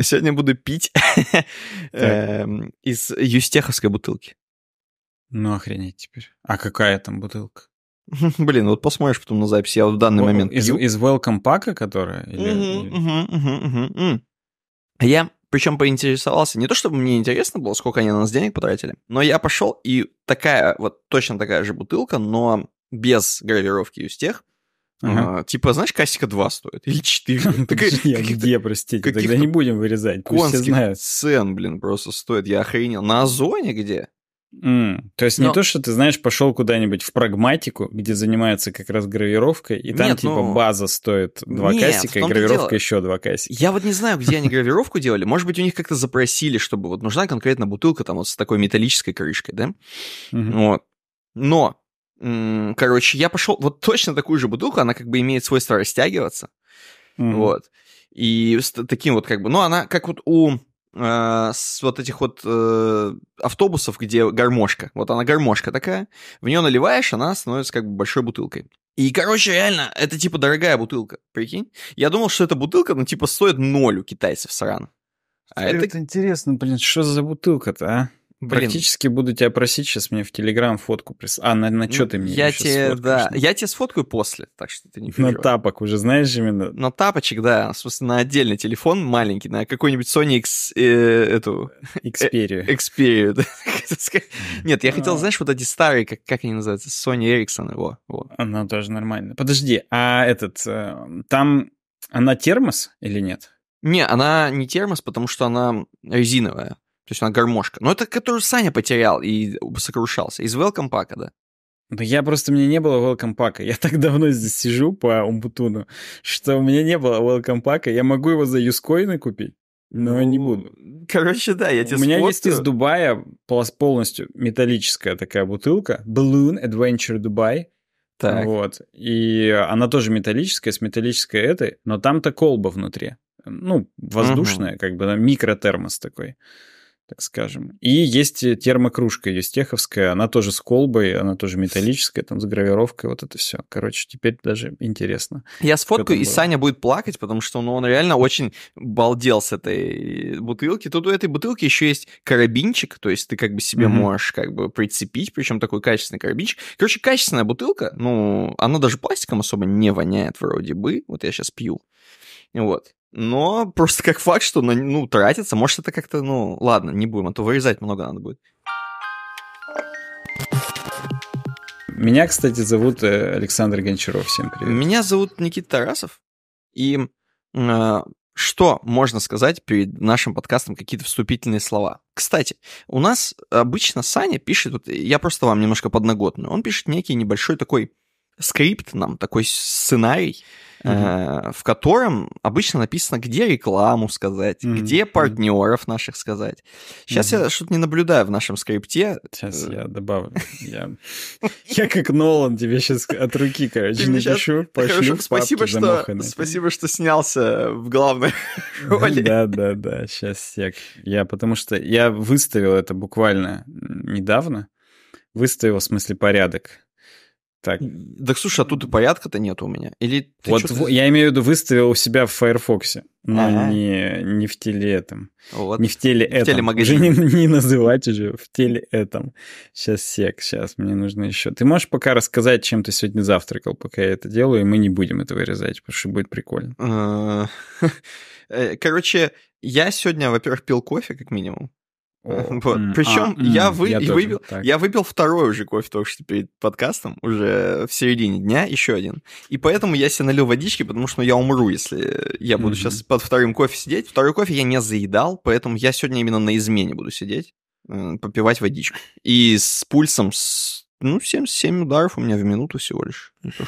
Сегодня буду пить эм, из юстеховской бутылки. Ну, охренеть теперь. А какая там бутылка? Блин, вот посмотришь потом на записи, я вот в данный момент из, пью. Welcome Pack, которая? я причем поинтересовался, не то чтобы мне интересно было, сколько они на нас денег потратили, но я пошел и такая, вот точно такая же бутылка, но без гравировки из тех, Ага. А, типа, знаешь, кассика 2 стоит или 4. А где, простите, тогда не будем вырезать, пусть все знают. цен, блин, просто стоит, я охренел. На Озоне где? То есть не то, что ты, знаешь, пошел куда-нибудь в прагматику, где занимаются как раз гравировкой, и там типа ну, база стоит два кассика, и гравировка еще два кассика. Я вот не знаю, где они гравировку делали. Может быть, у них как-то запросили, чтобы вот нужна конкретно бутылка там вот с такой металлической крышкой, да? Вот. Но короче, я пошел, вот точно такую же бутылку, она как бы имеет свойство растягиваться, mm-hmm. вот, и с таким вот как бы, ну, она как вот у э, с вот этих вот э, автобусов, где гармошка, вот она гармошка такая, в нее наливаешь, она становится как бы большой бутылкой. И, короче, реально, это типа дорогая бутылка, прикинь. Я думал, что эта бутылка, ну, типа, стоит ноль у китайцев сраных. А это... это интересно, блин, что за бутылка-то, а? Практически буду тебя просить сейчас мне в Телеграм фотку прислать А, на, на что ну, ты мне я тебе, сфоткаешь? да. Ну? Я тебе сфоткаю после, так что ты не переживай. На тапок уже, знаешь, именно. На тапочек, да. В смысле, на отдельный телефон маленький, на какой-нибудь Sony X... Э, эту... Э, Xperia. Xperia, Нет, я хотел, а. знаешь, вот эти старые, как, как они называются, Sony Ericsson его. Вот. Она тоже нормально. Подожди, а этот... Э, там она термос или нет? Не, она не термос, потому что она резиновая. То есть она гармошка. Но это которую Саня потерял и сокрушался. Из Welcome Pack, да? Да я просто, мне не было welcome пака. Я так давно здесь сижу по Умбутуну, что у меня не было welcome пака. Я могу его за юскоины купить, но ну, не буду. Короче, да, я тебе У меня спорта... есть из Дубая полностью металлическая такая бутылка. Balloon Adventure Dubai. Так. Вот. И она тоже металлическая, с металлической этой, но там-то колба внутри. Ну, воздушная, угу. как бы, микротермос такой так скажем. И есть э, термокружка юстеховская, она тоже с колбой, она тоже металлическая, там с гравировкой, вот это все. Короче, теперь даже интересно. Я сфоткаю, и было. Саня будет плакать, потому что ну, он реально очень балдел с этой бутылки. Тут у этой бутылки еще есть карабинчик, то есть ты как бы себе mm-hmm. можешь как бы прицепить, причем такой качественный карабинчик. Короче, качественная бутылка, ну, она даже пластиком особо не воняет вроде бы. Вот я сейчас пью. Вот. Но просто как факт, что, ну, тратится, может, это как-то, ну, ладно, не будем, а то вырезать много надо будет. Меня, кстати, зовут э, Александр Гончаров. Всем привет. Меня зовут Никита Тарасов. И э, что можно сказать перед нашим подкастом? Какие-то вступительные слова. Кстати, у нас обычно Саня пишет, вот я просто вам немножко подноготную, он пишет некий небольшой такой скрипт нам, такой сценарий, Э, в котором обычно написано, где рекламу сказать, mm-hmm. где партнеров наших сказать. Сейчас mm-hmm. я что-то не наблюдаю в нашем скрипте. Сейчас э. я добавлю. Я как Нолан тебе сейчас от руки, короче, напишу, пошлю Спасибо, что спасибо, что снялся в главной роли. Да, да, да. Сейчас я, я потому что я выставил это буквально недавно. Выставил, в смысле, порядок так. Так слушай, а тут и порядка-то нет у меня. Или ты вот в, я имею в виду выставил у себя в Firefox, но ага. не, не в теле этом. Вот. Не в теле этом. В телемагазине. Уже не, не называть уже, в теле этом. Сейчас сек, сейчас мне нужно еще. Ты можешь пока рассказать, чем ты сегодня завтракал, пока я это делаю, и мы не будем это вырезать, потому что будет прикольно. А, э, короче, я сегодня, во-первых, пил кофе, как минимум. Э, вот. Mm, Причем а, я, вы, я, тоже, выпил, я выпил второй уже кофе только что перед подкастом, уже в середине дня, еще один. И поэтому я себе налил водички, потому что ну, я умру, если я буду mm-hmm. сейчас под вторым кофе сидеть. Второй кофе я не заедал, поэтому я сегодня именно на измене буду сидеть, попивать водичку. И с пульсом с ну, 77 ударов у меня в минуту всего лишь. Ну-ка,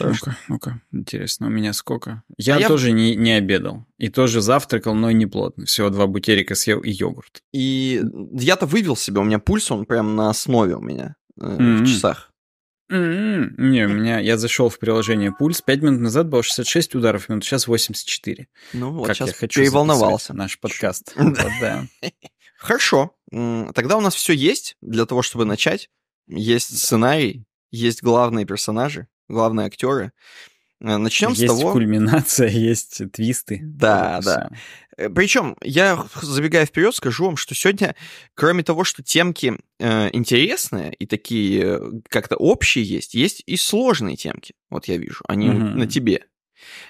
ну-ка, ну-ка. Интересно, у меня сколько? Я а тоже я... Не, не обедал. И тоже завтракал, но и неплотно. Всего два бутерика съел и йогурт. И я-то вывел себе, у меня пульс, он прям на основе у меня э, mm-hmm. в часах. Mm-hmm. Не, у меня, я зашел в приложение Пульс, 5 минут назад было 66 ударов в минуту, сейчас 84. Ну вот, как сейчас я хочу переволновался. Наш подкаст. Хорошо, тогда у нас все есть для того, чтобы начать. Есть сценарий, есть главные персонажи, главные актеры. Э, Начнем есть с того. Есть кульминация, есть твисты. Да, да. Все. Э, Причем я забегая вперед скажу вам, что сегодня, кроме того, что темки э, интересные и такие э, как-то общие есть, есть и сложные темки. Вот я вижу, они угу. на тебе.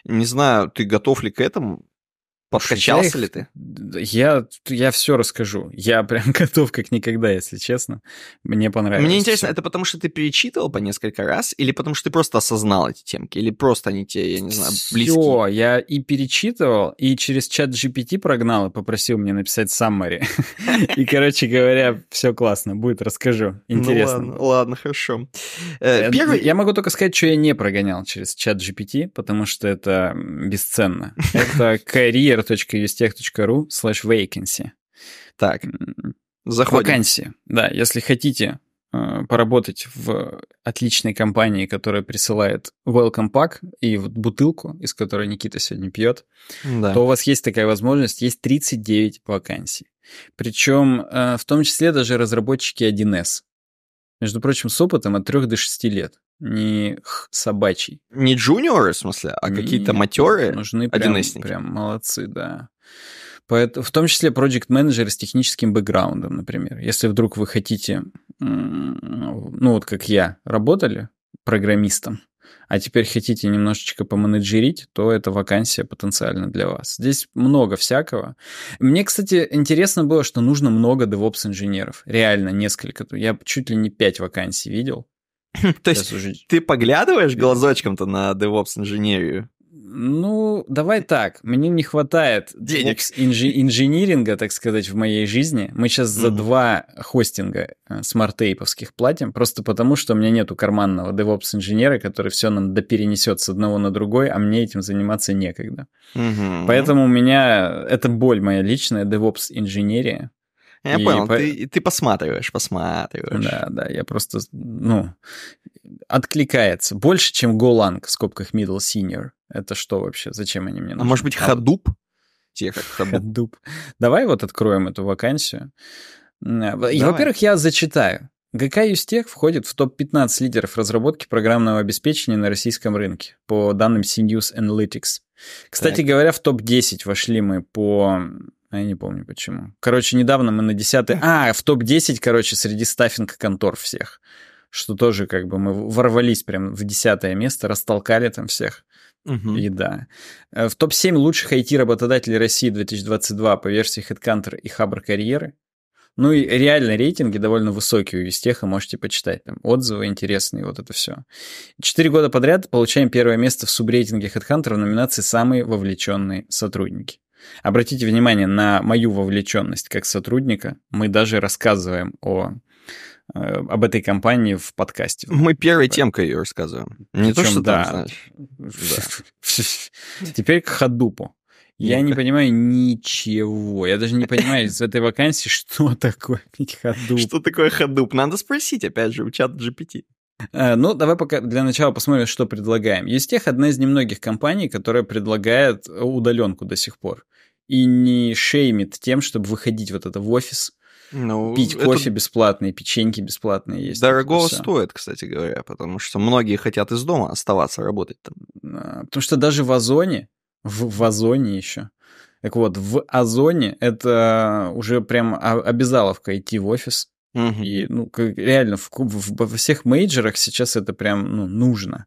Не знаю, ты готов ли к этому? Подкачался я ли ты? Я, я все расскажу. Я прям готов как никогда, если честно. Мне понравилось. Мне интересно, все. это потому что ты перечитывал по несколько раз, или потому что ты просто осознал эти темки, или просто они тебе, я не знаю, близкие. Все, я и перечитывал, и через чат GPT прогнал и попросил мне написать саммари. И, короче говоря, все классно, будет, расскажу. Ну интересно. Ладно, хорошо. Э, э, я могу только сказать, что я не прогонял через чат GPT, потому что это бесценно. Это карьер career.ustech.ru slash vacancy. Так, заходим. Вакансии, да, если хотите э, поработать в отличной компании, которая присылает welcome pack и вот бутылку, из которой Никита сегодня пьет, да. то у вас есть такая возможность, есть 39 вакансий. Причем э, в том числе даже разработчики 1С. Между прочим, с опытом от 3 до 6 лет. Не х, собачий. Не джуниоры, в смысле, а какие-то матеры. Нужны прям, прям молодцы, да. Поэтому, в том числе проект менеджеры с техническим бэкграундом, например. Если вдруг вы хотите, ну вот как я, работали программистом, а теперь хотите немножечко поменеджерить, то эта вакансия потенциально для вас. Здесь много всякого. Мне, кстати, интересно было, что нужно много DevOps-инженеров. Реально, несколько. Я чуть ли не пять вакансий видел. То есть уже... ты поглядываешь глазочком-то на DevOps инженерию? Ну, давай так. Мне не хватает денег инжи- инжиниринга, так сказать, в моей жизни. Мы сейчас за угу. два хостинга э, смарт-тейповских платим, просто потому что у меня нету карманного DevOps инженера, который все нам доперенесет с одного на другой, а мне этим заниматься некогда. Угу. Поэтому у меня это боль моя личная DevOps инженерия. Я и понял, по... ты, ты посматриваешь, посматриваешь. Да, да, я просто, ну, откликается. Больше, чем Голанг в скобках middle senior. Это что вообще? Зачем они мне а нужны? А может быть, Хадуп? Тех как Хадуп. Давай вот откроем эту вакансию. Во-первых, я зачитаю. ГК Юстех входит в топ-15 лидеров разработки программного обеспечения на российском рынке, по данным CNews Analytics. Кстати так. говоря, в топ-10 вошли мы по а я не помню почему. Короче, недавно мы на 10 А, в топ-10, короче, среди стаффинг контор всех. Что тоже как бы мы ворвались прям в десятое место, растолкали там всех. Угу. И да. Э, в топ-7 лучших IT-работодателей России 2022 по версии HeadCounter и Хабр карьеры. Ну и реально рейтинги довольно высокие у Юстеха, можете почитать. Там отзывы интересные, вот это все. Четыре года подряд получаем первое место в субрейтинге HeadHunter в номинации «Самые вовлеченные сотрудники». Обратите внимание на мою вовлеченность как сотрудника. Мы даже рассказываем о э, об этой компании в подкасте. Мы первой э, темкой ее рассказываем. Не то, что да. там, знаешь. Теперь к Хадупу. Я не понимаю ничего. Я даже не понимаю из этой вакансии, что такое Hadoop. Что такое Hadoop? Надо спросить, опять же, в чат GPT. Э, ну, давай пока для начала посмотрим, что предлагаем. Юстех одна из немногих компаний, которая предлагает удаленку до сих пор. И не шеймит тем, чтобы выходить вот это в офис, ну, пить это... кофе бесплатный, печеньки бесплатные есть. Дорого стоит, кстати говоря, потому что многие хотят из дома оставаться работать там. Э, потому что даже в Озоне, в, в Озоне еще, так вот, в Озоне это уже прям обязаловка идти в офис. Угу. И, ну, как, реально, в, в, во всех мейджерах сейчас это прям ну, нужно.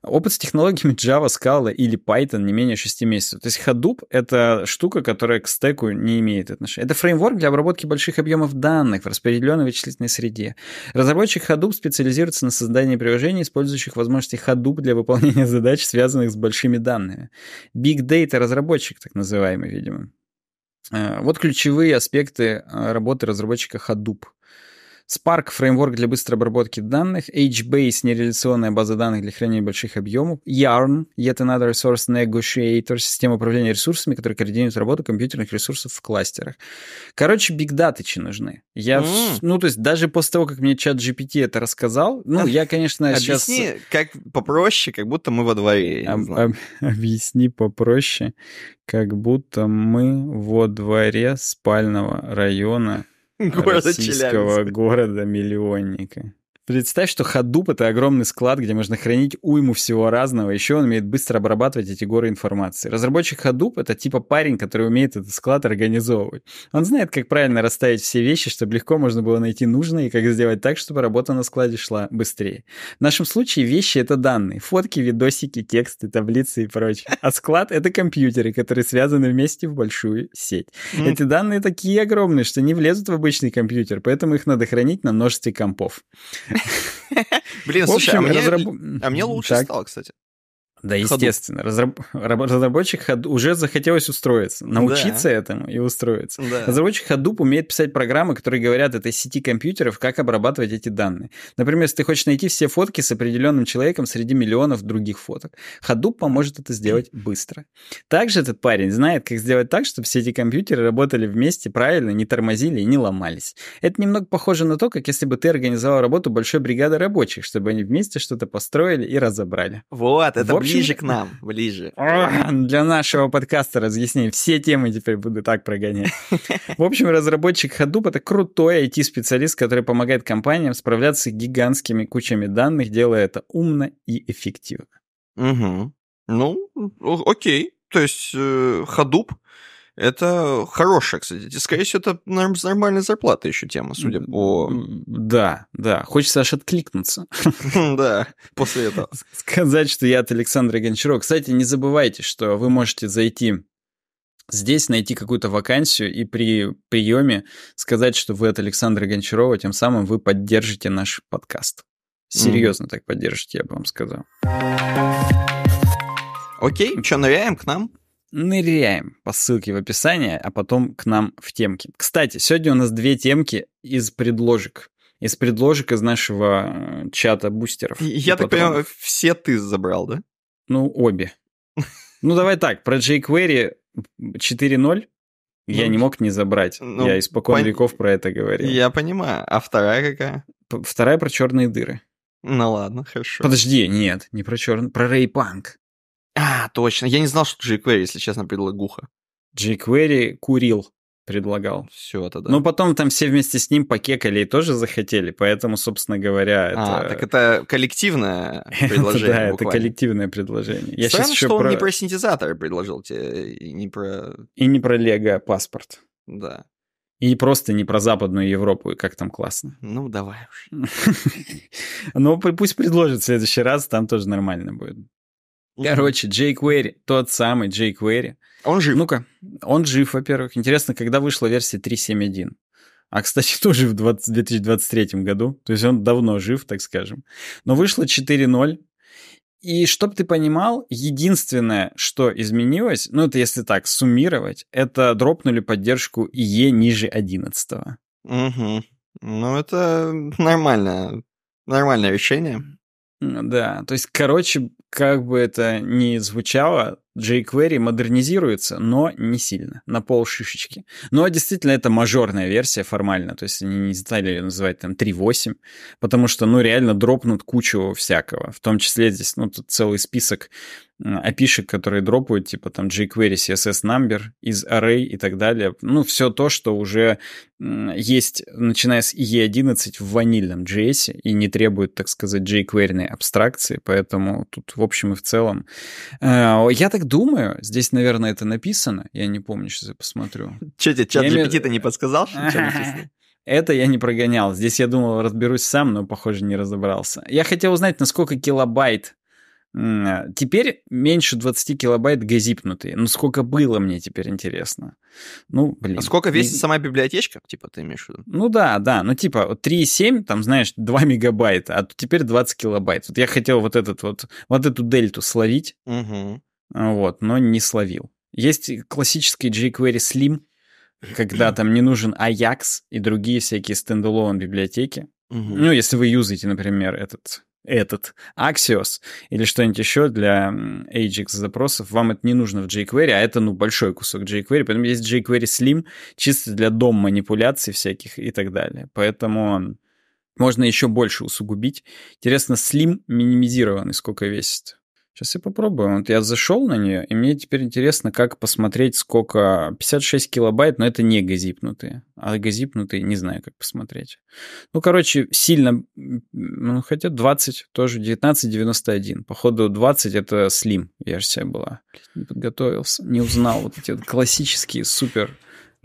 Опыт с технологиями Java, Scala или Python не менее 6 месяцев. То есть Hadoop — это штука, которая к стеку не имеет отношения. Это фреймворк для обработки больших объемов данных в распределенной вычислительной среде. Разработчик Hadoop специализируется на создании приложений, использующих возможности Hadoop для выполнения задач, связанных с большими данными. Big Data разработчик, так называемый, видимо. Э, вот ключевые аспекты э, работы разработчика Hadoop. Spark — фреймворк для быстрой обработки данных, HBase — нереляционная база данных для хранения больших объемов, Yarn — Yet Another Resource Negotiator — система управления ресурсами, которая координирует работу компьютерных ресурсов в кластерах. Короче, бигдатычи нужны. Я, mm. ну, то есть даже после того, как мне чат GPT это рассказал, ну, я, конечно, сейчас... Объясни как попроще, как будто мы во дворе. Об, об, объясни попроще, как будто мы во дворе спального района города российского города-миллионника. Представь, что Hadoop — это огромный склад, где можно хранить уйму всего разного, еще он умеет быстро обрабатывать эти горы информации. Разработчик Hadoop — это типа парень, который умеет этот склад организовывать. Он знает, как правильно расставить все вещи, чтобы легко можно было найти нужное и как сделать так, чтобы работа на складе шла быстрее. В нашем случае вещи — это данные, фотки, видосики, тексты, таблицы и прочее. А склад — это компьютеры, которые связаны вместе в большую сеть. Эти данные такие огромные, что не влезут в обычный компьютер, поэтому их надо хранить на множестве компов. Блин, слушай, а, а мне лучше стало, кстати. Да, естественно. Разраб... Разработчик Hadoop уже захотелось устроиться, научиться да. этому и устроиться. Да. Разработчик Hadoop умеет писать программы, которые говорят этой сети компьютеров, как обрабатывать эти данные. Например, если ты хочешь найти все фотки с определенным человеком среди миллионов других фоток, Hadoop поможет это сделать быстро. Также этот парень знает, как сделать так, чтобы все эти компьютеры работали вместе правильно, не тормозили и не ломались. Это немного похоже на то, как если бы ты организовал работу большой бригады рабочих, чтобы они вместе что-то построили и разобрали. Вот, это Ближе к нам, ближе. Для нашего подкаста разъясни Все темы теперь буду так прогонять. В общем, разработчик Hadoop — это крутой IT-специалист, который помогает компаниям справляться с гигантскими кучами данных, делая это умно и эффективно. Угу. Ну, окей. То есть э, Hadoop это хорошая, кстати. Скорее всего, это нормальная зарплата еще тема, судя по... Да, да. Хочется аж откликнуться. Да, после этого. Сказать, что я от Александра Гончарова. Кстати, не забывайте, что вы можете зайти здесь, найти какую-то вакансию и при приеме сказать, что вы от Александра Гончарова, тем самым вы поддержите наш подкаст. Серьезно так поддержите, я бы вам сказал. Окей, что, ныряем к нам? ныряем по ссылке в описании, а потом к нам в темки. Кстати, сегодня у нас две темки из предложек. Из предложек из нашего э, чата бустеров. Я так понимаю, все ты забрал, да? Ну, обе. Ну, давай так, про jQuery 4.0 я ну, не мог не забрать. Ну, я испокон пон... веков про это говорил. Я понимаю. А вторая какая? П вторая про черные дыры. Ну ладно, хорошо. Подожди, нет, не про черные, про рейпанк. А, точно. Я не знал, что jQuery, если честно, предлагуха. jQuery курил предлагал. Все тогда. Но ну, потом там все вместе с ним покекали и тоже захотели, поэтому, собственно говоря, а, это... А, так это коллективное предложение Да, это коллективное предложение. Я Странно, что он не про синтезатор предложил тебе, и не про... И не про лего паспорт. Да. И просто не про Западную Европу, и как там классно. Ну, давай уж. Ну, пусть предложит в следующий раз, там тоже нормально будет. Короче, Джейк Уэри, тот самый Джейк Уэри. А он жив. Ну-ка, он жив, во-первых. Интересно, когда вышла версия 3.7.1? А, кстати, тоже в 20, 2023 году. То есть он давно жив, так скажем. Но вышло 4.0. И чтобы ты понимал, единственное, что изменилось, ну это если так суммировать, это дропнули поддержку IE ниже 11. Угу. Ну это нормальное, Нормальное решение. Да, то есть, короче, как бы это ни звучало, jQuery модернизируется, но не сильно, на пол шишечки. Ну а действительно это мажорная версия формально, то есть они не стали ее называть там 3.8, потому что, ну, реально дропнут кучу всякого, в том числе здесь, ну, тут целый список опишек, которые дропают, типа там jQuery, CSS number, из array и так далее. Ну, все то, что уже есть, начиная с EE11 в ванильном JS и не требует, так сказать, jQuery абстракции, поэтому тут в общем и в целом. Э, я так думаю, здесь, наверное, это написано. Я не помню, сейчас я посмотрю. Че тебе чат GPT-то не подсказал? Это я не прогонял. Здесь я думал, разберусь сам, но, похоже, не разобрался. Я хотел узнать, насколько килобайт э, Теперь меньше 20 килобайт газипнутые. Ну, сколько было, мне теперь интересно. Ну, блин. А сколько весит не... сама библиотечка, типа, ты имеешь в виду? Ну да, да. Ну, типа, 3,7, там, знаешь, 2 мегабайта, а теперь 20 килобайт. Вот я хотел вот этот вот, вот эту дельту словить. Угу. А, вот, но не словил. Есть классический jQuery Slim, когда там не нужен Ajax и другие всякие стендалон библиотеки. Угу. Ну, если вы юзаете, например, этот этот Axios или что-нибудь еще для Ajax запросов, вам это не нужно в jQuery, а это, ну, большой кусок jQuery, поэтому есть jQuery Slim чисто для дом манипуляций всяких и так далее. Поэтому можно еще больше усугубить. Интересно, Slim минимизированный сколько весит? Сейчас я попробую. Вот я зашел на нее, и мне теперь интересно, как посмотреть, сколько... 56 килобайт, но это не газипнутые. А газипнутые не знаю, как посмотреть. Ну, короче, сильно... Ну, хотя 20 тоже, 19,91. Походу, 20 — это слим версия была. Не подготовился, не узнал вот эти классические супер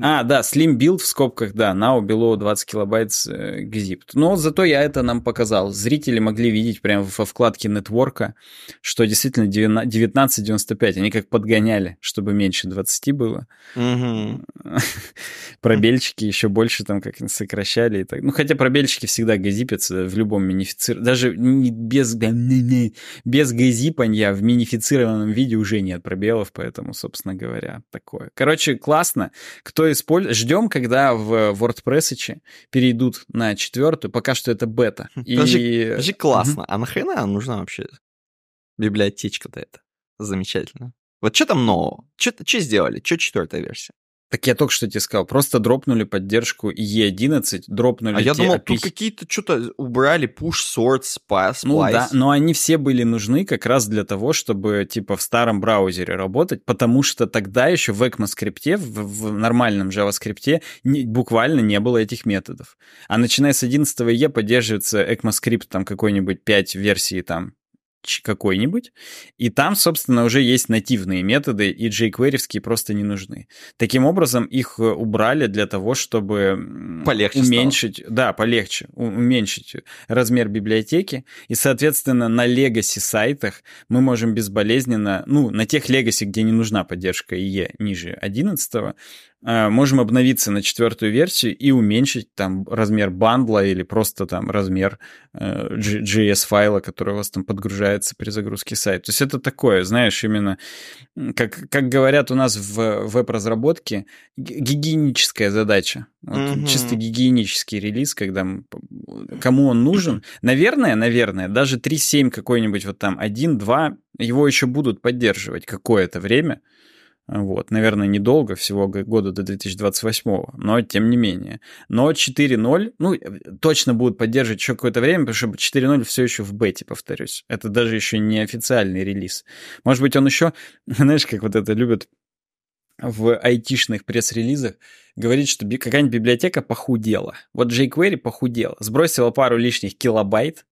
а, да, Slim Build в скобках, да, now below 20 килобайт э, gzip. Но зато я это нам показал. Зрители могли видеть прямо во вкладке нетворка, что действительно 19.95. Они как подгоняли, чтобы меньше 20 было. Угу. Пробельчики еще больше там как сокращали. И так. Ну, хотя пробельчики всегда газипятся в любом минифицированном. Даже без, без газипанья в минифицированном виде уже нет пробелов, поэтому, собственно говоря, такое. Короче, классно. Кто что использ... ждем, когда в WordPress перейдут на четвертую, пока что это бета. Хм, И... Подожди, классно. Угу. А нахрена нам нужна вообще библиотечка-то это? Замечательно. Вот что там нового? Что сделали? Что четвертая версия? Так я только что тебе сказал, просто дропнули поддержку E11, дропнули А я думал, API. тут какие-то что-то убрали, push, sort, splice. Ну да, но они все были нужны как раз для того, чтобы типа в старом браузере работать, потому что тогда еще в ECMAScriptе в, в нормальном JavaScript не, буквально не было этих методов. А начиная с 11 E поддерживается ECMAScript там какой-нибудь 5 версии там какой-нибудь, и там, собственно, уже есть нативные методы, и jQuery просто не нужны. Таким образом, их э, убрали для того, чтобы полегче уменьшить, стало. да, полегче, уменьшить размер библиотеки, и, соответственно, на legacy сайтах мы можем безболезненно, ну, на тех legacy, где не нужна поддержка IE ниже 11, Э, можем обновиться на четвертую версию и уменьшить там размер бандла или просто там размер э, JS-файла, который у вас там подгружается при загрузке сайта. То есть это такое, знаешь, именно, как, как говорят у нас в веб-разработке, гигиеническая задача. Вот, mm-hmm. Чисто гигиенический релиз, когда кому он нужен. Наверное, наверное, даже 3.7 какой-нибудь вот там 1, 2, его еще будут поддерживать какое-то время, вот, наверное, недолго, всего года до 2028, но тем не менее. Но 4.0, ну, э, точно будут поддерживать еще какое-то время, потому что 4.0 все еще в бете, повторюсь. Это даже еще не официальный релиз. Может быть, он еще, знаешь, как вот это любят в айтишных пресс-релизах говорит, что какая-нибудь библиотека похудела. Вот jQuery похудела, сбросила пару лишних килобайт,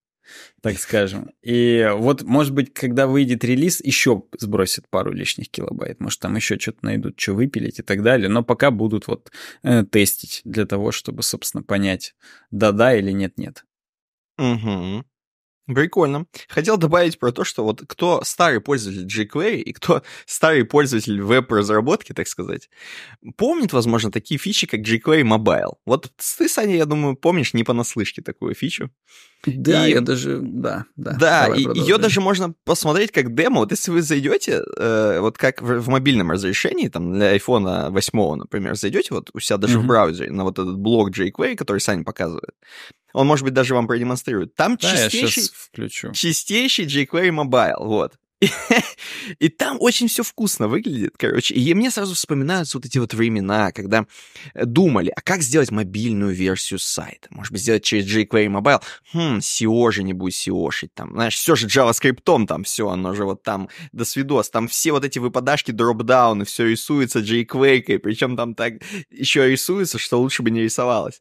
так скажем. И вот, может быть, когда выйдет релиз, еще сбросят пару лишних килобайт. Может, там еще что-то найдут, что выпилить и так далее. Но пока будут вот э, тестить для того, чтобы, собственно, понять, да-да или нет-нет. Угу. Прикольно. Хотел добавить про то, что вот кто старый пользователь jQuery и кто старый пользователь веб-разработки, так сказать, помнит, возможно, такие фичи, как jQuery Mobile. Вот ты, Саня, я думаю, помнишь не понаслышке такую фичу. Да, и... я даже, да, да. Да, и ее даже можно посмотреть как демо. Вот если вы зайдете, э, вот как в, в мобильном разрешении, там для iPhone 8, например, зайдете, вот у себя даже mm-hmm. в браузере на вот этот блок jQuery, который Саня показывает, он, может быть, даже вам продемонстрирует. Там да, чистейший, я включу. чистейший jQuery Mobile, вот. И, там очень все вкусно выглядит, короче. И мне сразу вспоминаются вот эти вот времена, когда думали, а как сделать мобильную версию сайта? Может быть, сделать через jQuery Mobile? Хм, SEO же не будет сеошить там. Знаешь, все же JavaScript, там все, оно же вот там, до свидос. Там все вот эти выпадашки, дропдауны, все рисуется jQuery, причем там так еще рисуется, что лучше бы не рисовалось.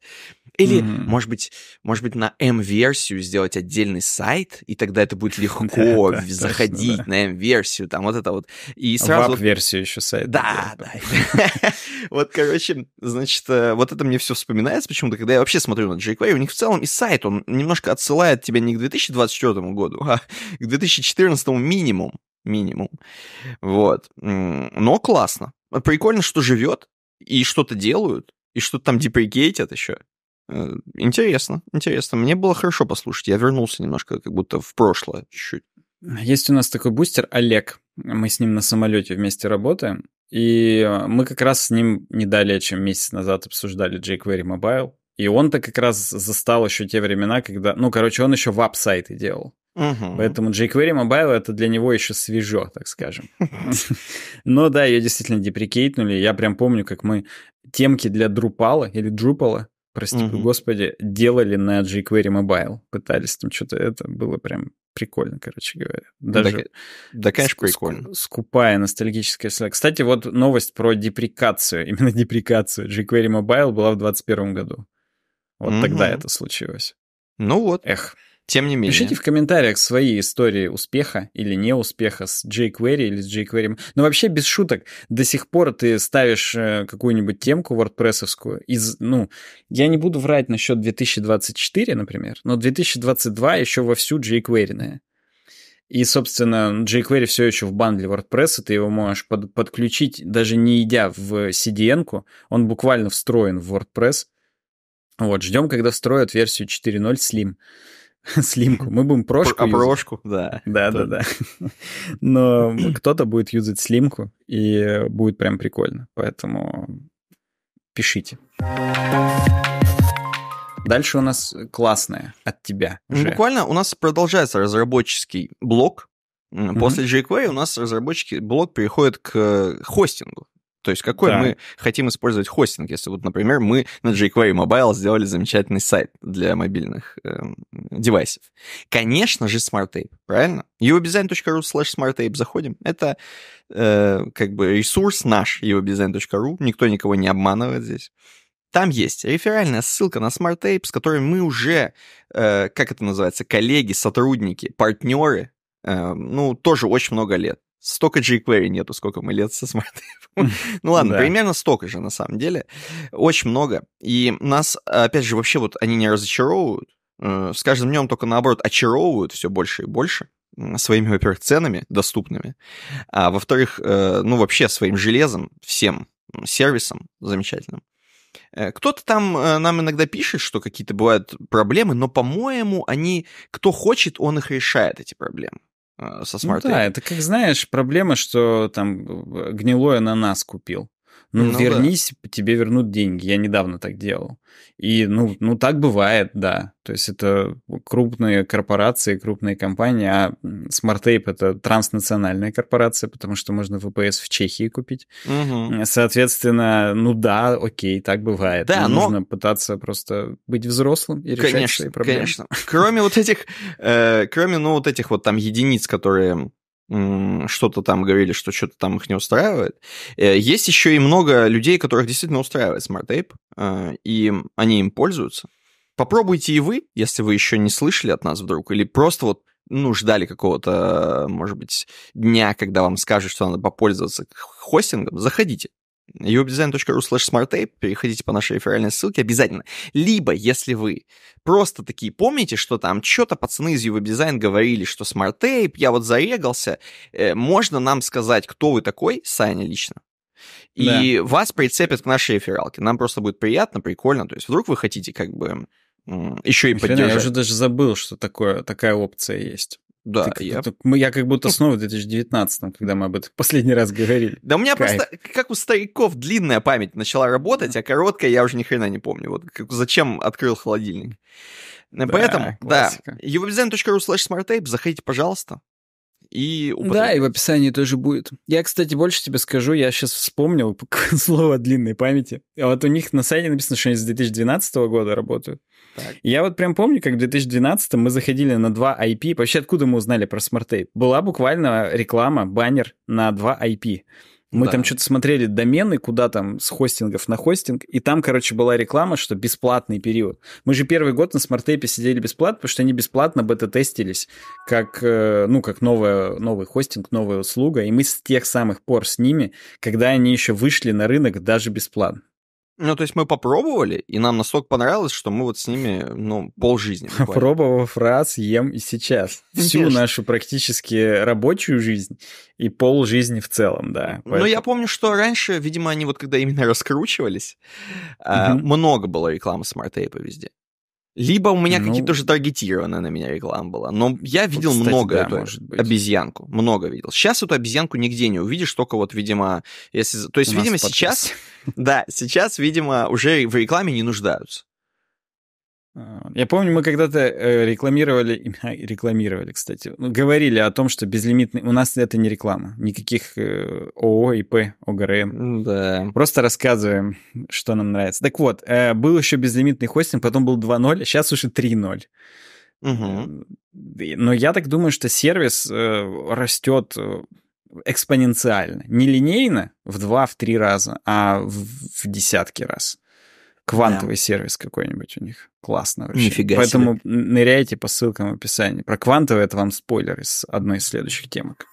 Или, mm-hmm. может быть, может быть, на M-версию сделать отдельный сайт, и тогда это будет легко заходить Nickname-версию, там вот это вот. И сразу... Вап-версию еще сайт Да, да. Вот, короче, значит, э, вот это мне все вспоминается почему-то, когда я вообще смотрю на jQuery, у них в целом и сайт, он немножко отсылает тебя не к 2024 году, а к 2014 минимум. Минимум. Вот. Но классно. Прикольно, что живет, и что-то делают, и что-то там деприкейтят еще. Э, интересно, интересно. Мне было хорошо послушать. Я вернулся немножко как будто в прошлое чуть-чуть. Есть у нас такой бустер Олег. Мы с ним на самолете вместе работаем. И э, мы как раз с ним не далее, чем месяц назад обсуждали jQuery Mobile. И он-то как раз застал еще те времена, когда... Ну, короче, он еще веб-сайты делал. Угу. Поэтому jQuery Mobile это для него еще свежо, так скажем. Но да, ее действительно деприкейтнули. Я прям помню, как мы темки для Drupal или Drupal, прости господи, делали на jQuery Mobile. Пытались там что-то... Это было прям прикольно, короче говоря. Даже да, да конечно, прикольно. Скупая ностальгическая слэк. Кстати, вот новость про деприкацию, именно деприкацию jQuery Mobile была в 2021 году. Вот угу. тогда это случилось. Ну вот. Эх. Тем не менее. Пишите в комментариях свои истории успеха или неуспеха с jQuery или с jQuery. Но вообще, без шуток, до сих пор ты ставишь э, какую-нибудь темку wordpress из, ну, я не буду врать насчет 2024, например, но 2022 еще вовсю jQuery. И, собственно, jQuery все еще в бандле WordPress, ты его можешь под, подключить, даже не идя в CDN-ку, он буквально встроен в WordPress. Вот, ждем, когда встроят версию 4.0 Slim. Слимку. Мы будем прошку А прошку, да. Да-да-да. Но кто-то будет юзать слимку, и будет прям прикольно. Поэтому пишите. Дальше у нас классное от тебя. Ну, Же. Буквально у нас продолжается разработческий блок. После mm-hmm. jQuery у нас разработчики блок переходит к э, хостингу. То есть какой да. мы хотим использовать хостинг, если вот, например, мы на jQuery Mobile сделали замечательный сайт для мобильных э, девайсов. Конечно же SmartApe, правильно? uodesign.ru slash smartape заходим. Это э, как бы ресурс наш, uodesign.ru. Никто никого не обманывает здесь. Там есть реферальная ссылка на SmartApe, с которой мы уже, э, как это называется, коллеги, сотрудники, партнеры, э, ну, тоже очень много лет столько jQuery нету, сколько мы лет со смартфоном. ну ладно, примерно столько же на самом деле. Очень много. И нас, опять же, вообще вот они не разочаровывают. Э, с каждым днем только наоборот очаровывают все больше и больше своими, во-первых, ценами доступными, а во-вторых, э, ну вообще своим железом, всем сервисом замечательным. Э, кто-то там нам иногда пишет, что какие-то бывают проблемы, но, по-моему, они, кто хочет, он их решает, эти проблемы. Э, со смарт ну, Да, это как знаешь, проблема, что там э, гнилой ананас купил ну, ну вернись, да. тебе вернут деньги. Я недавно так делал. И, ну, ну, так бывает, да. То есть это крупные корпорации, крупные компании, а SmartTape — это транснациональная корпорация, потому что можно ВПС в Чехии купить. Угу. Соответственно, ну да, окей, так бывает. Да, но... Нужно пытаться просто быть взрослым и решать свои проблемы. Конечно, конечно. Кроме вот этих, э, кроме, ну, вот этих вот там единиц, которые что-то там говорили, что что-то там их не устраивает. Э, есть еще и много людей, которых действительно устраивает Smart Tape, э, и они им пользуются. Попробуйте и вы, если вы еще не слышали от нас вдруг, или просто вот ну, ждали какого-то, может быть, дня, когда вам скажут, что надо попользоваться хостингом, заходите ubdesign.ru slash smarttape, переходите по нашей реферальной ссылке обязательно. Либо, если вы просто такие помните, что там что-то пацаны из UWebDesign говорили, что смарттейп, я вот зарегался, э, можно нам сказать, кто вы такой, Саня лично. И да. вас прицепят к нашей рефералке. Нам просто будет приятно, прикольно. То есть вдруг вы хотите как бы еще и Хрена, поддержать. Я уже даже забыл, что такое, такая опция есть. Да, так, я... Так, мы, я как будто ну снова в 2019, когда мы об этом последний раз говорили. Да у меня Кайф. просто, как у стариков, длинная память начала работать, а короткая я уже ни хрена не помню. Вот как, зачем открыл холодильник. Э, да, Поэтому, классика. да, uvdesign.ru slash smarttape, заходите, пожалуйста и Да, и в описании тоже будет. Я, кстати, больше тебе скажу, я сейчас вспомнил слово длинной памяти. А вот у них на сайте написано, что они с 2012 года работают. Так. Я вот прям помню, как в 2012 мы заходили на два IP. Вообще, откуда мы узнали про смарт Была буквально реклама, баннер на два IP. Мы да. там что-то смотрели домены, куда там с хостингов на хостинг, и там, короче, была реклама, что бесплатный период. Мы же первый год на смарттейпе сидели бесплатно, потому что они бесплатно бета-тестились, как, э, ну, как новая, новый хостинг, новая услуга, и мы с тех самых пор с ними, когда они еще вышли на рынок даже бесплатно. Ну, то есть мы попробовали, и нам настолько понравилось, что мы вот с ними, ну, полжизни. Буквально. Пробовав раз, ем и сейчас. Ну, Всю нашу практически рабочую жизнь и пол жизни в целом, да. Ну, Поэтому... Но я помню, что раньше, видимо, они вот когда именно раскручивались, а, много было рекламы смарт-тейпа везде. Либо у меня ну, какие-то уже таргетированные на меня реклама была. Но я видел кстати, много да, эту может быть. обезьянку. Много видел. Сейчас эту обезьянку нигде не увидишь, только вот, видимо, если. То есть, у видимо, сейчас. Да, сейчас, видимо, уже в рекламе не нуждаются. А, я помню, мы когда-то э, рекламировали, рекламировали, кстати, ну, говорили о том, что безлимитный... У нас это не реклама, никаких э, ООО, ИП, ОГРН. Да. Просто рассказываем, что нам нравится. Так вот, э, был еще безлимитный хостинг, потом был 2.0, сейчас а уже 3.0. Угу. Но я так думаю, что сервис растет экспоненциально. Не линейно в 2-3 раза, а в десятки раз. Квантовый да. сервис какой-нибудь у них. Классно вообще. Нифига Поэтому себе. ныряйте по ссылкам в описании. Про квантовый это вам спойлер из одной из следующих темок.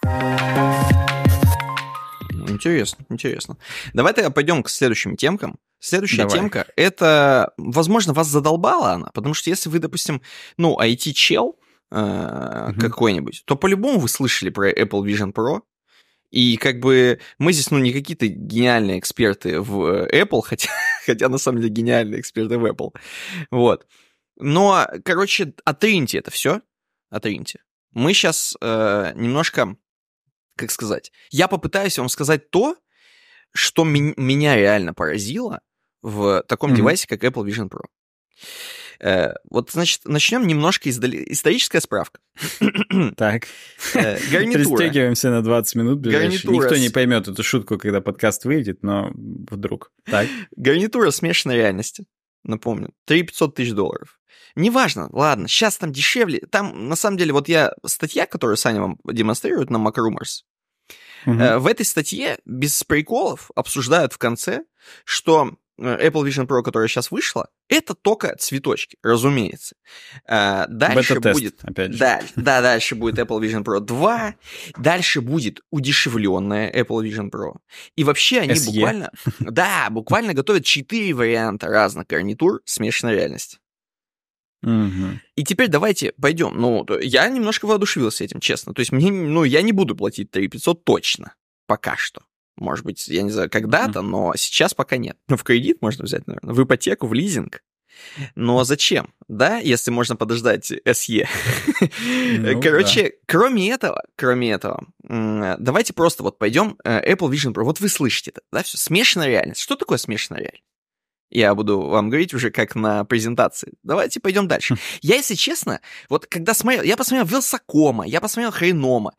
Интересно, интересно. Давай тогда пойдем к следующим темкам. Следующая Давай. темка — это, возможно, вас задолбала она, потому что если вы, допустим, ну, IT-чел, Uh-huh. Э, какой-нибудь, то по-любому вы слышали про Apple Vision Pro, и как бы мы здесь, ну, не какие-то гениальные эксперты в э, Apple, хотя, хотя на самом деле гениальные эксперты в Apple. Вот. Но, короче, отриньте а это все. Отриньте. А мы сейчас э, немножко, как сказать, я попытаюсь вам сказать то, что ми- меня реально поразило в таком mm-hmm. девайсе, как Apple Vision Pro. Э, вот, значит, начнем немножко издали... историческая справка. Так. Э, гарнитура. Пристегиваемся на 20 минут. Гарнитура. Никто не поймет эту шутку, когда подкаст выйдет, но вдруг. Так. Гарнитура смешанной реальности. Напомню, 3 500 тысяч долларов. Неважно, ладно, сейчас там дешевле. Там, на самом деле, вот я, статья, которую Саня вам демонстрирует на MacRumors, угу. Э, в этой статье без приколов обсуждают в конце, что Э, Apple Vision Pro, которая сейчас вышла, это только цветочки, разумеется. Э, дальше будет... опять же. Да, да, дальше будет Apple Vision Pro 2, дальше будет удешевленная Apple Vision Pro. И вообще они SE. буквально... Да, буквально готовят 4 варианта разных гарнитур смешанной реальности. И теперь давайте пойдем. Ну, я немножко воодушевился этим, честно. То есть мне, ну, я не буду платить 3500 точно. Пока что. Может быть, я не знаю, когда-то, но сейчас пока нет. Ну, в кредит можно взять, наверное, в ипотеку, в лизинг. Но зачем, да, если можно подождать СЕ? Ну, Короче, да. кроме этого, кроме этого, давайте просто вот пойдем э, Apple Vision Pro. Вот вы слышите это, да, все, смешанная реальность. Что такое смешанная реальность? Я буду вам говорить уже как на презентации. Давайте пойдем дальше. Хм. Я, если честно, вот когда смотрел, я посмотрел Вилсакома, я посмотрел Хренома,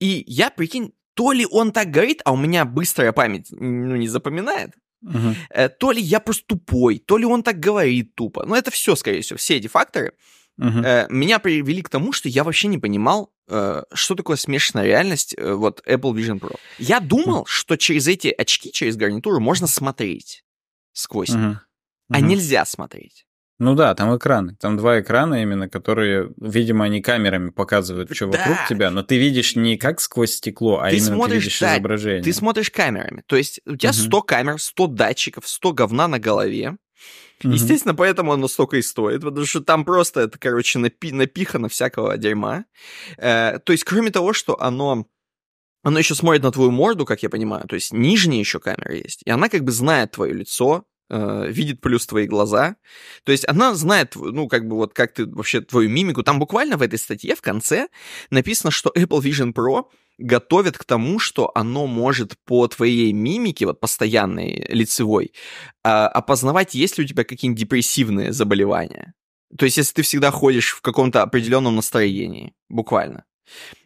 и я, прикинь, то ли он так говорит, а у меня быстрая память ну, не запоминает, uh-huh. то ли я просто тупой, то ли он так говорит тупо. Но ну, это все, скорее всего, все эти факторы uh-huh. меня привели к тому, что я вообще не понимал, э, что такое смешанная реальность вот Apple Vision Pro. Я думал, uh-huh. что через эти очки, через гарнитуру можно смотреть сквозь uh-huh. uh-huh. а нельзя смотреть. Ну да, там экраны. Там два экрана именно, которые, видимо, они камерами показывают, что да. вокруг тебя, но ты видишь не как сквозь стекло, а ты именно смотришь, ты видишь да, изображение. Ты смотришь камерами. То есть у тебя угу. 100 камер, 100 датчиков, 100 говна на голове. Угу. Естественно, поэтому оно столько и стоит, потому что там просто это, короче, напи напихано всякого дерьма. Э, то есть, кроме того, что оно оно еще смотрит на твою морду, как я понимаю, то есть нижняя еще камера есть, и она как бы знает твое лицо, Э, видит плюс твои глаза. То есть она знает, ну, как бы вот как ты вообще твою мимику. Там буквально в этой статье в конце написано, что Apple Vision Pro готовит к тому, что оно может по твоей мимике, вот постоянной лицевой, а, опознавать, есть ли у тебя какие-нибудь депрессивные заболевания. То есть, если ты всегда ходишь в каком-то определенном настроении, буквально.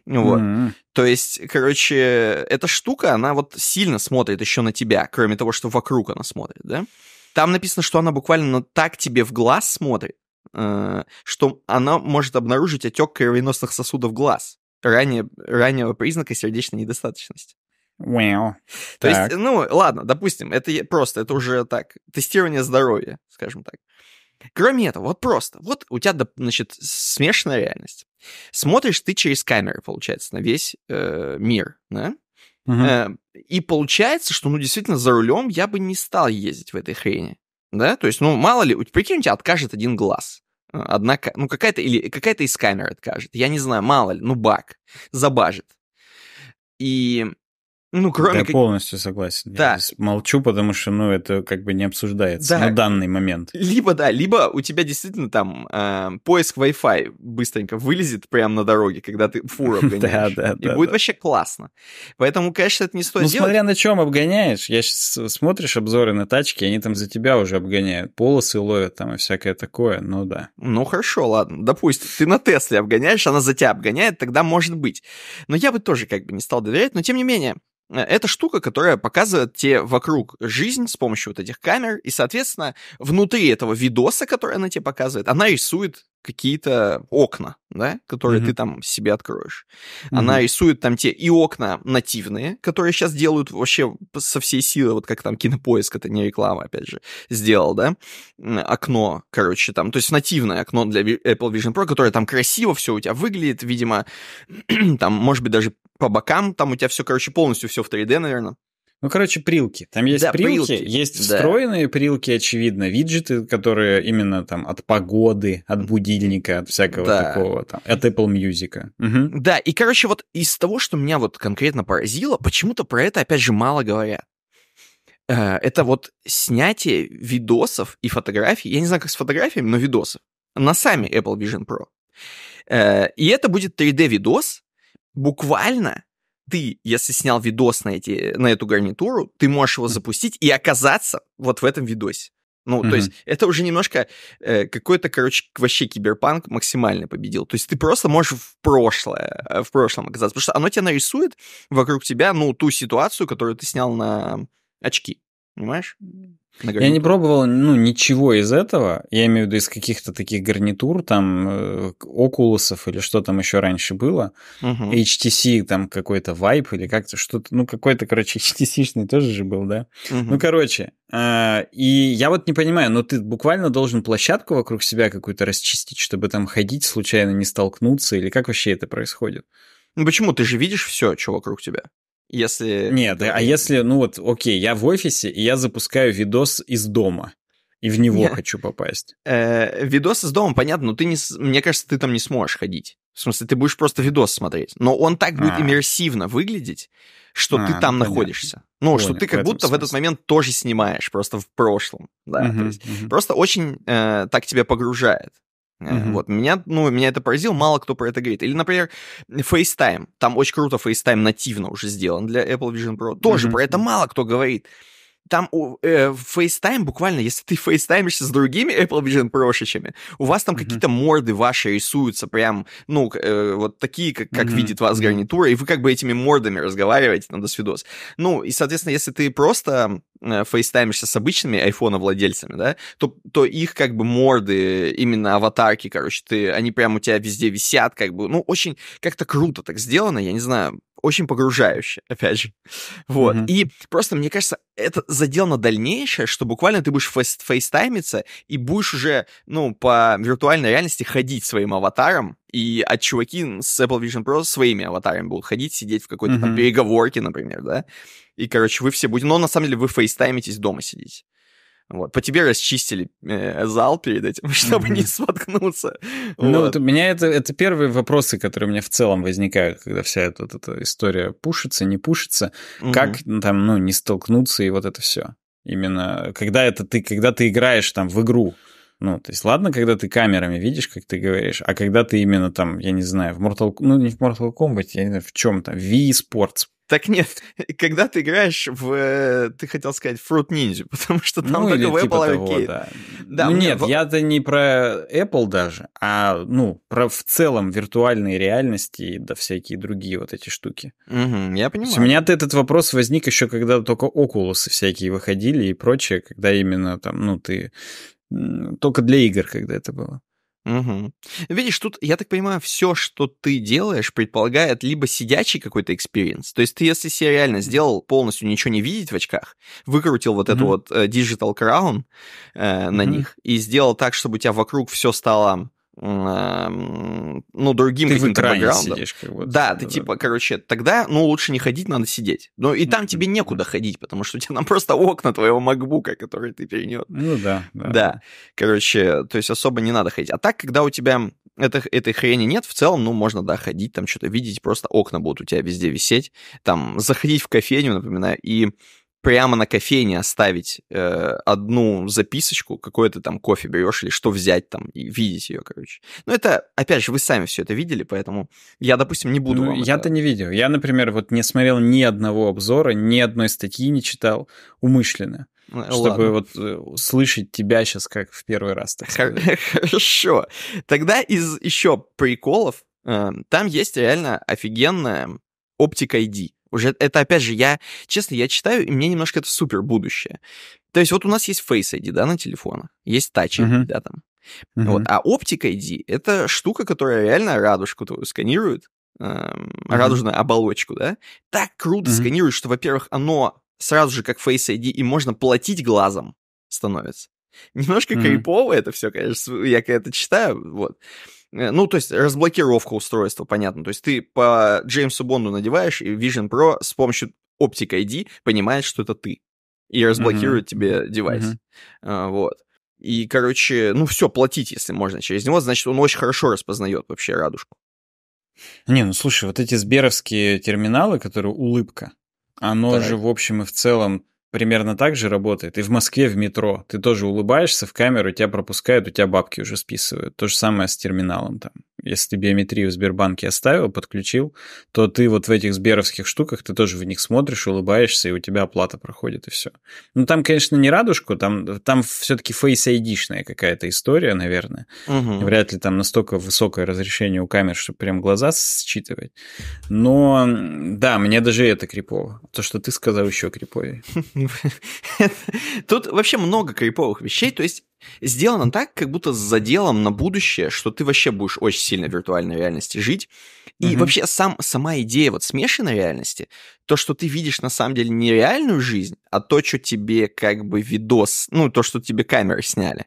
Вот. Mm-hmm. То есть, короче, эта штука, она вот сильно смотрит еще на тебя, кроме того, что вокруг она смотрит, да? Там написано, что она буквально ну, так тебе в глаз смотрит, э, что она может обнаружить отек кровеносных сосудов глаз ранее, раннего признака сердечной недостаточности. Wow. То так. есть, ну, ладно, допустим, это просто, это уже так, тестирование здоровья, скажем так. Кроме этого, вот просто, вот у тебя, значит, смешанная реальность. Смотришь ты через камеры, получается, на весь э, мир, да? Uh-huh. И получается, что, ну, действительно, за рулем я бы не стал ездить в этой хрени. Да, то есть, ну, мало ли, прикинь, у тебя откажет один глаз. Э, Однако, ну, какая-то, или какая-то из камер откажет. Я не знаю, мало ли, ну, баг, забажит. И ну, кроме... Я как... полностью согласен. Да. Я молчу, потому что, ну, это как бы не обсуждается да. на данный момент. Либо, да, либо у тебя действительно там э, поиск Wi-Fi быстренько вылезет прямо на дороге, когда ты фуру обгоняешь. да, да, И будет вообще классно. Поэтому, конечно, это не стоит ну, делать. смотря на чем обгоняешь. Я сейчас смотришь обзоры на тачки, они там за тебя уже обгоняют. Полосы ловят там и всякое такое, ну да. Ну, хорошо, ладно. Допустим, ты на Тесле обгоняешь, она за тебя обгоняет, тогда может быть. Но я бы тоже как бы не стал доверять, но тем не менее, Э, это штука, которая показывает тебе вокруг жизнь с помощью вот этих камер, и, соответственно, внутри этого видоса, который она тебе показывает, она рисует какие-то окна, да, которые mm-hmm. ты там себе откроешь. Mm-hmm. Она рисует там те и окна нативные, которые сейчас делают вообще со всей силы, вот как там кинопоиск, это не реклама, опять же, сделал, да, окно, короче, там, то есть нативное окно для Apple Vision Pro, которое там красиво все у тебя выглядит, видимо, там, может быть, даже по бокам, там у тебя все, короче, полностью все в 3D, наверное. Ну, короче, прилки. Там есть да, прилки, прилки, есть встроенные да. прилки, очевидно, виджеты, которые именно там от погоды, от будильника, от всякого да. такого, там, от Apple Music. Угу. Да, и, короче, вот из того, что меня вот конкретно поразило, почему-то про это, опять же, мало говорят. Э, это вот снятие видосов и фотографий, я не знаю, как с фотографиями, но видосов, на сами Apple Vision Pro. Э, и это будет 3D-видос, буквально ты, если снял видос на, эти, на эту гарнитуру, ты можешь его запустить и оказаться вот в этом видосе. Ну, mm-hmm. то есть это уже немножко э, какой-то, короче, вообще киберпанк максимально победил. То есть ты просто можешь в прошлое, э, в прошлом оказаться, потому что оно тебя нарисует вокруг тебя, ну, ту ситуацию, которую ты снял на очки, понимаешь? Я не пробовал, ну, ничего из этого. Я имею в виду из каких-то таких гарнитур, там, э, окулусов или что там еще раньше было. Угу. HTC, там, какой-то вайп или как-то что-то, ну, какой-то, короче, HTC-шный тоже же был, да? Угу. Ну, короче, э, и я вот не понимаю, но ну, ты буквально должен площадку вокруг себя какую-то расчистить, чтобы там ходить случайно, не столкнуться, или как вообще это происходит? Ну, почему? Ты же видишь все, что вокруг тебя. Если... Нет, а если, ну вот, окей, я в офисе, и я запускаю видос из дома, и в него Нет. хочу попасть. Э, видос из дома, понятно, но ты не... Мне кажется, ты там не сможешь ходить. В смысле, ты будешь просто видос смотреть. Но он так будет а. иммерсивно выглядеть, что а, ты там ну понятно. находишься. Ну, Понял, что ты как будто в этот момент тоже снимаешь, просто в прошлом. Да, угу, то есть угу. Просто очень э, так тебя погружает. Mm-hmm. Вот, меня, ну, меня это поразило, мало кто про это говорит. Или, например, FaceTime. Там очень круто FaceTime нативно уже сделан для Apple Vision Pro. Тоже mm-hmm. про это мало кто говорит. Там э, FaceTime буквально, если ты фейстаймишься с другими Apple Vision Pro-шечами, у вас там mm-hmm. какие-то морды ваши рисуются прям, ну, э, вот такие, как, как mm-hmm. видит вас гарнитура, и вы как бы этими мордами разговариваете, там, до свидос. Ну, и, соответственно, если ты просто Э, фейстаймишься с обычными айфона-владельцами, да, то, то их как бы морды, именно аватарки, короче, ты, они прямо у тебя везде висят, как бы, ну, очень как-то круто так сделано, я не знаю, очень погружающе, опять же. Вот. Mm-hmm. И просто, мне кажется, это задел на дальнейшее, что буквально ты будешь фейс- фейстаймиться и будешь уже, ну, по виртуальной реальности ходить своим аватаром, и от чуваки с Apple Vision Pro своими аватарами будут ходить, сидеть в какой-то mm-hmm. там переговорке, например, да, и, короче, вы все будете... Но на самом деле вы фейстаймитесь, дома сидеть. Вот. По тебе расчистили э, зал перед этим, чтобы mm-hmm. не споткнуться. Ну, вот. вот у меня это, это первые вопросы, которые у меня в целом возникают, когда вся эта, вот эта история пушится, не пушится. Mm-hmm. Как там, ну, не столкнуться и вот это все. Именно э, когда это ты, когда ты играешь там в игру, ну, то есть, ладно, когда ты камерами видишь, как ты говоришь, а когда ты именно там, я не знаю, в Mortal ну, не в Mortal Kombat, я не знаю, в чем там, в Wii Sports так нет, когда ты играешь в, э, ты хотел сказать, Fruit Ninja, потому что там ну, только в типа Apple типа Того, да. Да, ну, мне... Нет, я-то не про Apple даже, а ну про в целом виртуальные реальности и да всякие другие вот эти штуки. Угу, я понимаю. у меня-то этот вопрос возник еще, когда только Oculus всякие выходили и прочее, когда именно там, ну ты только для игр, когда это было. Угу. Видишь, тут, я так понимаю, все, что ты делаешь, предполагает либо сидячий какой-то экспириенс. То есть ты, если себе реально сделал полностью ничего не видеть в очках, выкрутил вот угу. эту вот э, digital crown э, на угу. них и сделал так, чтобы у тебя вокруг все стало Эм, ну, другим каким-то бэкграундом. Сидишь, как будто, да, ты да, типа, да. короче, тогда, ну, лучше не ходить, надо сидеть. Ну, и там тебе некуда ходить, потому что у тебя там просто окна твоего макбука, который ты перенес. Ну, да, да. Да, короче, то есть особо не надо ходить. А так, когда у тебя это, этой хрени нет, в целом, ну, можно, да, ходить, там что-то видеть, просто окна будут у тебя везде висеть, там, заходить в кофейню, напоминаю, и прямо на кофейне оставить э, одну записочку, какой ты там кофе берешь или что взять там, и видеть ее, короче. Ну, это, опять же, вы сами все это видели, поэтому я, допустим, не буду ну, Я-то это... не видел. Я, например, вот не смотрел ни одного обзора, ни одной статьи не читал умышленно. Ну, э, чтобы ладно. вот э, слышать тебя сейчас как в первый раз. Так Хорошо. Тогда из еще приколов э, там есть реально офигенная оптика ID. Уже это, опять же, я, честно, я читаю, и мне немножко это супер будущее. То есть вот у нас есть Face ID, да, на телефонах, есть Touch ID, uh-huh. да, там. Uh-huh. Вот. А оптика ID — это штука, которая реально радужку твою сканирует, uh-huh. радужную оболочку, да. Так круто uh-huh. сканирует, что, во-первых, оно сразу же как Face ID, и можно платить глазом становится. Немножко mm-hmm. крипово это все, конечно, я когда это читаю, вот. Э, ну, то есть разблокировка устройства, понятно. То есть ты по Джеймсу Бонду надеваешь, и Vision Pro с помощью Optic ID понимает, что это ты. И разблокирует mm-hmm. тебе девайс. Mm-hmm. А, вот. И, короче, ну все, платить, если можно через него. Значит, он очень хорошо распознает вообще радужку. Не, ну слушай, вот эти сберовские терминалы, которые улыбка, оно так. же в общем и в целом примерно так же работает. И в Москве, в метро. Ты тоже улыбаешься в камеру, тебя пропускают, у тебя бабки уже списывают. То же самое с терминалом там если ты биометрию в Сбербанке оставил, подключил, то ты вот в этих сберовских штуках, ты тоже в них смотришь, улыбаешься, и у тебя оплата проходит, и все. Ну, там, конечно, не радужку, там, там все-таки Face ID-шная какая-то история, наверное. Угу. Вряд ли там настолько высокое разрешение у камер, чтобы прям глаза считывать. Но, да, мне даже это крипово. То, что ты сказал, еще криповее. Тут вообще много криповых вещей, то есть сделано так, как будто с заделом на будущее, что ты вообще будешь очень сильно в виртуальной реальности жить. И mm-hmm. вообще сам, сама идея вот смешанной реальности, то, что ты видишь на самом деле не реальную жизнь, а то, что тебе как бы видос, ну, то, что тебе камеры сняли.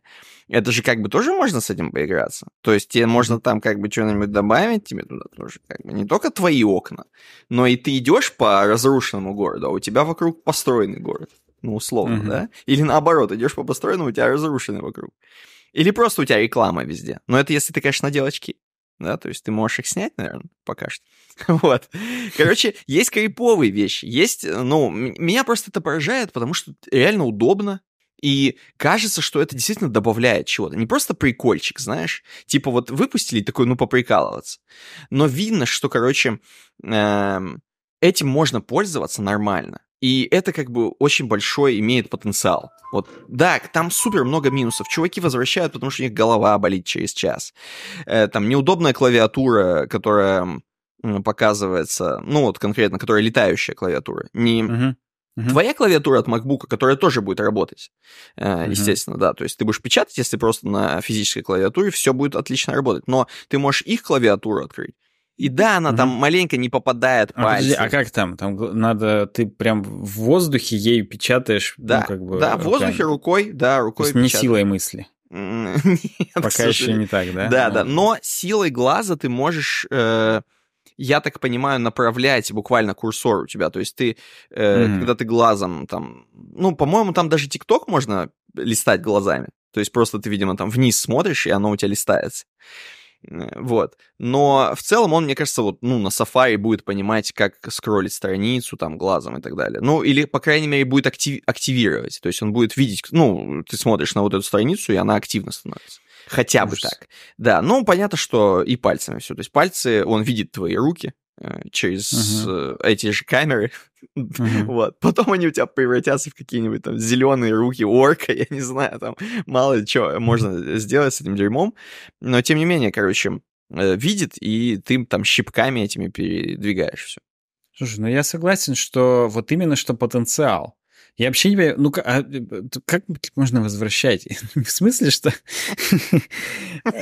Это же как бы тоже можно с этим поиграться. То есть тебе можно там как бы что-нибудь добавить, тебе туда тоже как бы не только твои окна, но и ты идешь по разрушенному городу, а у тебя вокруг построенный город ну, условно, угу. да? Или наоборот, идешь по построенному, у тебя разрушены вокруг. Или просто у тебя реклама везде. Но это если ты, конечно, надел очки. Да, то есть ты можешь их снять, наверное, пока что. вот. Короче, есть криповые вещи. Есть, э, ну, меня просто это поражает, потому что реально удобно. И кажется, что это действительно добавляет чего-то. Не просто прикольчик, знаешь. Типа вот выпустили такой, ну, поприкалываться. Но видно, что, короче, эм, этим можно пользоваться нормально. И это как бы очень большой имеет потенциал. Вот, да, там супер много минусов. Чуваки возвращают, потому что у них голова болит через час. Э, там неудобная клавиатура, которая показывается, ну вот конкретно, которая летающая клавиатура. Не uh-huh. Uh-huh. твоя клавиатура от MacBook, которая тоже будет работать, э, uh-huh. естественно, да. То есть ты будешь печатать, если просто на физической клавиатуре все будет отлично работать. Но ты можешь их клавиатуру открыть, и да, она угу. там маленько не попадает а, пальцем. Подожди, а как там? Там надо, ты прям в воздухе ею печатаешь. Ну, да, ну, как бы, да в воздухе рукой, да, рукой То есть не силой мысли. Нет, Пока еще не так, да? Да, да. Но силой глаза ты можешь, э, я так понимаю, направлять буквально курсор у тебя. То есть ты, э, mm. когда ты глазом там... Ну, по-моему, там даже ТикТок можно листать глазами. То есть просто ты, видимо, там вниз смотришь, и оно у тебя листается. Э, вот. Но в целом он, мне кажется, вот, ну, на Safari будет понимать, как скроллить страницу там глазом и так далее. Ну, или, по крайней мере, будет актив... активировать. То есть он будет видеть, ну, ты смотришь на вот эту страницу, и она активно становится. Хотя Ужас. бы так. Да, ну, понятно, что и пальцами все. То есть пальцы, он видит твои руки э, через uh-huh. эти же камеры. Uh-huh. вот. Потом они у тебя превратятся в какие-нибудь там зеленые руки орка, я не знаю, там мало ли что можно сделать с этим дерьмом. Но тем не менее, короче, э, видит, и ты там щипками этими передвигаешь все. Слушай, ну я согласен, что вот именно что потенциал. Я вообще не понимаю, ну а, э, как, а, как можно возвращать? В смысле, что...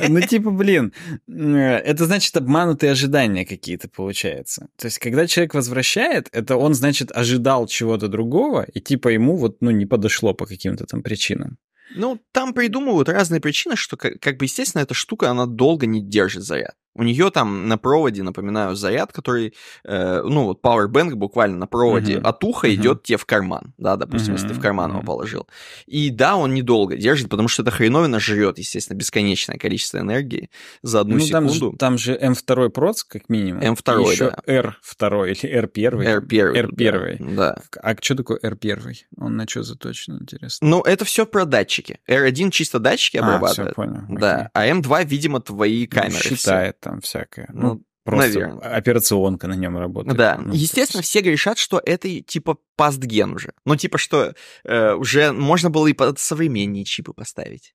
Ну типа, блин, э, это значит обманутые ожидания какие-то получается. То есть, когда человек возвращает, это он, значит, ожидал чего-то другого, и типа ему вот, ну, не подошло по каким-то там причинам. Ну, там придумывают разные причины, что, как бы, естественно, эта штука, она долго не держит заряд. У нее там на проводе, напоминаю, заряд, который, э, ну вот Powerbank буквально на проводе uh-huh. от уха uh-huh. идет тебе в карман, да, допустим, uh-huh. если ты в карман uh-huh. его положил. И да, он недолго держит, потому что эта хреновина жрет, естественно, бесконечное количество энергии за одну ну, секунду. Там же, там же M2 эм проц, как минимум. M2, эм еще да. R2 или R1. R1. R1. Да. А что такое R1? Он на что заточен, интересно? Ну, это все про датчики. R1 чисто датчики обрабатывает. А, все, понял. Да. Окей. А M2, эм видимо, твои ну, камеры. Ну, считает там всякое. Ну, ну просто наверное. операционка на нем работает. Да, ну, естественно, все грешат, что это типа пастген уже. Ну, типа, что э, уже можно было и под современные чипы поставить.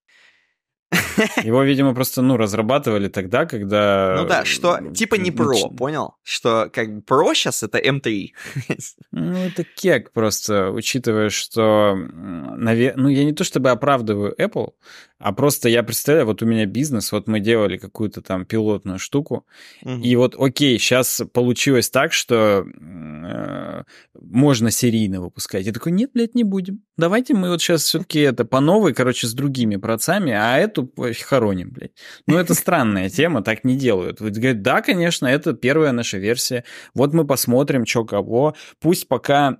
Его, видимо, просто, ну, разрабатывали тогда, когда... Ну да, что типа не про, понял? Что как про сейчас это М3. Ну, это кек просто, учитывая, что... Наве... Ну, я не то чтобы оправдываю Apple, а просто я представляю, вот у меня бизнес, вот мы делали какую-то там пилотную штуку, и вот, окей, сейчас получилось так, что э, можно серийно выпускать. Я такой, нет, блядь, не будем. Давайте мы вот сейчас все-таки это по новой, короче, с другими процами, а это нету, хороним, блядь. Ну, это странная тема, так не делают. Вот говорят, да, конечно, это первая наша версия. Вот мы посмотрим, что кого. Пусть пока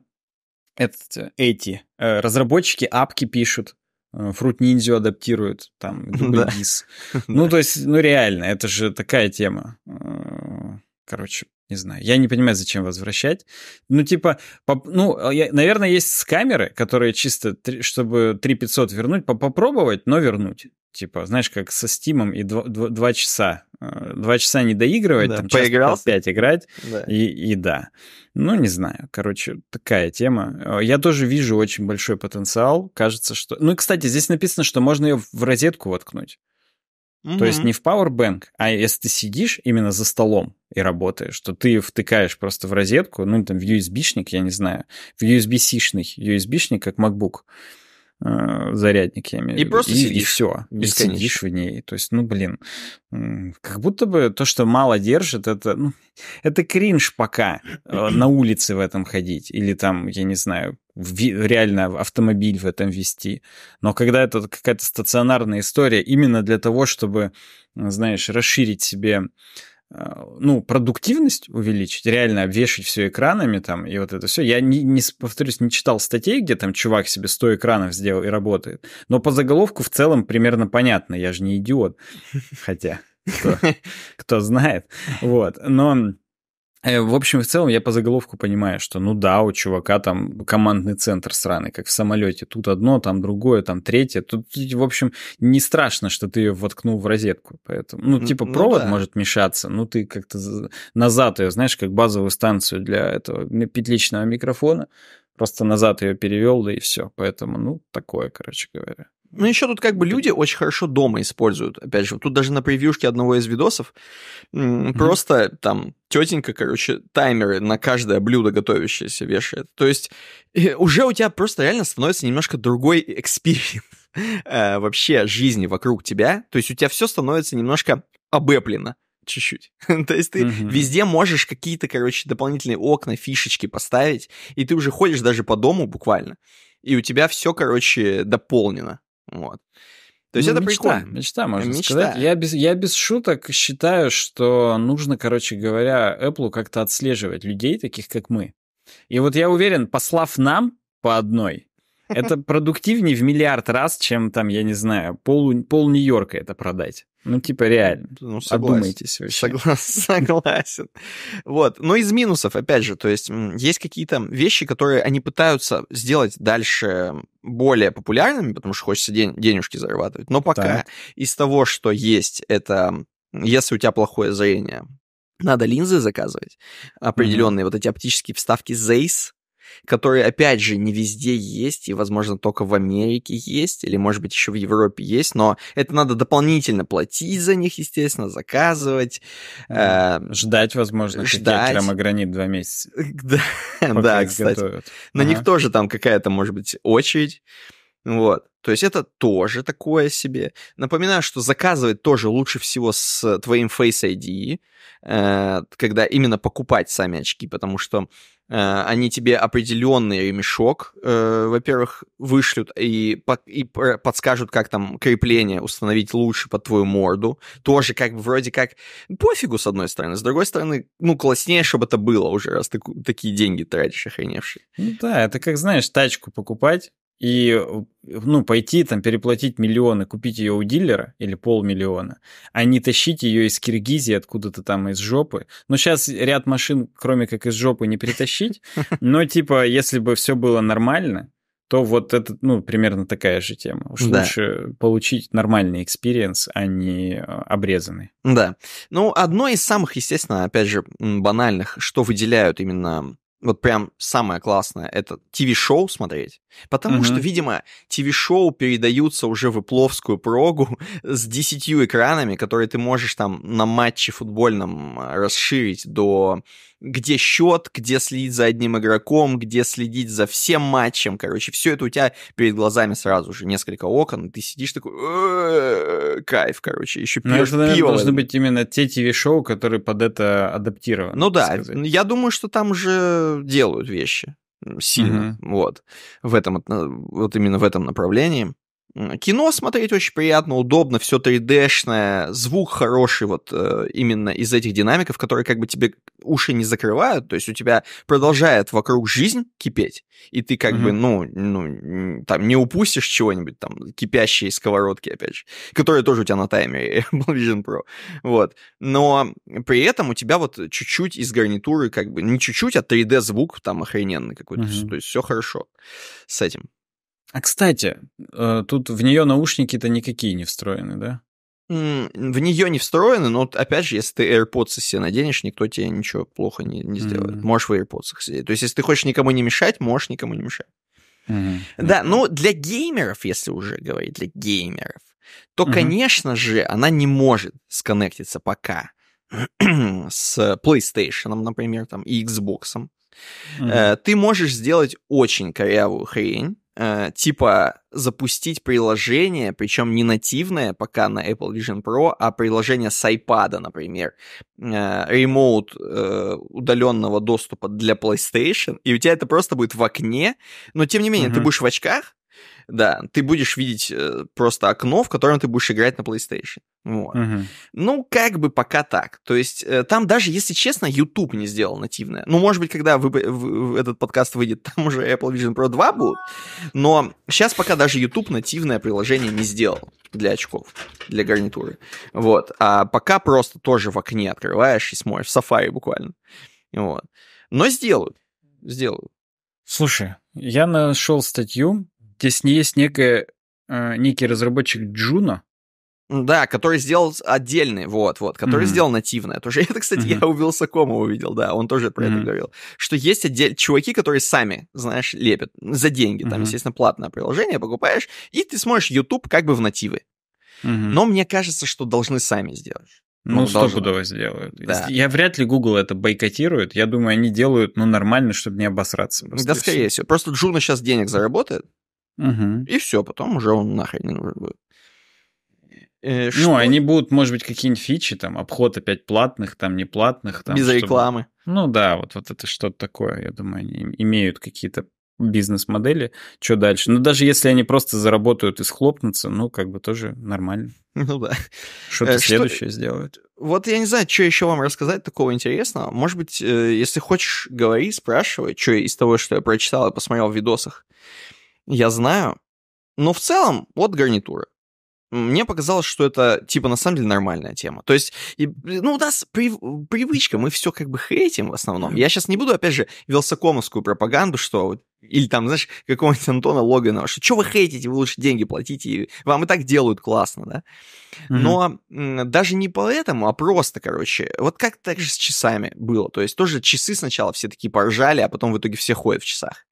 этот, эти э, разработчики апки пишут, Фрут э, Ниндзю адаптируют, там, да. Ну, то есть, ну, реально, это же такая тема. Э, короче, не знаю. Я не понимаю, зачем возвращать. Ну, типа, поп- ну, а я, наверное, есть камеры, которые чисто, 3, чтобы 3500 вернуть, попробовать, но вернуть. Типа, знаешь, как со Стимом и два, два, часа. Э, два часа не доигрывать, да, там поиграл опять играть. Да. И, и да. Ну, не знаю. Короче, такая тема. Э, я тоже вижу очень большой потенциал. Кажется, что... Ну, и, кстати, здесь написано, что можно ее в розетку воткнуть. Mm-hmm. То есть не в Powerbank, а если ты сидишь именно за столом и работаешь, что ты втыкаешь просто в розетку, ну, там, в USB-шник, я не знаю, в USB-сишный, USB-шник, как MacBook, Э, зарядник, я имею в виду. И просто и, сидишь. И все. Бесконечно. И сидишь в ней. То есть, ну, блин, как будто бы то, что мало держит, это, ну, это кринж пока э, на улице в этом ходить. Или там, я не знаю, реально автомобиль в этом вести. Но когда это какая-то стационарная история, именно для того, чтобы, знаешь, расширить себе а, ну, продуктивность увеличить, реально обвешать все экранами там и вот это все. Я, не, не, повторюсь, не читал статей, где там чувак себе 100 экранов сделал и работает. Но по заголовку в целом примерно понятно, я же не идиот. Хотя, кто, кто знает. Вот, но... Э, в общем, в целом я по заголовку понимаю, что ну да, у чувака там командный центр сраный, как в самолете. Тут одно, там другое, там третье. Тут, в общем, не страшно, что ты ее воткнул в розетку. Поэтому, ну, типа, ну, провод да. может мешаться, ну ты как-то назад ее, знаешь, как базовую станцию для этого петличного микрофона. Просто назад ее перевел, да и все. Поэтому, ну, такое, короче говоря. Ну, еще тут как бы люди очень хорошо дома используют. Опять же, тут даже на превьюшке одного из видосов mm-hmm. просто там тетенька, короче, таймеры на каждое блюдо готовящееся вешает. То есть э, уже у тебя просто реально становится немножко другой экспириенс э, вообще жизни вокруг тебя. То есть у тебя все становится немножко обеплено чуть-чуть. То есть ты mm-hmm. везде можешь какие-то, короче, дополнительные окна, фишечки поставить, и ты уже ходишь даже по дому буквально, и у тебя все, короче, дополнено. Вот. То есть ну, это мечта, прикольно. Мечта, можно мечта. сказать. Я без, я без шуток считаю, что нужно, короче говоря, Apple как-то отслеживать людей, таких как мы. И вот я уверен, послав нам по одной, это продуктивнее в миллиард раз, чем там, я не знаю, пол, пол Нью-Йорка это продать. Ну, типа, реально. Ну, согласен. Одумайтесь вообще. Согласен, согласен. Вот. Но ну, из минусов, опять же, то есть есть какие-то вещи, которые они пытаются сделать дальше более популярными, потому что хочется ден- денежки зарабатывать. Но пока так. из того, что есть, это если у тебя плохое зрение, надо линзы заказывать, определенные mm-hmm. вот эти оптические вставки Zeiss, которые, опять же, не везде есть, и, возможно, только в Америке есть, или, может быть, еще в Европе есть, но это надо дополнительно платить за них, естественно, заказывать. Э, ждать, возможно, ждать. прямо гранит два месяца. Э, да, да кстати. На ага. них тоже там какая-то, может быть, очередь. Вот. То есть это тоже такое себе. Напоминаю, что заказывать тоже лучше всего с твоим Face ID, э, когда именно покупать сами очки, потому что Э, они тебе определенный ремешок, э, во-первых, вышлют и, под, и э, подскажут, как там крепление установить лучше под твою морду. Тоже как бы вроде как пофигу с одной стороны, с другой стороны, ну класснее, чтобы это было уже, раз ты такие деньги тратишь охреневшие. Ну да, это как, знаешь, тачку покупать, и э, ну, пойти там переплатить миллионы, купить ее у дилера или полмиллиона, а не тащить ее из Киргизии откуда-то там из жопы. Ну, сейчас ряд машин, кроме как из жопы, не притащить. но типа, если бы все было нормально, то вот это, ну, примерно такая же тема. Уж да. лучше получить нормальный экспириенс, а не э, обрезанный. Да. Ну, одно из самых, естественно, опять же, банальных, что выделяют именно вот прям самое классное, это ТВ-шоу смотреть. Потому mm-hmm. что, видимо, ТВ-шоу передаются уже в Ипловскую прогу с десятью экранами, которые ты можешь там на матче футбольном а, расширить до где счет, где следить за одним игроком, где следить за всем матчем. Короче, все это у тебя перед глазами сразу же несколько окон, и ты сидишь такой «Э, кайф, короче, еще пьешь Но ну, это, наверное, пиво. должны быть именно те ТВ-шоу, которые под это адаптированы. Ну да, сказать. я думаю, что там же делают вещи сильно, угу. вот, в этом, вот именно в этом направлении кино смотреть очень приятно, удобно, все 3D-шное, звук хороший вот э, именно из этих динамиков, которые как бы тебе уши не закрывают, то есть у тебя продолжает вокруг жизнь кипеть, и ты как mm-hmm. бы, ну, ну, там не упустишь чего-нибудь, там, кипящие сковородки, опять же, которые тоже у тебя на таймере Vision Pro, вот. Но при этом у тебя вот чуть-чуть из гарнитуры как бы, не чуть-чуть, а 3D-звук там охрененный какой-то, mm-hmm. то есть все хорошо с этим. А кстати, э, тут в нее наушники-то никакие не встроены, да? В нее не встроены, но опять же, если ты AirPods себе наденешь, никто тебе ничего плохо не, не сделает. Mm-hmm. Можешь в AirPods сидеть. То есть, если ты хочешь никому не мешать, можешь никому не мешать. Mm-hmm. Да, ну для геймеров, если уже говорить, для геймеров, то, mm-hmm. конечно же, она не может сконнектиться пока с PlayStation, например, там, и Xbox. Mm-hmm. Ты можешь сделать очень корявую хрень э, типа запустить приложение, причем не нативное пока на Apple Vision Pro, а приложение с iPad, например, remote э, э удаленного доступа для PlayStation, и у тебя это просто будет в окне, но тем не менее угу. ты будешь в очках, да, ты будешь видеть э, просто окно, в котором ты будешь играть на PlayStation. Вот. Угу. Ну, как бы пока так. То есть э, там даже, если честно, YouTube не сделал нативное. Ну, может быть, когда вы, вы, этот подкаст выйдет, там уже Apple Vision Pro 2 будет. Но сейчас пока даже YouTube нативное приложение не сделал для очков, для гарнитуры. Вот. А пока просто тоже в окне открываешь и смотришь, в Safari буквально. Вот. Но сделают. Сделают. Слушай, я нашел статью Здесь есть некая, э, некий разработчик Джуна, да, который сделал отдельный, вот, вот, который mm-hmm. сделал нативное. Тоже это, кстати, mm-hmm. я у Вилсакома увидел, да, он тоже про mm-hmm. это говорил. Что есть отдель... чуваки, которые сами, знаешь, лепят за деньги. Mm-hmm. Там, естественно, платное приложение покупаешь, и ты смотришь YouTube как бы в нативы. Mm-hmm. Но мне кажется, что должны сами сделать. Ну, ну стопудово сделают. Да. Я вряд ли Google это бойкотирует. Я думаю, они делают, ну, нормально, чтобы не обосраться. Да, скорее всего. Просто Джуна сейчас денег заработает. Угу. И все, потом уже он нахрен не нужен будет. Э, ну, что... Ну, они будут, может быть, какие-нибудь фичи, там, обход опять платных, там, неплатных. Там, Без чтобы... рекламы. Ну да, вот, вот это что-то такое, я думаю, они имеют какие-то бизнес-модели, что дальше. Ну, даже если они просто заработают и схлопнутся, ну, как бы тоже нормально. Ну да. Что-то э, следующее сделают. Вот я не знаю, что еще вам рассказать такого интересного. Может быть, э, если хочешь, говори, спрашивай, что из того, что я прочитал и посмотрел в видосах, я знаю. Но в целом, вот гарнитура. Мне показалось, что это, типа, на самом деле нормальная тема. То есть, и, ну, у нас при, привычка, мы все как бы хейтим в основном. Я сейчас не буду, опять же, велсакомовскую пропаганду, что или там, знаешь, какого-нибудь Антона Логинова, что, что вы хейтите, вы лучше деньги платите, вам и так делают классно, да? Но mm-hmm. даже не поэтому, а просто, короче, вот как так же с часами было. То есть тоже часы сначала все такие поржали, а потом в итоге все ходят в часах.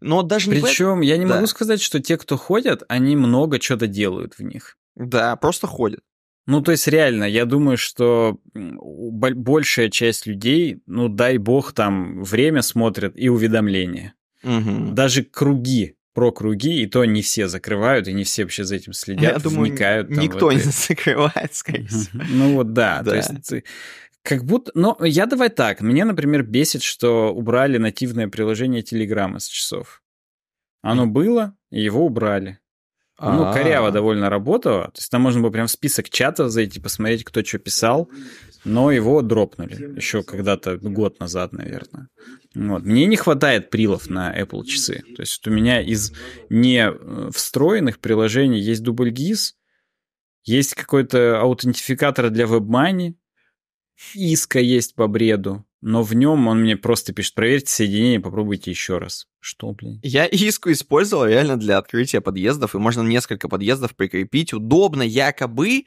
Но даже Причем, не Причем я не да. могу сказать, что те, кто ходят, они много что-то делают в них. Да, просто ходят. Ну, то есть, реально, я думаю, что большая часть людей, ну, дай бог, там время смотрят и уведомления. Угу. Даже круги про круги, и то не все закрывают, и не все вообще за этим следят, Я думаю, вникают. Никто не закрывает, скорее всего. Ну вот да, да. то есть э, как будто... Но я давай так. Мне, например, бесит, что убрали нативное приложение Телеграма с часов. Оно было, и его убрали. Ну, а. коряво довольно работало, То есть там можно было прям в список чатов зайти, посмотреть, кто что писал. Но его дропнули еще когда-то год назад, наверное. Вот. Мне не хватает прилов на Apple часы. То есть вот у меня из не э, встроенных приложений есть дубль GIS, есть какой-то аутентификатор для WebMoney, иска есть по бреду но в нем он мне просто пишет, проверьте соединение, попробуйте еще раз. Что, блин? Я иску использовал реально для открытия подъездов, и можно несколько подъездов прикрепить. Удобно якобы,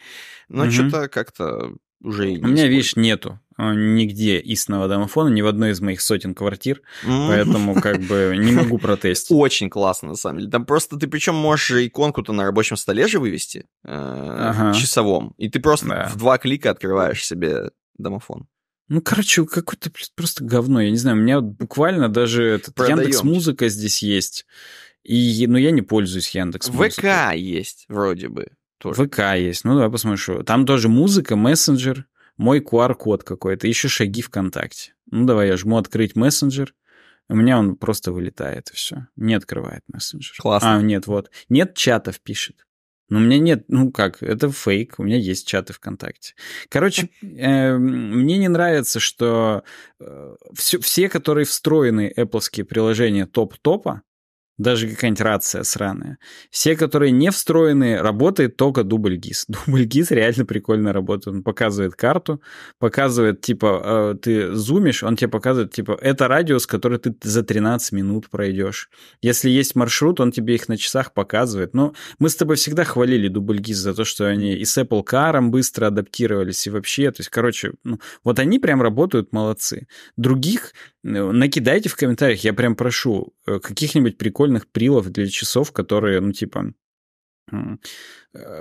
но угу. что-то как-то уже... У меня, видишь, нету а, нигде истного домофона, ни в одной из моих сотен квартир, mm-hmm. поэтому как бы не могу протестить. Очень классно, на самом деле. Там просто ты причем можешь иконку-то на рабочем столе же вывести, э, часовом, и ты просто в два клика открываешь себе домофон. Ну, короче, какое-то просто говно. Я не знаю, у меня буквально даже этот Яндекс Музыка здесь есть. И, но ну, я не пользуюсь Яндекс Музыкой. ВК есть вроде бы. Тоже. ВК есть. Ну, давай посмотрим. Там тоже музыка, мессенджер, мой QR-код какой-то, еще шаги ВКонтакте. Ну, давай я жму открыть мессенджер. У меня он просто вылетает, и все. Не открывает мессенджер. Классно. А, нет, вот. Нет чатов пишет. Но у меня нет, ну как, это фейк, у меня есть чаты ВКонтакте. Короче, э, мне не нравится, что э, все, все, которые встроены Apple приложения топ-топа, даже какая-нибудь рация сраная. Все, которые не встроены, работает только дубль ГИС. Дубль ГИС реально прикольно работает. Он показывает карту, показывает, типа, э, ты зумишь, он тебе показывает, типа, это радиус, который ты за 13 минут пройдешь. Если есть маршрут, он тебе их на часах показывает. Но ну, мы с тобой всегда хвалили дубль ГИС за то, что они и с Apple Car быстро адаптировались, и вообще, то есть, короче, ну, вот они прям работают молодцы. Других ну, накидайте в комментариях, я прям прошу, э, каких-нибудь прикольных прикольных прилов для часов, которые, ну, типа, Э,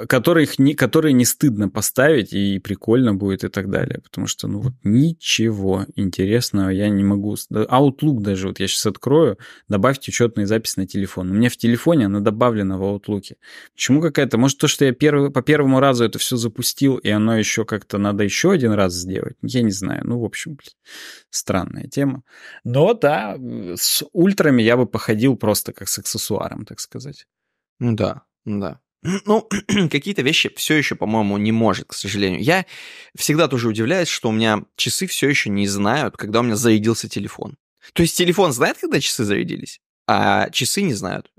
которых не, которые не стыдно поставить и прикольно будет и так далее, потому что ну вот ничего интересного я не могу. Outlook даже вот я сейчас открою, добавьте учетную запись на телефон. У меня в телефоне она добавлена в Outlook. Почему какая-то? Может то, что я первый, по первому разу это все запустил и оно еще как-то надо еще один раз сделать? Я не знаю. Ну в общем, блин, странная тема. Но да, с ультрами я бы походил просто как с аксессуаром, так сказать. Ну да, да. Ну, какие-то вещи все еще, по-моему, не может, к сожалению. Я всегда тоже удивляюсь, что у меня часы все еще не знают, когда у меня зарядился телефон. То есть телефон знает, когда часы зарядились, а часы не знают.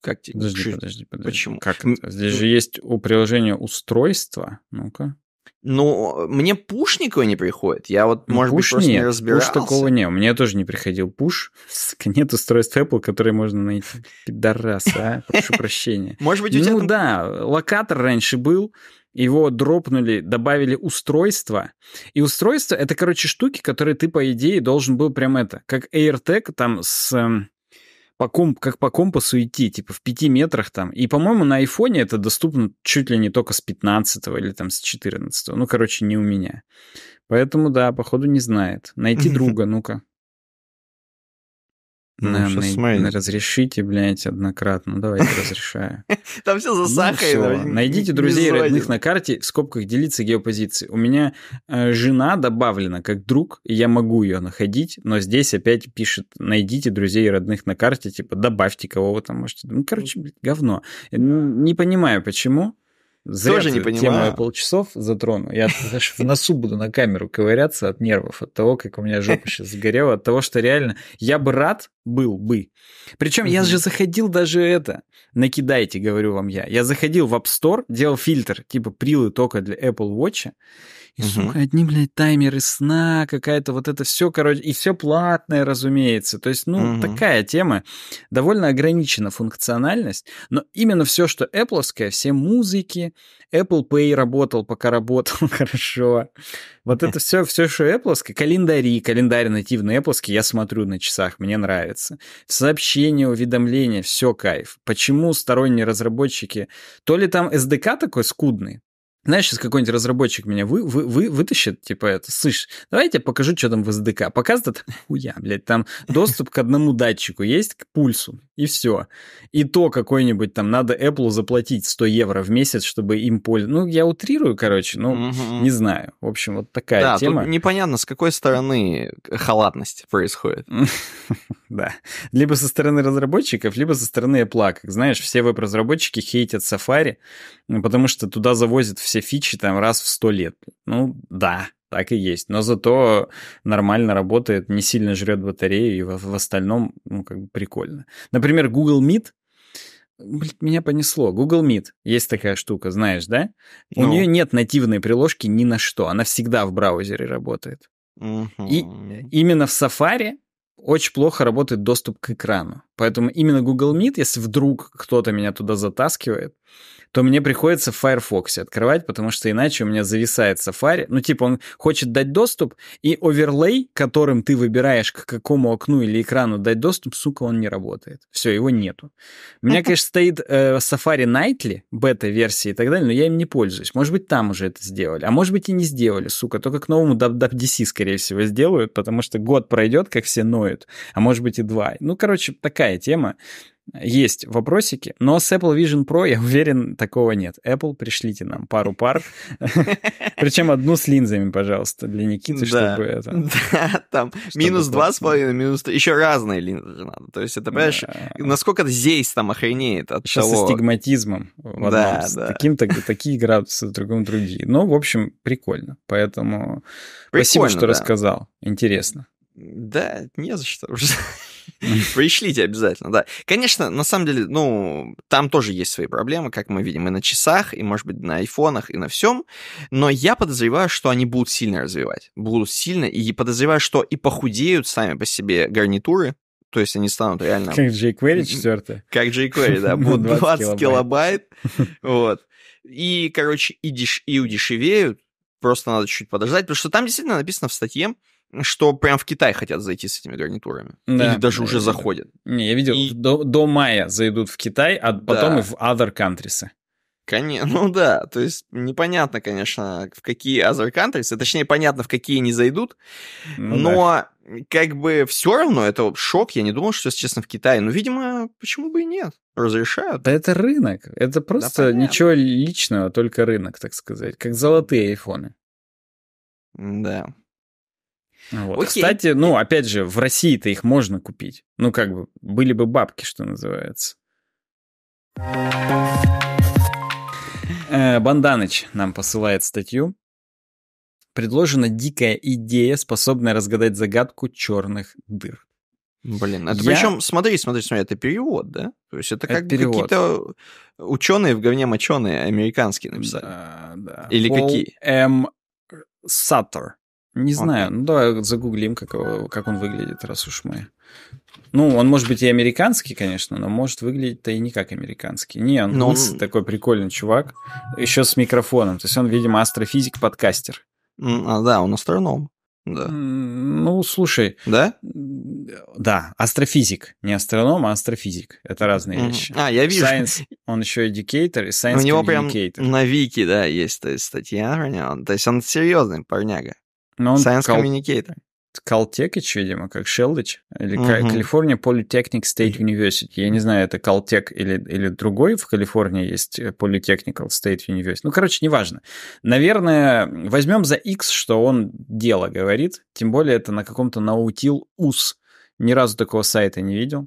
Как Подожди, подожди, подожди. Почему? Как Здесь ну же есть у приложения устройство. Ну-ка. Ну, мне пуш никакой не приходит. Я вот, ну, может пуш быть, просто нет. не разбирался. Пуш такого не. мне тоже не приходил пуш. Нет устройств Apple, которые можно найти. Пидорас, а? Прошу прощения. Может быть, у тебя... Ну да, локатор раньше был, его дропнули, добавили устройство. И устройство — это, короче, штуки, которые ты, по идее, должен был прям это, как AirTag там с эм, по комп, как по компасу идти, типа в 5 метрах там. И, по-моему, на айфоне это доступно чуть ли не только с 15 или там с 14. -го. Ну, короче, не у меня. Поэтому, да, походу не знает. Найти друга, ну-ка. Наверное, ну, Наверное, разрешите, блядь, однократно. Ну Давайте разрешаю. Там все засахарено. Ну, найдите друзей родных на карте, в скобках делиться геопозиции. У меня э, жена добавлена как друг, и я могу ее находить, но здесь опять пишет, найдите друзей родных на карте, типа добавьте кого-то, можете. Ну, короче, говно. Не понимаю, почему. Зря Тоже не понимаю. Тему я полчасов затрону. Я знаешь, в носу буду на камеру ковыряться от нервов, от того, как у меня жопа сейчас сгорела, от того, что реально я бы рад был бы. Причем я же заходил даже это. Накидайте, говорю вам я. Я заходил в App Store, делал фильтр, типа прилы только для Apple Watch. И, угу. сука, одни, блядь, таймеры сна, какая-то вот это все, короче, и все платное, разумеется. То есть, ну, угу. такая тема. Довольно ограничена функциональность, но именно все, что Apple, все музыки, Apple Pay работал, пока работал хорошо. Вот это все, все, что Apple, календари, календарь нативный Apple, я смотрю на часах, мне нравится. Сообщения, уведомления, все кайф. Почему сторонние разработчики, то ли там SDK такой скудный, знаешь, сейчас какой-нибудь разработчик меня вы, вы, вы, вытащит, типа, это, слышь, давайте я покажу, что там в SDK. Показывает, там, хуя, блядь, там доступ к одному датчику есть, к пульсу, и все. И то какой-нибудь там надо Apple заплатить 100 евро в месяц, чтобы им пользоваться. Ну, я утрирую, короче, ну, угу. не знаю. В общем, вот такая да, тема. Тут непонятно, с какой стороны халатность происходит. Да. Либо со стороны разработчиков, либо со стороны Apple. Как знаешь, все веб-разработчики хейтят Safari, потому что туда завозят все все фичи там раз в сто лет. Ну, да, так и есть. Но зато нормально работает, не сильно жрет батарею, и в, в остальном, ну, как бы прикольно. Например, Google Meet. Блин, меня понесло. Google Meet. Есть такая штука, знаешь, да? Ну. У нее нет нативной приложки ни на что. Она всегда в браузере работает. Угу. И именно в Safari очень плохо работает доступ к экрану. Поэтому именно Google Meet, если вдруг кто-то меня туда затаскивает, то мне приходится в Firefox открывать, потому что иначе у меня зависает Safari. Ну, типа, он хочет дать доступ, и оверлей, которым ты выбираешь, к какому окну или экрану дать доступ, сука, он не работает. Все, его нету. У меня, конечно, стоит э, Safari Nightly, бета-версии и так далее, но я им не пользуюсь. Может быть, там уже это сделали. А может быть, и не сделали, сука. Только к новому WWDC, скорее всего, сделают, потому что год пройдет, как все ноют. А может быть, и два. Ну, короче, такая тема есть вопросики, но с Apple Vision Pro, я уверен, такого нет. Apple, пришлите нам пару пар. Причем одну с линзами, пожалуйста, для Никиты, чтобы это... Да, там минус два с половиной, минус три. Еще разные линзы надо. То есть это, понимаешь, насколько здесь там охренеет от Сейчас со стигматизмом. Да, да. Таким-то такие градусы, в другом другие. Ну, в общем, прикольно. Поэтому спасибо, что рассказал. Интересно. Да, не за что. Пришлите обязательно, да. Конечно, на самом деле, ну, там тоже есть свои проблемы, как мы видим, и на часах, и, может быть, на айфонах, и на всем. Но я подозреваю, что они будут сильно развивать. Будут сильно, и подозреваю, что и похудеют сами по себе гарнитуры, то есть они станут реально... Как jQuery четвертое, Как jQuery, да, будут 20, 20 килобайт. Вот. И, короче, и, деш... и удешевеют, просто надо чуть подождать, потому что там действительно написано в статье, что прям в Китай хотят зайти с этими гарнитурами. Да. Или даже уже э, заходят. Не, я видел, и... до, до мая зайдут в Китай, а да. потом и в other countries. Конечно, ну да, то есть непонятно, конечно, в какие other countries, а точнее понятно, в какие не зайдут, ну, но да. как бы все равно это шок, я не думал, что, если честно, в Китае, Но ну, видимо, почему бы и нет, разрешают. Да это рынок, это просто да, ничего личного, только рынок, так сказать, как золотые айфоны. Да, вот. Окей. Кстати, ну, опять же, в России-то их можно купить. Ну, как бы, были бы бабки, что называется. Э, Банданыч нам посылает статью. Предложена дикая идея, способная разгадать загадку черных дыр. Блин, это я... причем, смотри, смотри, смотри, это перевод, да? То есть это, это как перевод. какие-то ученые в говне моченые американские написали. Да, да. Или Пол какие? М. Саттер. Не знаю. Ну, давай загуглим, как, как он выглядит, раз уж мы... Ну, он может быть и американский, конечно, но может выглядеть-то и не как американский. Не, он но... Ну, лысый, такой прикольный чувак. Еще с микрофоном. То есть он, видимо, астрофизик-подкастер. А, да, он астроном. Да. Ну, слушай. Да? Да, астрофизик. Не астроном, а астрофизик. Это разные mm-hmm. вещи. А, я вижу. Science, он еще educator и science У него прям на Вики, да, есть то есть, статья про него. То есть он серьезный парняга. Но он Science кол... Communicator. Caltech, видимо, как Шелдич, или Калифорния Политехник Стейт Университет. Я не знаю, это Caltech или, или другой. В Калифорнии есть Политехникал э, Стейт University. Ну, короче, неважно. Наверное, возьмем за X, что он дело говорит. Тем более это на каком-то наутил ус. Ни разу такого сайта не видел.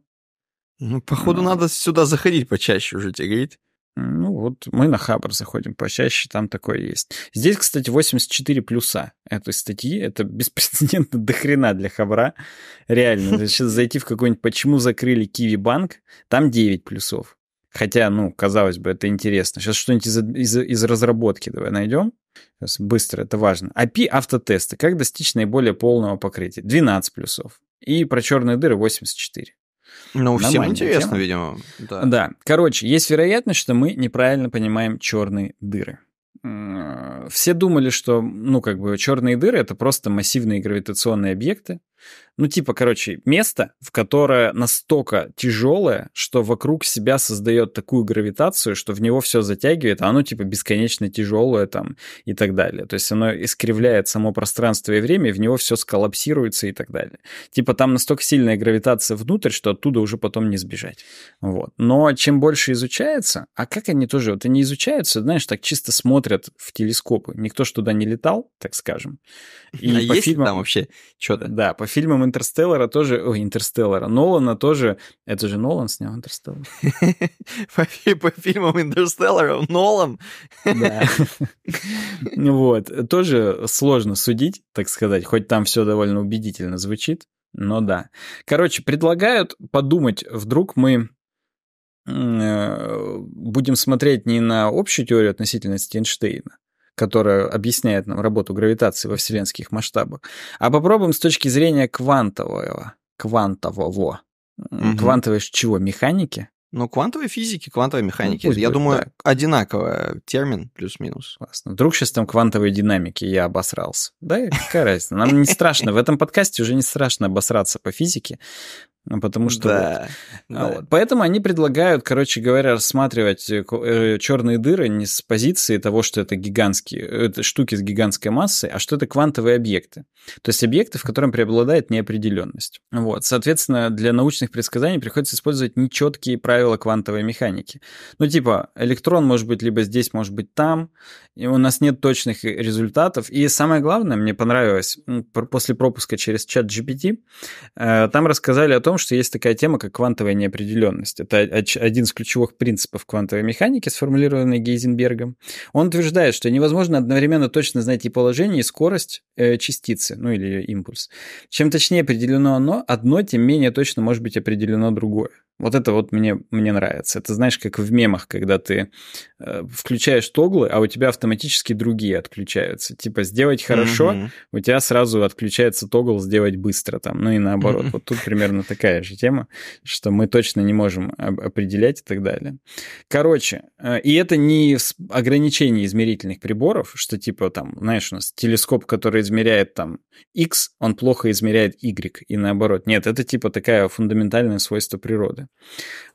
Ну, походу, Но... Ну. надо сюда заходить почаще уже, тебе говорить. Ну вот, мы на Хабр заходим почаще, там такое есть. Здесь, кстати, 84 плюса этой статьи. Это беспрецедентно дохрена для Хабра. Реально, сейчас зайти в какой-нибудь «Почему закрыли Киви банк?» Там 9 плюсов. Хотя, ну, казалось бы, это интересно. Сейчас что-нибудь из, из, из разработки давай найдем. Сейчас быстро, это важно. API а автотесты. Как достичь наиболее полного покрытия? 12 плюсов. И про черные дыры 84. Ну, всем интересно, тема. видимо. Да. да. Короче, есть вероятность, что мы неправильно понимаем черные дыры. Э, все думали, что, ну, как бы, черные дыры это просто массивные гравитационные объекты, ну, типа, короче, место, в которое настолько тяжелое, что вокруг себя создает такую гравитацию, что в него все затягивает, а оно, типа, бесконечно тяжелое там и так далее. То есть оно искривляет само пространство и время, и в него все сколлапсируется и так далее. Типа, там настолько сильная гравитация внутрь, что оттуда уже потом не сбежать. Вот. Но чем больше изучается, а как они тоже, вот они изучаются, знаешь, так чисто смотрят в телескопы. Никто ж туда не летал, так скажем. А и а по есть фильмам... там вообще что-то? Да, по фильмом Интерстеллара тоже... Ой, Интерстеллара. Нолана тоже... Это же Нолан снял Интерстеллар. По фильмам Интерстеллара Нолан. Да. Вот. Тоже сложно судить, так сказать. Хоть там все довольно убедительно звучит. Но да. Короче, предлагают подумать, вдруг мы э, будем смотреть не на общую теорию относительности Эйнштейна, которая объясняет нам работу гравитации во вселенских масштабах, а попробуем с точки зрения квантового. Квантового. Угу. Квантовой чего? Механики? Ну, квантовой физики, квантовой ну, механики. Ну, я будет, думаю, да. одинаковый термин, плюс-минус. Классно. Вдруг сейчас там квантовой динамики, я обосрался. Да, какая разница. Нам не страшно. В этом подкасте уже не страшно обосраться по физике. Ну, потому что да, вот. Ну да. Вот. Поэтому они предлагают, короче говоря, рассматривать э, э, черные дыры не с позиции того, что это гигантские э, это штуки с гигантской массой, а что это квантовые объекты. То есть объекты, в котором преобладает неопределенность. Вот. Соответственно, для научных предсказаний приходится использовать нечеткие правила квантовой механики. Ну, типа, электрон может быть либо здесь, может быть там. И у нас нет точных результатов. И самое главное, мне понравилось, после пропуска через чат GPT, там рассказали о том, том, что есть такая тема, как квантовая неопределенность. Это один из ключевых принципов квантовой механики, сформулированный Гейзенбергом. Он утверждает, что невозможно одновременно точно знать и положение, и скорость э, частицы, ну или ее импульс. Чем точнее определено оно, одно, тем менее точно может быть определено другое. Вот это вот мне, мне нравится. Это знаешь, как в мемах, когда ты э, включаешь тоглы, а у тебя автоматически другие отключаются. Типа сделать хорошо, mm-hmm. у тебя сразу отключается тогл сделать быстро там. Ну и наоборот. Mm-hmm. Вот тут примерно такая же тема, что мы точно не можем определять и так далее. Короче, э, и это не ограничение измерительных приборов, что типа там, знаешь, у нас телескоп, который измеряет там X, он плохо измеряет Y и наоборот. Нет, это типа такая фундаментальное свойство природы.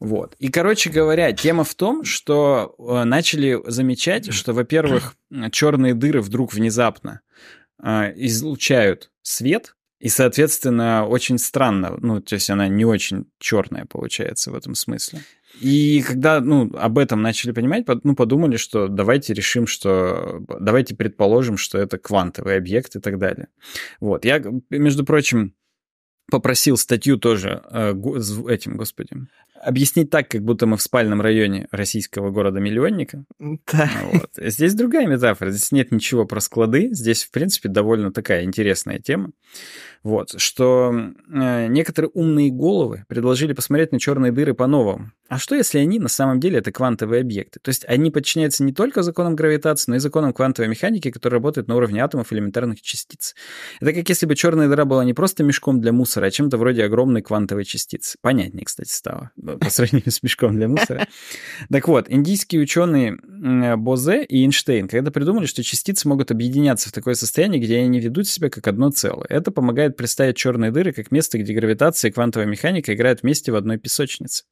Вот. И, короче говоря, тема в том, что э, начали замечать, что, во-первых, черные дыры вдруг внезапно э, излучают свет, и, соответственно, очень странно, ну, то есть она не очень черная получается в этом смысле. И когда, ну, об этом начали понимать, ну, подумали, что давайте решим, что... Давайте предположим, что это квантовый объект и так далее. Вот. Я, между прочим, попросил статью тоже э, этим, господи объяснить так, как будто мы в спальном районе российского города-миллионника. Да. Вот. Здесь другая метафора. Здесь нет ничего про склады. Здесь, в принципе, довольно такая интересная тема. Вот, что э, некоторые умные головы предложили посмотреть на черные дыры по-новому. А что, если они на самом деле это квантовые объекты? То есть они подчиняются не только законам гравитации, но и законам квантовой механики, которые работают на уровне атомов элементарных частиц. Это как если бы черная дыра была не просто мешком для мусора, а чем-то вроде огромной квантовой частицы. Понятнее, кстати, стало. Э, по сравнению с мешком для мусора. Так вот, индийские ученые э, Бозе и Эйнштейн когда придумали, что частицы могут объединяться в такое состояние, где они ведут себя как одно целое. Это помогает представить черные дыры как место, где гравитация и квантовая механика играют вместе в одной песочнице.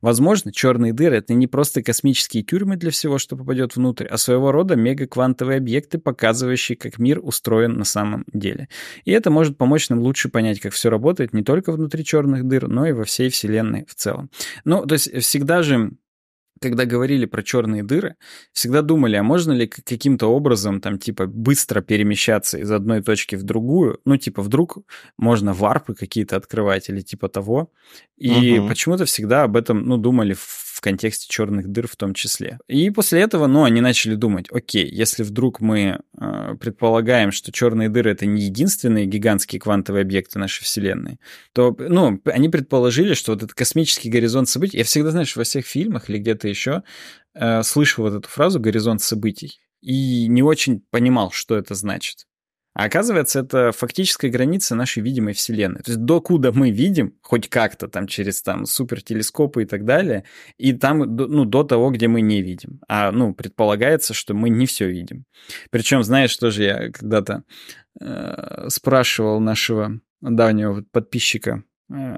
Возможно, черные дыры — это не просто космические тюрьмы для всего, что попадет внутрь, а своего рода мегаквантовые объекты, показывающие, как мир устроен на самом деле. И это может помочь нам лучше понять, как все работает не только внутри черных дыр, но и во всей Вселенной в целом. Ну, то есть всегда же когда говорили про черные дыры, всегда думали, а можно ли каким-то образом там типа быстро перемещаться из одной точки в другую, ну типа вдруг можно варпы какие-то открывать или типа того. И угу. почему-то всегда об этом, ну, думали в контексте черных дыр в том числе. И после этого, ну, они начали думать, окей, если вдруг мы э, предполагаем, что черные дыры это не единственные гигантские квантовые объекты нашей Вселенной, то, ну, они предположили, что вот этот космический горизонт событий, я всегда, знаешь, во всех фильмах или где-то еще э, слышу вот эту фразу «горизонт событий», и не очень понимал, что это значит. А оказывается, это фактическая граница нашей видимой Вселенной. То есть докуда мы видим, хоть как-то там через там супертелескопы и так далее, и там ну, до того, где мы не видим. А ну, предполагается, что мы не все видим. Причем, знаешь, что же я когда-то э, спрашивал нашего давнего подписчика э,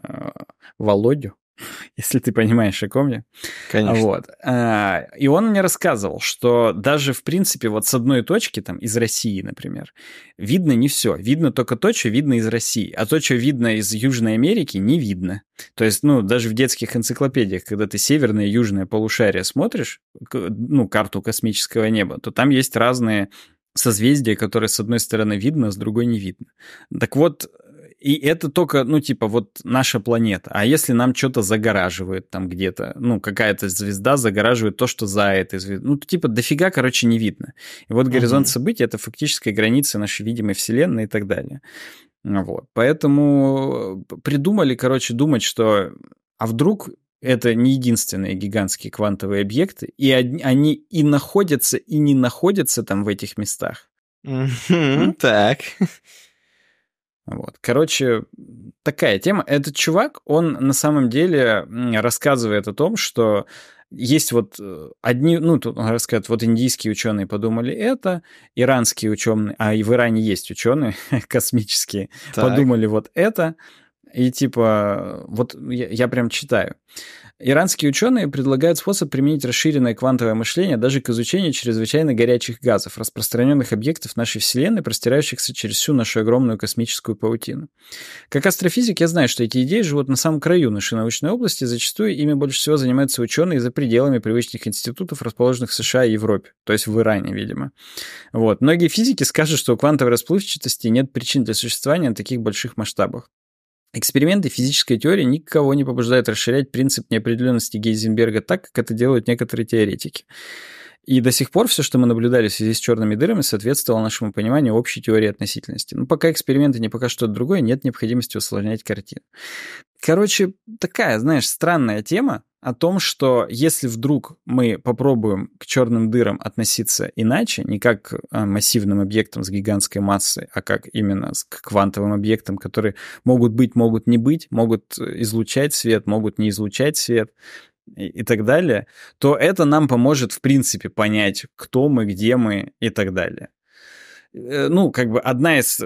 Володю, если ты понимаешь, о ком я. Конечно. Вот. А, и он мне рассказывал, что даже, в принципе, вот с одной точки, там, из России, например, видно не все. Видно только то, что видно из России. А то, что видно из Южной Америки, не видно. То есть, ну, даже в детских энциклопедиях, когда ты северное и южное полушарие смотришь, ну, карту космического неба, то там есть разные созвездия, которые с одной стороны видно, а с другой не видно. Так вот, и это только, ну, типа, вот наша планета. А если нам что-то загораживает там где-то, ну, какая-то звезда загораживает то, что за этой звездой. Ну, типа, дофига, короче, не видно. И вот горизонт угу. событий — это фактическая граница нашей видимой Вселенной и так далее. Вот. Поэтому э, придумали, короче, думать, что... А вдруг это не единственные гигантские квантовые объекты, и они и находятся, и не находятся там в этих местах. Так. Вот. Короче, такая тема. Этот чувак, он на самом деле рассказывает о том, что есть вот э, одни, ну, тут он рассказывает, вот индийские ученые подумали это, иранские ученые, а и в Иране есть ученые космические, так. подумали вот это, и типа, вот я, я прям читаю. Иранские ученые предлагают способ применить расширенное квантовое мышление даже к изучению чрезвычайно горячих газов, распространенных объектов нашей Вселенной, простирающихся через всю нашу огромную космическую паутину. Как астрофизик я знаю, что эти идеи живут на самом краю нашей научной области, зачастую ими больше всего занимаются ученые за пределами привычных институтов, расположенных в США и Европе, то есть в Иране, видимо. Вот. Многие физики скажут, что у квантовой расплывчатости нет причин для существования на таких больших масштабах. Эксперименты физической теории никого не побуждают расширять принцип неопределенности Гейзенберга так, как это делают некоторые теоретики. И до сих пор все, что мы наблюдали в связи с черными дырами, соответствовало нашему пониманию общей теории относительности. Но ну, пока эксперименты не пока что-то другое, нет необходимости усложнять картину. Короче, такая, знаешь, странная тема о том, что если вдруг мы попробуем к черным дырам относиться иначе, не как к а, массивным объектам с гигантской массой, а как именно к квантовым объектам, которые могут быть, могут не быть, могут э, излучать свет, могут не излучать свет, и, и так далее, то это нам поможет, в принципе, понять, кто мы, где мы и так далее. Э, ну, как бы одна из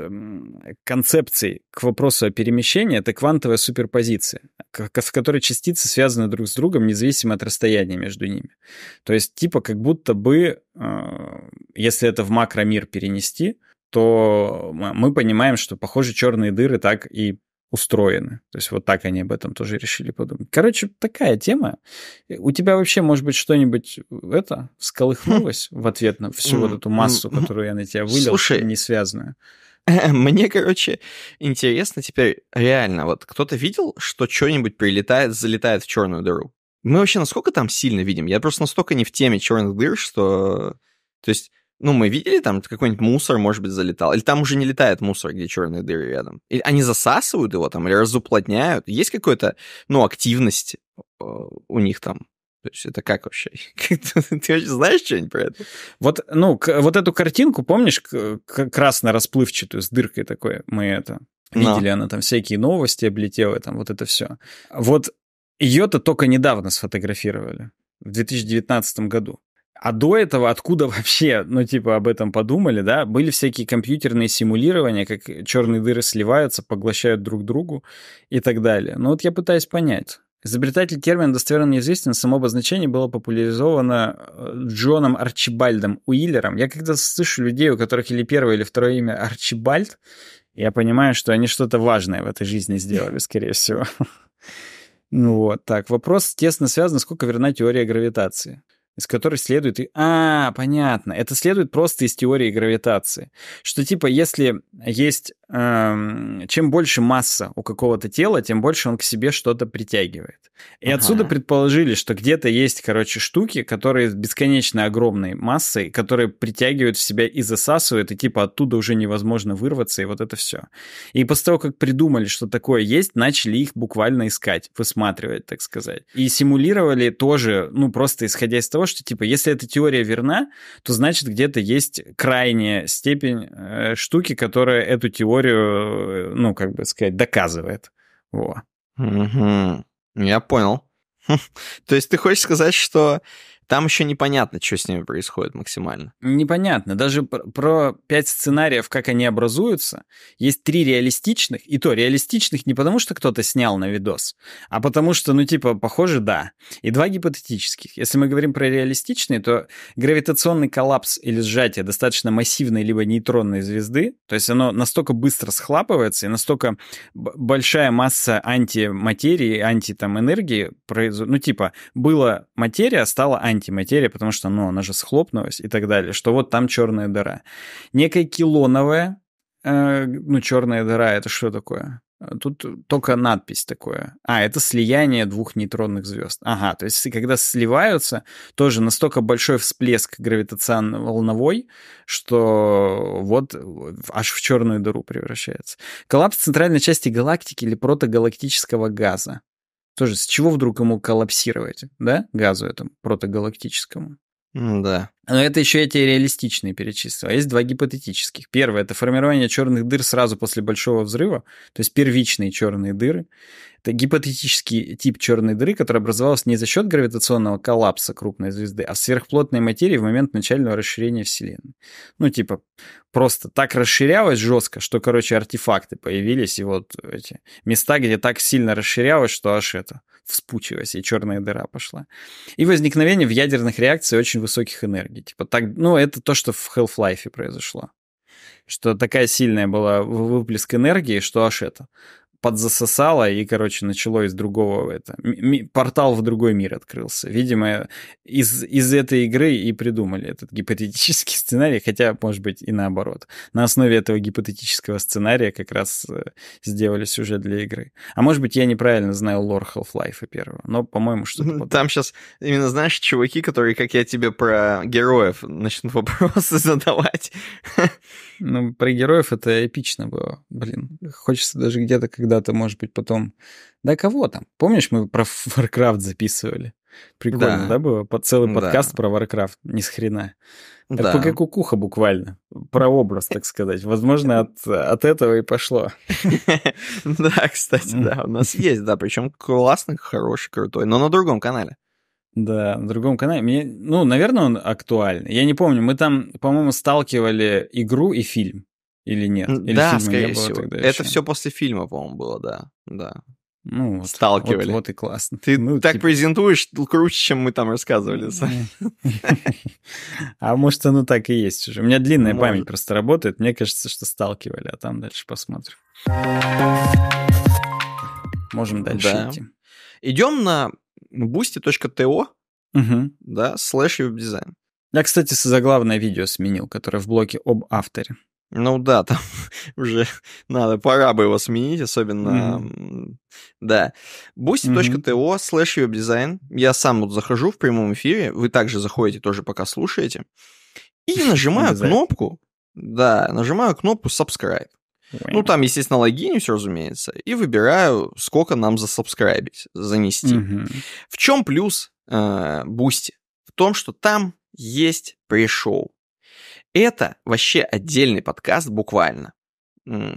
концепций к вопросу о перемещении — это квантовая суперпозиция, с которой частицы связаны друг с другом независимо от расстояния между ними. То есть, типа, как будто бы, э, если это в макромир перенести, то мы понимаем, что, похоже, черные дыры так и устроены. То есть вот так они об этом тоже решили подумать. Короче, такая тема. У тебя вообще, может быть, что-нибудь э, это всколыхнулось в ответ на всю вот эту массу, которую я на тебя вылил, Слушай, не связанную? Мне, короче, интересно теперь реально, вот кто-то видел, что что-нибудь прилетает, залетает в черную дыру? Мы вообще насколько там сильно видим? Я просто настолько не в теме черных дыр, что... То есть ну, мы видели там какой-нибудь мусор, может быть, залетал. Или там уже не летает мусор, где черные дыры рядом. Или они засасывают его там, или разуплотняют. Есть какая-то, ну, активность э, у них там. То есть это как вообще? Ты вообще знаешь что-нибудь про это? Вот, ну, вот эту картинку, помнишь, красно-расплывчатую с дыркой такой, мы это видели, Но. она там всякие новости облетела, там вот это все. Вот ее-то только недавно сфотографировали, в 2019 году. А до этого откуда вообще, ну, типа, об этом подумали, да? Были всякие компьютерные симулирования, как черные дыры сливаются, поглощают друг другу и так далее. Ну вот я пытаюсь понять. Изобретатель термина достоверно неизвестен, само обозначение было популяризовано э, Джоном Арчибальдом Уиллером. Я когда слышу людей, у которых или первое, или второе имя Арчибальд, я понимаю, что они что-то важное в этой жизни сделали, скорее всего. Ну вот, так, вопрос тесно связан, сколько верна теория гравитации из которой следует... А, понятно. Это следует просто из теории гравитации. Что типа, если есть... Эм, чем больше масса у какого-то тела, тем больше он к себе что-то притягивает. И ага. отсюда предположили, что где-то есть, короче, штуки, которые бесконечно огромной массой, которые притягивают в себя и засасывают, и типа оттуда уже невозможно вырваться, и вот это все. И после того, как придумали, что такое есть, начали их буквально искать, высматривать, так сказать. И симулировали тоже, ну, просто исходя из того, что типа, если эта теория верна, то значит где-то есть крайняя степень э, штуки, которая эту теорию, э, ну, как бы сказать, доказывает. Во. Угу. Я понял. То есть ты хочешь сказать, что там еще непонятно, что с ними происходит максимально. Непонятно. Даже про пять сценариев, как они образуются, есть три реалистичных, и то реалистичных не потому, что кто-то снял на видос, а потому что, ну, типа, похоже, да. И два гипотетических. Если мы говорим про реалистичные, то гравитационный коллапс или сжатие достаточно массивной либо нейтронной звезды, то есть оно настолько быстро схлапывается и настолько большая масса антиматерии, анти там энергии, ну, типа, была материя, стала анти антиматерия, потому что, ну, она же схлопнулась и так далее, что вот там черная дыра. Некая килоновая, э, ну, черная дыра, это что такое? Тут только надпись такое. А, это слияние двух нейтронных звезд. Ага, то есть когда сливаются, тоже настолько большой всплеск гравитационно-волновой, что вот аж в черную дыру превращается. Коллапс центральной части галактики или протогалактического газа. Тоже с чего вдруг ему коллапсировать, да, газу этому протогалактическому? Да. Но это еще эти реалистичные А Есть два гипотетических. Первое – это формирование черных дыр сразу после большого взрыва, то есть первичные черные дыры. Это гипотетический тип черной дыры, который образовался не за счет гравитационного коллапса крупной звезды, а сверхплотной материи в момент начального расширения Вселенной. Ну, типа, просто так расширялось жестко, что, короче, артефакты появились, и вот эти места, где так сильно расширялось, что аж это вспучилось, и черная дыра пошла. И возникновение в ядерных реакциях очень высоких энергий. И типа так, ну, это то, что в Half-Life произошло. Что такая сильная была выплеск энергии, что аж это подзасосало, и, короче, начало из другого это, портал в другой мир открылся. Видимо, из, из этой игры и придумали этот гипотетический сценарий, хотя, может быть, и наоборот. На основе этого гипотетического сценария как раз э, сделали сюжет для игры. А может быть, я неправильно знаю лор Half-Life первого, но, по-моему, что-то Там сейчас именно, знаешь, чуваки, которые, как я тебе про героев, начнут вопросы задавать. Ну, про героев это эпично было. Блин, хочется даже где-то, когда когда-то, может быть, потом. Да кого там? Помнишь, мы про Warcraft записывали? Прикольно, да, да было? По, целый подкаст да. про Warcraft, ни с хрена. Да. РПГ Кукуха буквально, про образ, так сказать. Возможно, от, от этого и пошло. Да, кстати, да, у нас есть, да, причем классный, хороший, крутой, но на другом канале. Да, на другом канале. Мне, ну, наверное, он актуальный. Я не помню, мы там, по-моему, сталкивали игру и фильм. Или нет? Или да, скорее всего. Тогда еще? Это все после фильма, по-моему, было, да. да. Ну, вот, Сталкивали. Вот, вот и классно. Ты ну, так типа... презентуешь круче, чем мы там рассказывали. А может, оно так и есть уже. У меня длинная память просто работает. Мне кажется, что сталкивали, а там дальше посмотрим. Можем дальше идти. Идем на boosty.to, да, слэш веб-дизайн. Я, кстати, заглавное видео сменил, которое в блоке об авторе. Ну да, там уже надо, пора бы его сменить, особенно... Mm-hmm. Да. boosty.to slash веб-дизайн. Я сам вот захожу в прямом эфире, вы также заходите тоже, пока слушаете. И нажимаю кнопку, да, нажимаю кнопку subscribe. Ну, там, естественно, логин, все, разумеется, и выбираю, сколько нам засубскрайбить, занести. Mm-hmm. В чем плюс э, Boosty? В том, что там есть пришел это вообще отдельный подкаст буквально,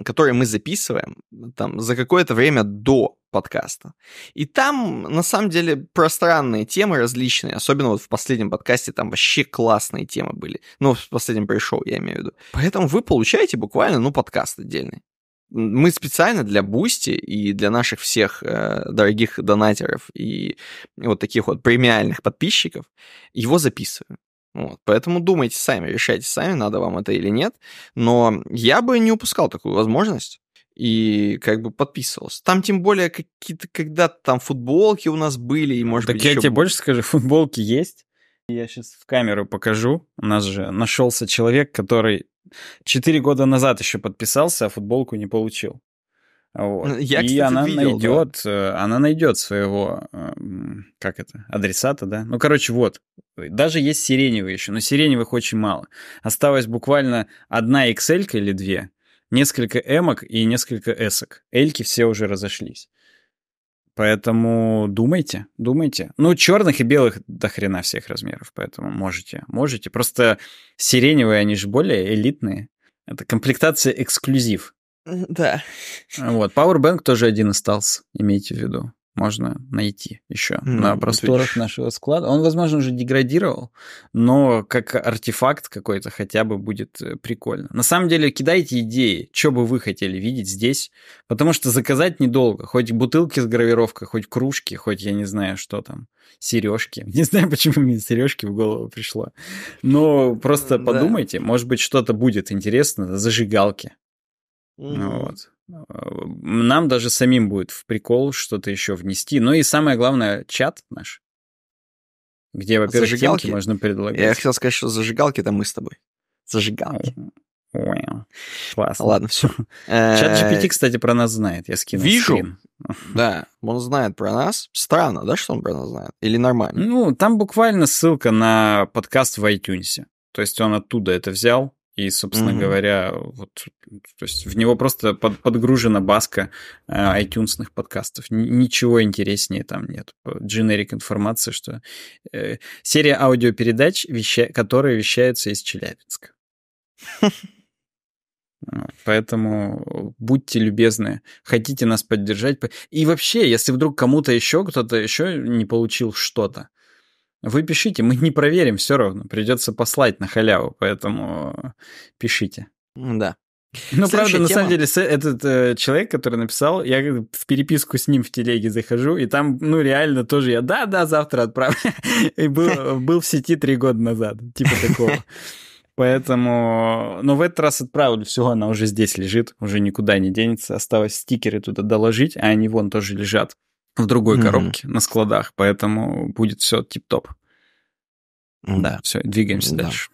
который мы записываем там за какое-то время до подкаста. И там, на самом деле, пространные темы различные. Особенно вот в последнем подкасте там вообще классные темы были. Ну, в последнем пришел, я имею в виду. Поэтому вы получаете буквально, ну, подкаст отдельный. Мы специально для Бусти и для наших всех э, дорогих донатеров и вот таких вот премиальных подписчиков его записываем. Вот, поэтому думайте сами, решайте сами, надо вам это или нет. Но я бы не упускал такую возможность и как бы подписывался. Там тем более какие-то когда-то там футболки у нас были и может так быть. я еще... тебе больше скажу, футболки есть. Я сейчас в камеру покажу. У нас же нашелся человек, который 4 года назад еще подписался, а футболку не получил. Вот. Я, и кстати, она видел, найдет, да. Э, она найдет своего, э, как это, адресата, да? Ну, короче, вот. Даже есть сиреневые еще, но сиреневых очень мало. Осталось буквально одна XL или две, несколько эмок и несколько эсок. Эльки все уже разошлись. Поэтому думайте, думайте. Ну, черных и белых до хрена всех размеров, поэтому можете, можете. Просто сиреневые, они же более элитные. Это комплектация эксклюзив. Да. Вот, Powerbank тоже один остался, имейте в виду. Можно найти еще mm, на просторах видишь. нашего склада. Он, возможно, уже деградировал, но как артефакт какой-то хотя бы будет э, прикольно. На самом деле, кидайте идеи, что бы вы хотели видеть здесь, потому что заказать недолго. Хоть бутылки с гравировкой, хоть кружки, хоть я не знаю, что там, сережки. Не знаю, почему мне сережки в голову пришло. Но просто подумайте, может быть, что-то будет интересно, зажигалки Угу. Вот. Э, нам даже самим будет в прикол что-то еще внести. Ну и самое главное, чат наш, где, а, во-первых, зажигалки можно предлагать. Я хотел сказать, что зажигалки там мы с тобой. Зажигалки. Wow. Классно. Ладно, все. Чат GPT, э, кстати, про нас знает. Я скину. Вижу. Да, он знает про нас. Странно, да, что он про нас знает? Или нормально? Ну, там буквально ссылка на подкаст в iTunes. То есть он оттуда это взял. И, собственно mm-hmm. говоря, вот, то есть в него просто под, подгружена баска э, iTunes подкастов. Н- ничего интереснее там нет. Э, дженерик информации, что э, серия аудиопередач, веща... которые вещаются из Челябинска. Ну, поэтому будьте любезны, хотите нас поддержать. И вообще, если вдруг кому-то еще кто-то еще не получил что-то, вы пишите, мы не проверим все равно. Придется послать на халяву, поэтому пишите. Да. Ну, правда, тема. на самом деле, этот э, человек, который написал, я в переписку с ним в телеге захожу, и там, ну, реально тоже я, да-да, завтра отправлю. и был, был в сети три года назад, типа такого. Поэтому, но в этот раз отправили, все, она уже здесь лежит, уже никуда не денется. Осталось стикеры туда доложить, а они вон тоже лежат в другой mm-hmm. коробке на складах, поэтому будет все тип-топ. Mm-hmm. Да. Все, двигаемся mm-hmm. дальше.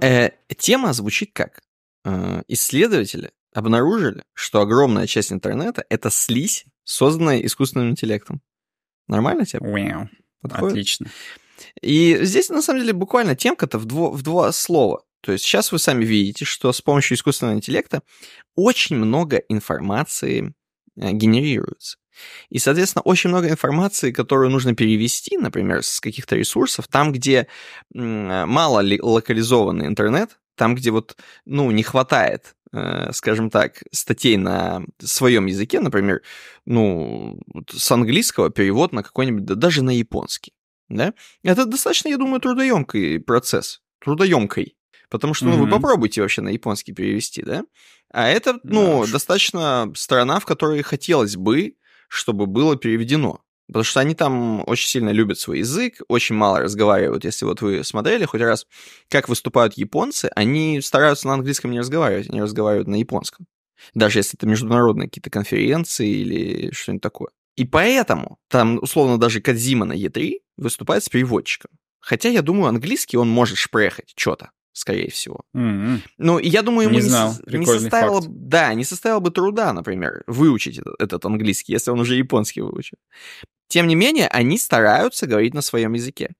Э, тема звучит как? Э, исследователи обнаружили, что огромная часть интернета — это слизь, созданная искусственным интеллектом. Нормально тебе? Wow. Подходит? Отлично. И здесь, на самом деле, буквально темка-то в, дво, в два слова. То есть сейчас вы сами видите, что с помощью искусственного интеллекта очень много информации Э, генерируется. И, соответственно, очень много информации, которую нужно перевести, например, с каких-то ресурсов, там, где э, мало локализованный интернет, там, где вот, ну, не хватает, э, скажем так, статей на своем языке, например, ну, с английского перевод на какой-нибудь, да даже на японский, да? Это достаточно, я думаю, трудоемкий процесс, трудоемкий, потому что, ну, mm-hmm. вы попробуйте вообще на японский перевести, да? А это, ну, да, достаточно страна, в которой хотелось бы, чтобы было переведено. Потому что они там очень сильно любят свой язык, очень мало разговаривают. Если вот вы смотрели хоть раз, как выступают японцы, они стараются на английском не разговаривать, они разговаривают на японском. Даже если это международные какие-то конференции или что-нибудь такое. И поэтому там, условно, даже Кадзима на Е3 выступает с переводчиком. Хотя, я думаю, английский он может шпрехать что-то скорее всего. Mm-hmm. Ну, я думаю, ему не, не, знал. не составило, факт. да, не составило бы труда, например, выучить этот, этот английский, если он уже японский выучил. Тем не менее, они стараются говорить на своем языке.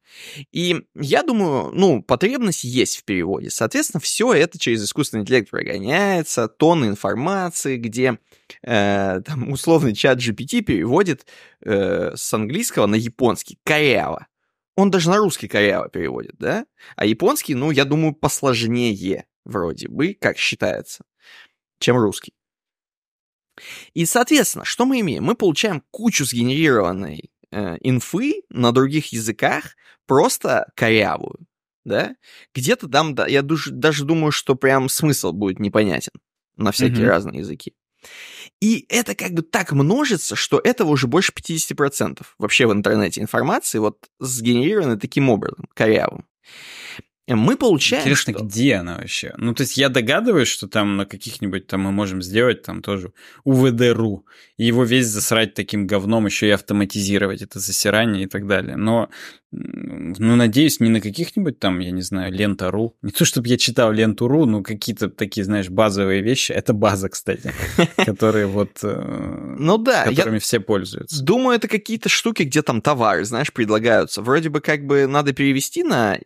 И я думаю, ну, потребность есть в переводе. Соответственно, все это через искусственный интеллект прогоняется, тонны информации, где э, там условный чат GPT переводит э, с английского на японский коряво он даже на русский коряво переводит, да? А японский, ну, я думаю, посложнее вроде бы, как считается, чем русский. И, соответственно, что мы имеем? Мы получаем кучу сгенерированной э, инфы на других языках, просто корявую, да? Где-то там, да, я душ, даже думаю, что прям смысл будет непонятен на всякие mm-hmm. разные языки. И это как бы так множится, что этого уже больше 50% вообще в интернете информации вот сгенерированы таким образом, корявым. Мы получаем... Интересно, что... где она вообще? Ну, то есть я догадываюсь, что там на каких-нибудь, там мы можем сделать там тоже УВД.ру его весь засрать таким говном, еще и автоматизировать это засирание и так далее. Но, ну, надеюсь, не на каких-нибудь там, я не знаю, лента.ру. Не то, чтобы я читал ленту.ру, но какие-то такие, знаешь, базовые вещи. Это база, кстати, которые вот... Э, ну да. Которыми все пользуются. Думаю, это какие-то штуки, где там товары, знаешь, предлагаются. Вроде бы как бы надо перевести на,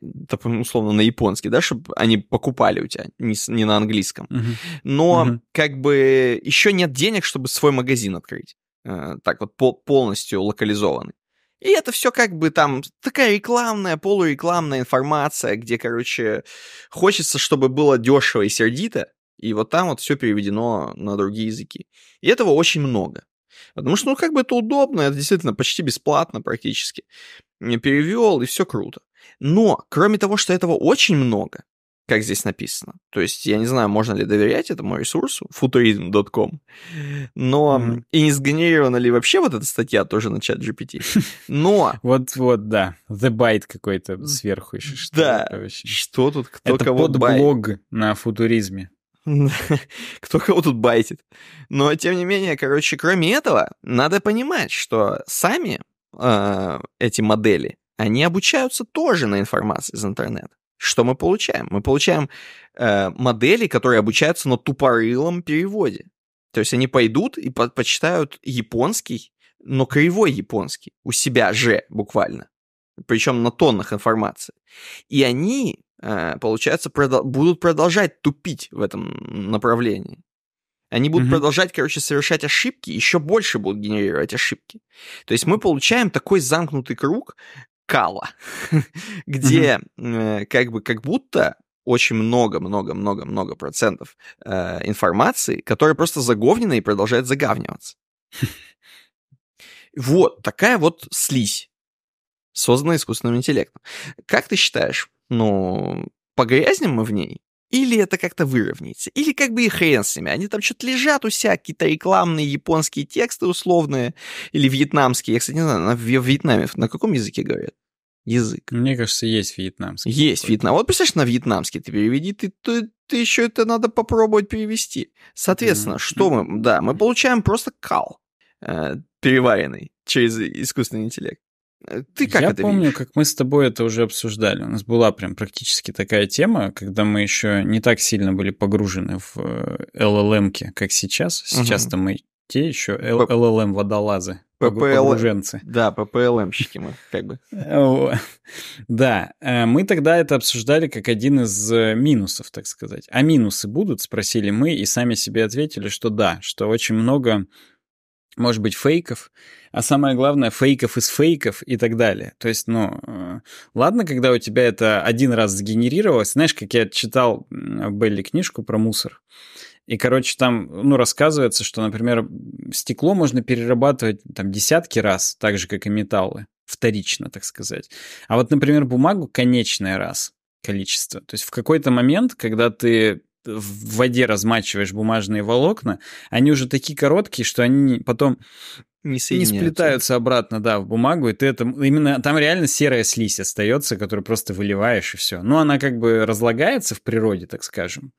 условно, на японский, да, чтобы они покупали у тебя, не на английском. Но как бы еще нет денег, чтобы свой магазин открыть. Э, так вот, по полностью локализованный И это все как бы там такая рекламная, полурекламная информация, где, короче, хочется, чтобы было дешево и сердито, и вот там вот все переведено на другие языки. И этого очень много. Потому что, ну, как бы это удобно, это действительно почти бесплатно практически. Перевел, и все круто. Но, кроме того, что этого очень много, как здесь написано. То есть я не знаю, можно ли доверять этому ресурсу, futurism.com, но mm-hmm. и не сгенерирована ли вообще вот эта статья тоже на чат GPT. Но... Вот-вот, да. The Byte какой-то сверху еще. да. Что тут, кто Это кого Это на футуризме. Кто кого тут байтит. Но, тем не менее, короче, кроме этого, надо понимать, что сами а, эти модели, они обучаются тоже на информации из интернета. Что мы получаем? Мы получаем э, модели, которые обучаются на тупорылом переводе. То есть они пойдут и по почитают японский, но кривой японский, у себя же буквально, причем на тоннах информации. И они, э, получается, продол будут продолжать тупить в этом направлении. Они будут mm-hmm. продолжать, короче, совершать ошибки, еще больше будут генерировать ошибки. То есть мы получаем такой замкнутый круг, Кала, где э, как бы как будто очень много-много-много-много процентов э, информации, которая просто заговнена и продолжает заговниваться. Вот такая вот слизь, созданная искусственным интеллектом. Как ты считаешь, ну, погрязнем мы в ней или это как-то выровняется. Или как бы и хрен с ними. Они там что-то лежат у себя, какие-то рекламные японские тексты условные. Или вьетнамские. Я, кстати, не знаю, в Вьетнаме на каком языке говорят? Язык. Мне кажется, есть вьетнамский. Есть вьетнам. Вот представляешь, на вьетнамский ты переведи, ты, ты, ты еще это надо попробовать перевести. Соответственно, mm-hmm. что мы, да, мы получаем просто кал э, переваренный через искусственный интеллект. Э, ты как Я это помню, видишь? как мы с тобой это уже обсуждали. У нас была прям практически такая тема, когда мы еще не так сильно были погружены в LLM, э, ки как сейчас. Сейчас-то мы те еще LLM водолазы. погруженцы. Да, ППЛМщики мы, как бы. Да, э, мы тогда это обсуждали как один из минусов, так сказать. А минусы будут, спросили мы, и сами себе ответили, что да, что очень много может быть, фейков, а самое главное, фейков из фейков и так далее. То есть, ну, э, ладно, когда у тебя это один раз сгенерировалось. Знаешь, как я читал Белли книжку про мусор, и, короче, там, ну, рассказывается, что, например, стекло можно перерабатывать там десятки раз, так же, как и металлы, вторично, так сказать. А вот, например, бумагу конечный раз количество. То есть в какой-то момент, когда ты в воде размачиваешь бумажные волокна, они уже такие короткие, что они потом не, не сплетаются обратно, да, в бумагу, и ты это именно там реально серая слизь остается, которую просто выливаешь и все. Ну, она как бы разлагается в природе, так скажем.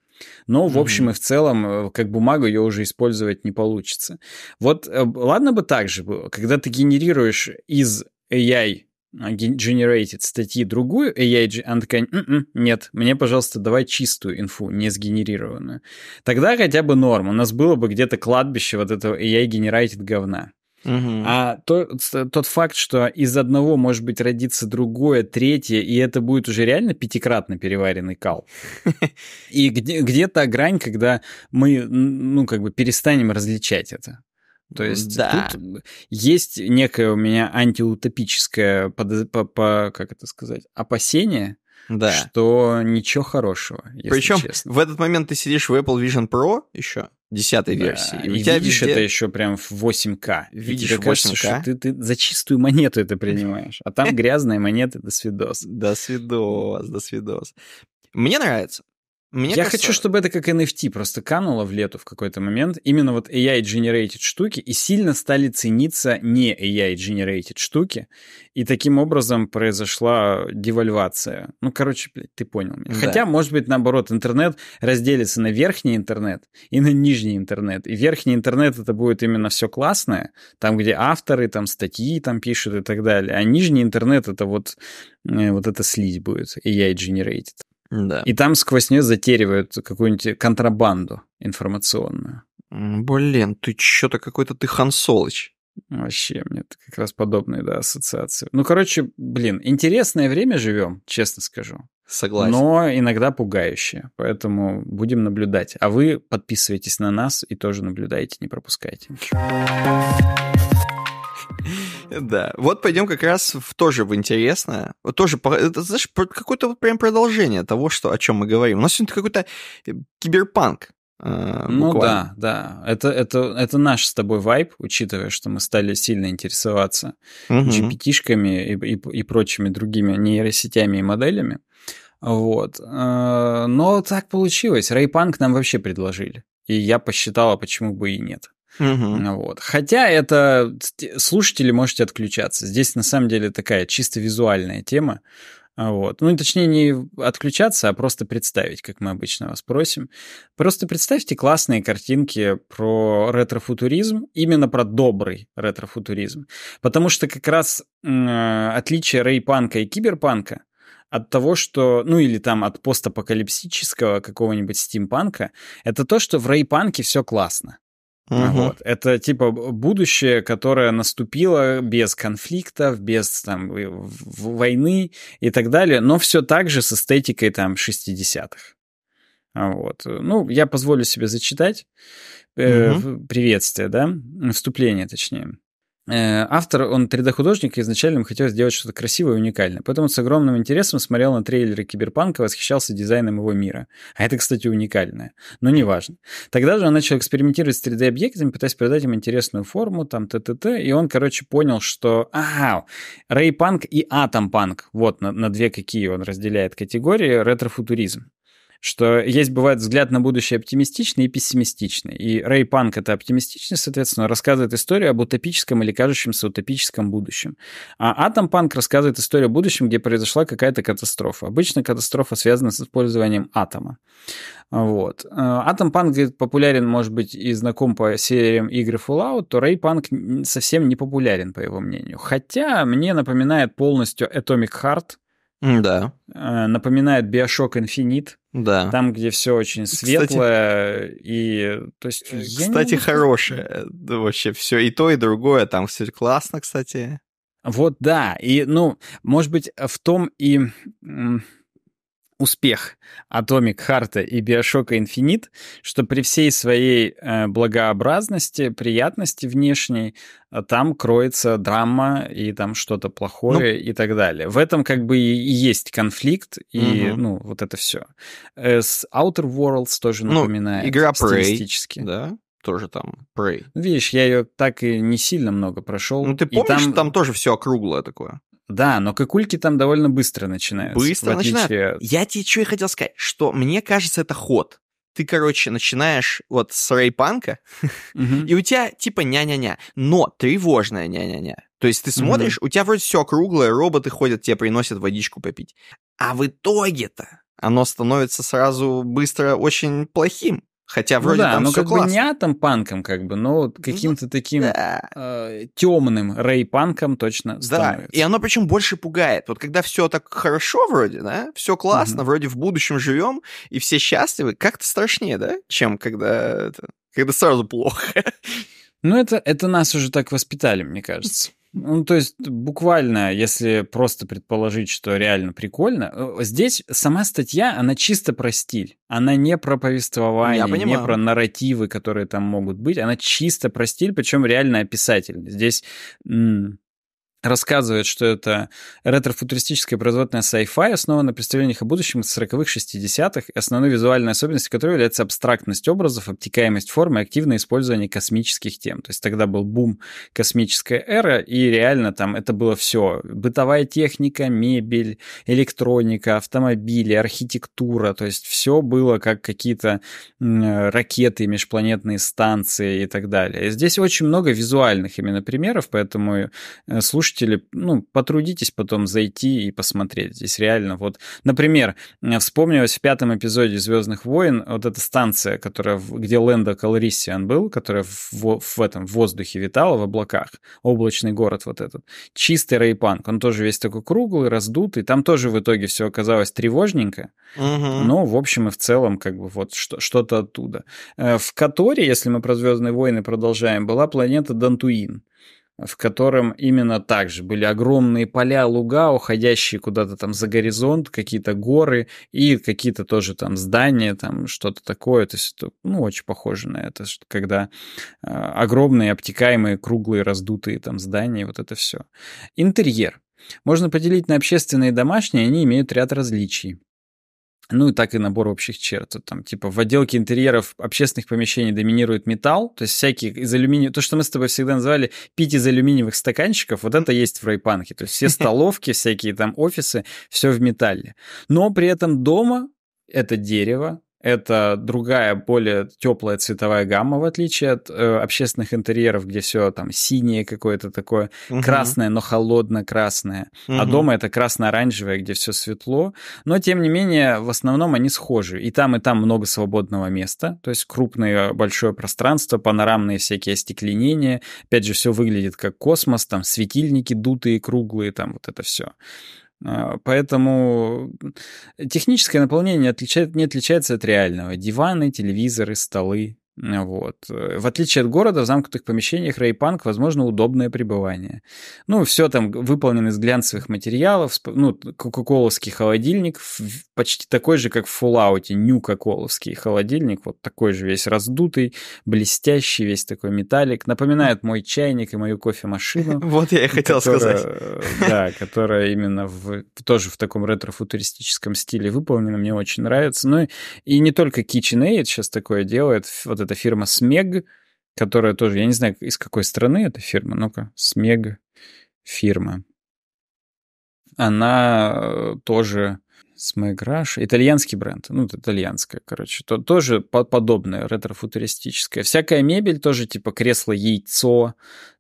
Но, в общем mm-hmm. и в целом, э, как бумагу ее уже использовать не получится. Вот э, ладно бы так же, когда ты генерируешь из AI а, generated статьи другую AI, она такая, Н нет, мне, пожалуйста, давай чистую инфу, не сгенерированную. Тогда хотя бы норм, у нас было бы где-то кладбище вот этого AI generated говна. Угу. А тот тот факт, что из одного может быть родиться другое, третье, и это будет уже реально пятикратно переваренный кал. И где-то грань, когда мы, ну, как бы перестанем различать это. То есть да. тут есть некое у меня антиутопическое, под, по, по, как это сказать, опасение, да. что ничего хорошего. Причем честно. в этот момент ты сидишь в Apple Vision Pro еще, десятой да, версии. И, и тебя видишь везде... это еще прям в 8К. Видишь тебе 8К? Кажется, что ты, ты за чистую монету это принимаешь. А там грязная монета до свидос. До свидос, до свидос. Мне нравится. Мне я кажется... хочу, чтобы это как NFT просто кануло в лету в какой-то момент. Именно вот AI-generated штуки, и сильно стали цениться не AI-generated штуки. И таким образом произошла девальвация. Ну, короче, ты понял меня. Да. Хотя, может быть, наоборот, интернет разделится на верхний интернет и на нижний интернет. И верхний интернет — это будет именно все классное, там, где авторы, там, статьи там пишут и так далее. А нижний интернет — это вот, э, вот эта слизь будет, AI-generated. Да. И там сквозь нее затеривают какую-нибудь контрабанду информационную. Блин, ты что-то какой-то ты Хансолыч. Вообще, мне это как раз подобные, да, ассоциации. Ну, короче, блин, интересное время живем, честно скажу. Согласен. Но иногда пугающее, поэтому будем наблюдать. А вы подписывайтесь на нас и тоже наблюдайте, не пропускайте ничего. Да, вот пойдем как раз в тоже в интересное. Вот тоже, это, знаешь, какое-то вот прям продолжение того, что, о чем мы говорим. У нас сегодня какой-то э, киберпанк. Э, ну да, да. Это, это, это наш с тобой вайб, учитывая, что мы стали сильно интересоваться угу. GPT-шками и, и, и прочими другими нейросетями и моделями. Вот. Э, но так получилось. Рейпанк нам вообще предложили. И я посчитала, почему бы и нет. Угу. Вот. Хотя это слушатели можете отключаться. Здесь на самом деле такая чисто визуальная тема. А вот. Ну, точнее, не отключаться, а просто представить, как мы обычно вас просим. Просто представьте классные картинки про ретрофутуризм, именно про добрый ретрофутуризм. Потому что как раз э, отличие рейпанка и киберпанка от того, что, ну или там от постапокалипсического какого-нибудь стимпанка, это то, что в рейпанке все классно. Угу. Вот. Это типа будущее, которое наступило без конфликтов, без там войны и так далее, но все так же с эстетикой там 60-х. А вот. Ну, я позволю себе зачитать угу. uh приветствие, да, вступление точнее. Э, автор, он 3D-художник, и изначально хотел сделать что-то красивое и уникальное. Поэтому с огромным интересом смотрел на трейлеры Киберпанка, восхищался дизайном его мира. А это, кстати, уникальное. Но неважно. Тогда же он начал экспериментировать с 3D-объектами, пытаясь придать им интересную форму, там, т.т.т. И он, короче, понял, что, ага, рэй и Атомпанк. Вот на, на две какие он разделяет категории. Ретро-футуризм что есть, бывает, взгляд на будущее оптимистичный и пессимистичный. И Рэй Панк — это оптимистичный, соответственно, рассказывает историю об утопическом или кажущемся утопическом будущем. А Атом Панк рассказывает историю о будущем, где произошла какая-то катастрофа. Обычно катастрофа связана с использованием атома. Вот. Э, Атом Панк популярен, может быть, и знаком по сериям игр Fallout, то Рэй Панк совсем не популярен, по его мнению. Хотя мне напоминает полностью Atomic Heart. Да. Э, напоминает Bioshock Infinite. Да. Там, где все очень светлое кстати, и, то есть, э, кстати, не... хорошее э, вообще все и то и другое, там все классно, кстати. Вот да, и ну, может быть в том и успех Atomic Heart и Bioshock Infinite, что при всей своей э, благообразности, приятности внешней, э, там кроется драма и там что-то плохое ну, и так далее. В этом как бы и есть конфликт и угу. ну вот это все. Э, с Outer Worlds тоже ну, напоминает игра стилистически. Prey, да тоже там Prey. Видишь, я ее так и не сильно много прошел. Ну ты помнишь, и там... там тоже все округлое такое. Да, но кокульки там довольно быстро начинаются. Быстро в отличие... Я тебе что и хотел сказать, что мне кажется, это ход. Ты, короче, начинаешь вот с рейпанка, угу. и у тебя типа ня-ня-ня, но тревожная ня-ня-ня. То есть ты смотришь, у тебя вроде все круглое, роботы ходят, тебе приносят водичку попить. А в итоге-то оно становится сразу быстро очень плохим. Хотя ну вроде ну, да, там ну, все как классно. бы не атом-панком, как бы, но каким-то ну таким да. э, темным рей-панком точно да. становится. И оно причем больше пугает. Вот когда все так хорошо вроде, да, все классно, угу. вроде в будущем живем, и все счастливы, как-то страшнее, да, чем когда, это, когда сразу плохо. Ну, это, это нас уже так воспитали, мне кажется. Ну, то есть буквально, если просто предположить, что реально прикольно, э, здесь сама статья, она чисто про стиль. Она не про повествование, не про нарративы, которые там могут быть. Она чисто про стиль, причем реально описательный. Здесь рассказывает, что это ретро-футуристическое производное sci-fi, основанное на представлениях о будущем из 40-х, 60-х, основной визуальной особенностью которой является абстрактность образов, обтекаемость формы, активное использование космических тем. То есть тогда был бум космическая эра, и реально там это было все. Бытовая техника, мебель, электроника, автомобили, архитектура. То есть все было как какие-то ракеты, межпланетные станции и так далее. И здесь очень много визуальных именно примеров, поэтому э, слушайте слушатели, ну, потрудитесь потом зайти и посмотреть. Здесь реально вот, например, э, вспомнилось в пятом эпизоде «Звездных войн» вот эта станция, которая, где Лэнда Калриссиан был, которая в, в этом в воздухе витала, в облаках, облачный город вот этот. Чистый рейпанк, он тоже весь такой круглый, раздутый, там тоже в итоге все оказалось тревожненько, угу. Ну, но в общем и в целом как бы вот что-то оттуда. Э, в Которе, если мы про «Звездные войны» продолжаем, была планета Дантуин в котором именно так же были огромные поля, луга, уходящие куда-то там за горизонт, какие-то горы и какие-то тоже там здания, там что-то такое. То есть это, ну, очень похоже на это, что когда э, огромные, обтекаемые, круглые, раздутые там здания, вот это все. Интерьер. Можно поделить на общественные и домашние, они имеют ряд различий. Ну и так и набор общих черт. Там, типа, в отделке интерьеров общественных помещений доминирует металл, то есть всякие из алюминия, то, что мы с тобой всегда называли пить из алюминиевых стаканчиков, вот это есть в райпанке. То есть все столовки, всякие там офисы, все в металле. Но при этом дома это дерево, это другая, более теплая цветовая гамма, в отличие от э, общественных интерьеров, где все там синее какое-то такое, угу. красное, но холодно-красное. Угу. А дома это красно-оранжевое, где все светло. Но тем не менее, в основном они схожи. И там, и там много свободного места. То есть крупное большое пространство, панорамные всякие остекленения. Опять же, все выглядит как космос, там светильники дутые, круглые, там вот это все. А, поэтому техническое наполнение отличает, не отличается от реального. Диваны, телевизоры, столы, вот. В отличие от города, в замкнутых помещениях рейпанк, возможно, удобное пребывание. Ну, все там выполнено из глянцевых материалов, ну, кока-коловский холодильник, почти такой же, как в Fallout, нюка-коловский холодильник, вот такой же весь раздутый, блестящий, весь такой металлик, напоминает мой чайник и мою кофемашину. Вот я и хотел сказать. Э, да, которая именно тоже в таком ретро-футуристическом стиле выполнена, мне очень нравится. Ну, и не только KitchenAid сейчас такое делает, вот эта фирма Смег, которая тоже, я не знаю, из какой страны эта фирма, ну-ка, Смег фирма. Она э, тоже Смег Rush, итальянский бренд, ну, итальянская, короче, то, тоже подобная, ретро футуристическая. Всякая мебель тоже, типа кресло-яйцо,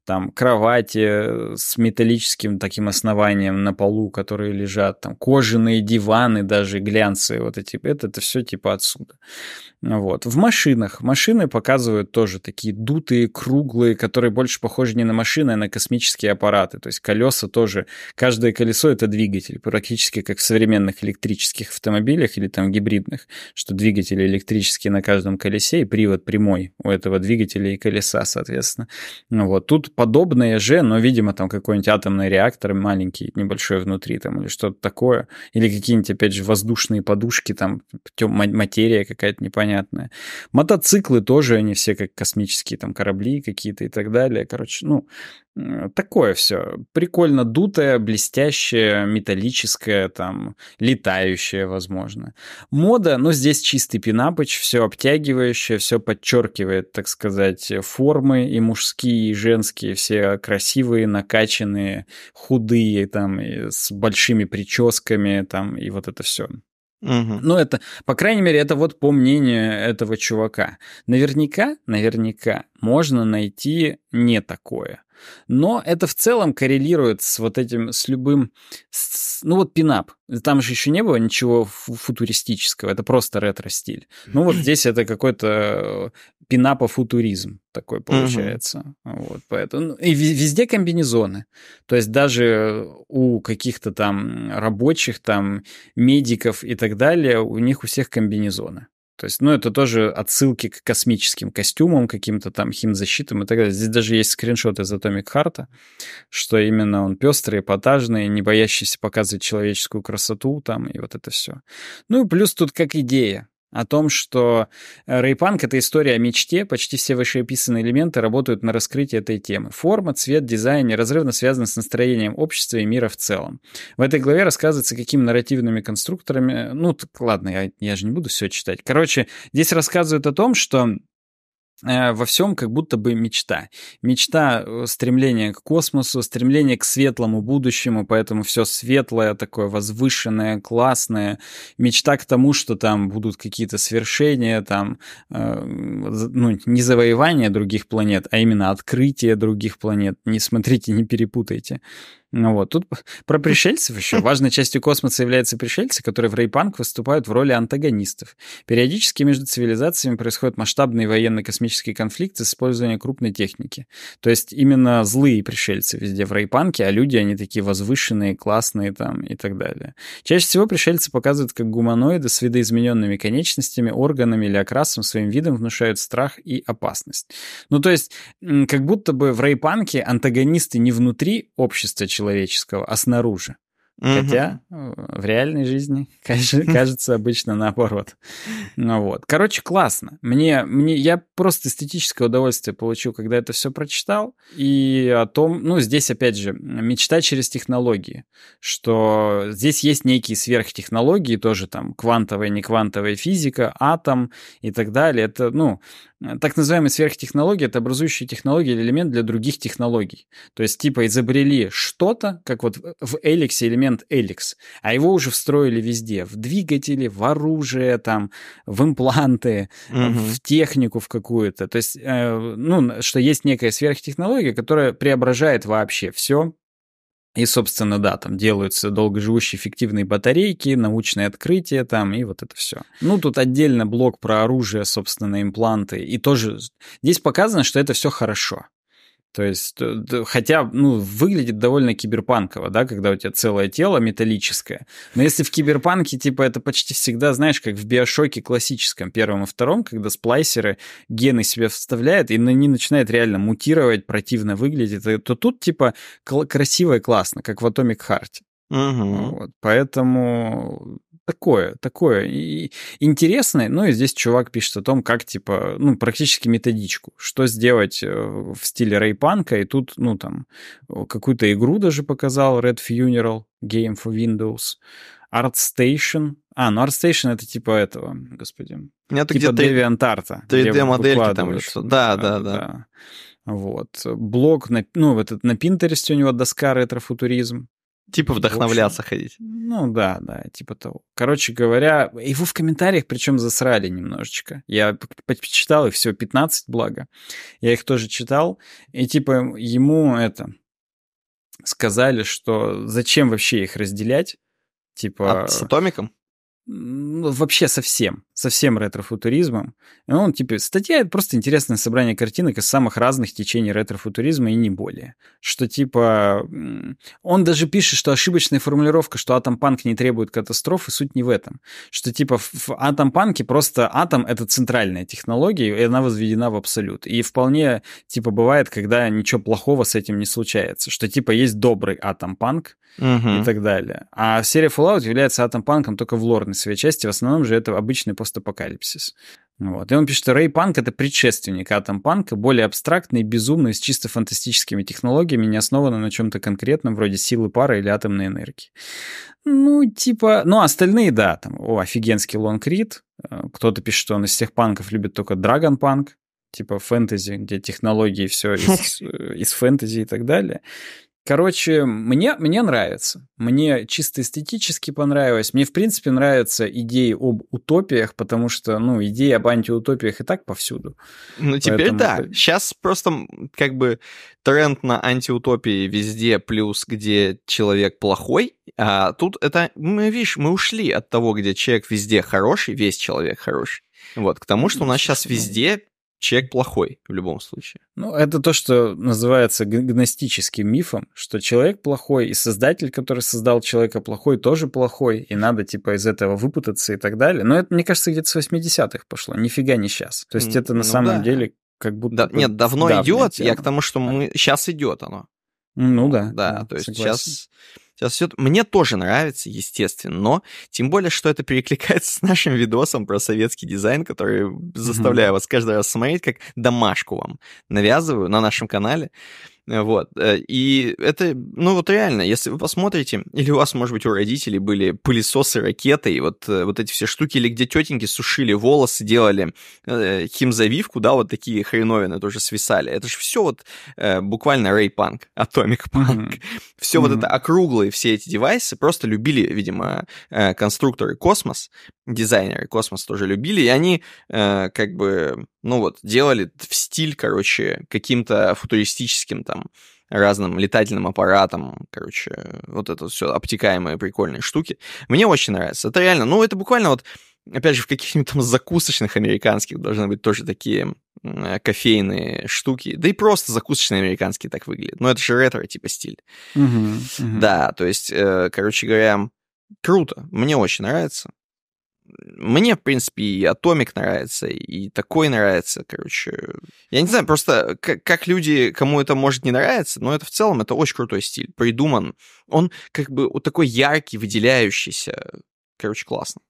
там кровати э, с металлическим таким основанием на полу, которые лежат, там кожаные диваны даже глянцы, вот эти, это, это все типа отсюда. Вот. В машинах. Машины показывают тоже такие дутые, круглые, которые больше похожи не на машины, а на космические аппараты. То есть колеса тоже, каждое колесо это двигатель, практически как в современных электрических автомобилях или там гибридных, что двигатели электрические на каждом колесе и привод прямой у этого двигателя и колеса, соответственно. Ну вот. Тут подобное же, но, видимо, там какой-нибудь атомный реактор маленький, небольшой внутри там или что-то такое, или какие-нибудь, опять же, воздушные подушки, там тем, материя какая-то непонятная. Мотоциклы тоже, они все как космические там корабли какие-то и так далее. Короче, ну, Э, такое все. Прикольно дутое, блестящее, металлическое, там, летающее, возможно. Мода, но ну, здесь чистый пинапоч, все обтягивающее, все подчеркивает, так сказать, формы и мужские, и женские, все красивые, накачанные, худые, там, с большими прическами, там, и вот это все. Угу. Ну, это, по крайней мере, это вот по мнению этого чувака. Наверняка, наверняка можно найти не такое. Но это в целом коррелирует с вот этим, с любым... С, ну вот пинап. Там же еще не было ничего футуристического. Это просто ретро-стиль. Ну вот здесь это какой-то э, пинапо футуризм такой получается. Угу. Вот, поэтому... И везде комбинезоны. То есть даже у каких-то там рабочих, там медиков и так далее, у них у всех комбинезоны. То есть, ну, это тоже отсылки к космическим костюмам, каким-то там химзащитам и так далее. Здесь даже есть скриншот из Atomic Харта, что именно он пестрый, эпатажный, не боящийся показывать человеческую красоту там и вот это все. Ну и плюс тут как идея о том, что рейпанк э, — это история о мечте, почти все вышеописанные элементы работают на раскрытие этой темы. Форма, цвет, дизайн неразрывно связаны с настроением общества и мира в целом. В этой главе рассказывается, какими нарративными конструкторами... Э, ну, так, ладно, я, я же не буду все читать. Короче, здесь рассказывают о том, что Э, во всем как будто бы мечта. Мечта, э, стремление к космосу, стремление к светлому будущему, поэтому все светлое, такое возвышенное, классное. Мечта к тому, что там будут какие-то свершения, там, э, ну, не завоевание других планет, а именно открытие других планет. Не смотрите, не перепутайте. Ну вот, тут про пришельцев еще. Важной частью космоса являются пришельцы, которые в рейпанк выступают в роли антагонистов. Периодически между цивилизациями происходят масштабные военно-космические космический конфликт с использованием крупной техники. То есть именно злые пришельцы везде в рейпанке, а люди, они такие возвышенные, классные там и так далее. Чаще всего пришельцы показывают как гуманоиды с видоизмененными конечностями, органами или окрасом своим видом внушают страх и опасность. Ну то есть как будто бы в рейпанке антагонисты не внутри общества человеческого, а снаружи mm Хотя э, в реальной жизни кажется обычно наоборот. Ну вот. Короче, классно. Мне, мне, я просто эстетическое удовольствие получил, когда это все прочитал. И о том, ну здесь опять же, мечта через технологии, что здесь есть некие сверхтехнологии, тоже там квантовая, не квантовая физика, атом и так далее. Это, ну, Э, так называемые сверхтехнологии — это образующие технологии или элемент для других технологий. То есть типа изобрели что-то, как вот в Эликсе элемент Эликс, а его уже встроили везде, в двигатели, в оружие, там, в импланты, угу. в технику в какую-то. То есть, э, ну, что есть некая сверхтехнология, которая преображает вообще все и, собственно, да, там делаются долгоживущие эффективные батарейки, научные открытия там и вот это все. Ну, тут отдельно блок про оружие, собственно, импланты. И тоже здесь показано, что это все хорошо. То есть, э, хотя, ну, выглядит довольно киберпанково, да, когда у тебя целое тело металлическое. Но если в киберпанке, типа, это почти всегда, знаешь, как в биошоке классическом, первом и втором, когда сплайсеры гены себе вставляют, и они начинают реально мутировать, противно выглядит, э, то тут, типа, красиво и классно, как в Atomic Heart. Угу. Вот, поэтому такое, такое и интересное. Ну и здесь чувак пишет о том, как, типа, ну, практически методичку, что сделать э, в стиле рейпанка, и тут, ну, там, какую-то игру даже показал, Red Funeral, Game for Windows, ArtStation, а, ну ArtStation это типа этого, господи. Это типа где DeviantArt. 3D-модельки там или что. Да, да, да. да. Вот. Блог, на, ну, этот на Пинтересте у него доска ретрофутуризм. Типа вдохновляться общем, ходить. Ну да, да, типа того. Короче говоря, его в комментариях причем засрали немножечко. Я почитал их всего 15, благо. Я их тоже читал. И типа ему это сказали, что зачем вообще их разделять. Типа... А с атомиком? Ну вообще совсем совсем ретро-футуризмом. Он, типа, статья — это просто интересное собрание картинок из самых разных течений ретро-футуризма и не более. Что, типа, он даже пишет, что ошибочная формулировка, что атом-панк не требует катастрофы, суть не в этом. Что, типа, в атом-панке просто атом — это центральная технология, и она возведена в абсолют. И вполне, типа, бывает, когда ничего плохого с этим не случается. Что, типа, есть добрый атом-панк угу. и так далее. А серия Fallout является атом-панком только в лорной своей части. В основном же это обычный постапокалипсис. Вот. И он пишет, что панк это предшественник атом панка более абстрактный, безумный, с чисто фантастическими технологиями, не основанный на чем-то конкретном, вроде силы пара или атомной энергии. Ну, типа... Ну, остальные, да, там, о, офигенский лонгрид. Э, кто-то пишет, что он из всех панков любит только панк типа фэнтези, где технологии все из, э, из фэнтези и так далее. Короче, мне, мне нравится. Мне чисто эстетически понравилось. Мне, в принципе, нравятся идеи об утопиях, потому что, ну, идеи об антиутопиях и так повсюду. Ну, теперь Поэтому... да. Сейчас просто как бы тренд на антиутопии везде, плюс где человек плохой. А тут это, ну, мы, видишь, мы ушли от того, где человек везде хороший, весь человек хороший. Вот, к тому, ну, что у нас сейчас ну. везде человек плохой в любом случае. Ну, это то, что называется гностическим мифом, что человек плохой, и создатель, который создал человека плохой, тоже плохой, и надо, типа, из этого выпутаться и так далее. Но это, мне кажется, где-то с 80-х пошло, нифига не сейчас. То есть это на ну, самом да. деле как будто... Да, нет, давно идет, тема. я к тому, что мы... сейчас идет оно. Ну, ну да. Да, да то есть согласен. сейчас Сейчас все... Мне тоже нравится, естественно, но тем более, что это перекликается с нашим видосом про советский дизайн, который заставляю mm-hmm. вас каждый раз смотреть, как домашку вам навязываю на нашем канале. Э, вот. Э, и это, ну вот реально, если вы посмотрите, или у вас, может быть, у родителей были пылесосы, ракеты, и вот, э, вот эти все штуки, или где тетеньки сушили волосы, делали э, химзавивку, да, вот такие хреновины тоже свисали. Это же все вот э, буквально рейпанк, атомик панк. mm Все вот это округлые все эти девайсы просто любили, видимо, э, конструкторы космос, дизайнеры космос тоже любили, и они э, как бы, ну вот, делали в стиль, короче, каким-то футуристическим там разным летательным аппаратом, короче, вот это все обтекаемые прикольные штуки. Мне очень нравится. Это реально, ну это буквально вот, опять же, в каких-нибудь там закусочных американских должны быть тоже такие э, кофейные штуки. Да и просто закусочные американские так выглядят. Но это же ретро типа стиль. Угу, угу. Да, то есть, э, короче говоря, круто. Мне очень нравится мне, в принципе, и Атомик нравится, и такой нравится, короче. Я не знаю, просто как, как люди, кому это может не нравиться, но это в целом, это очень крутой стиль, придуман. Он как бы вот такой яркий, выделяющийся. Короче, классно.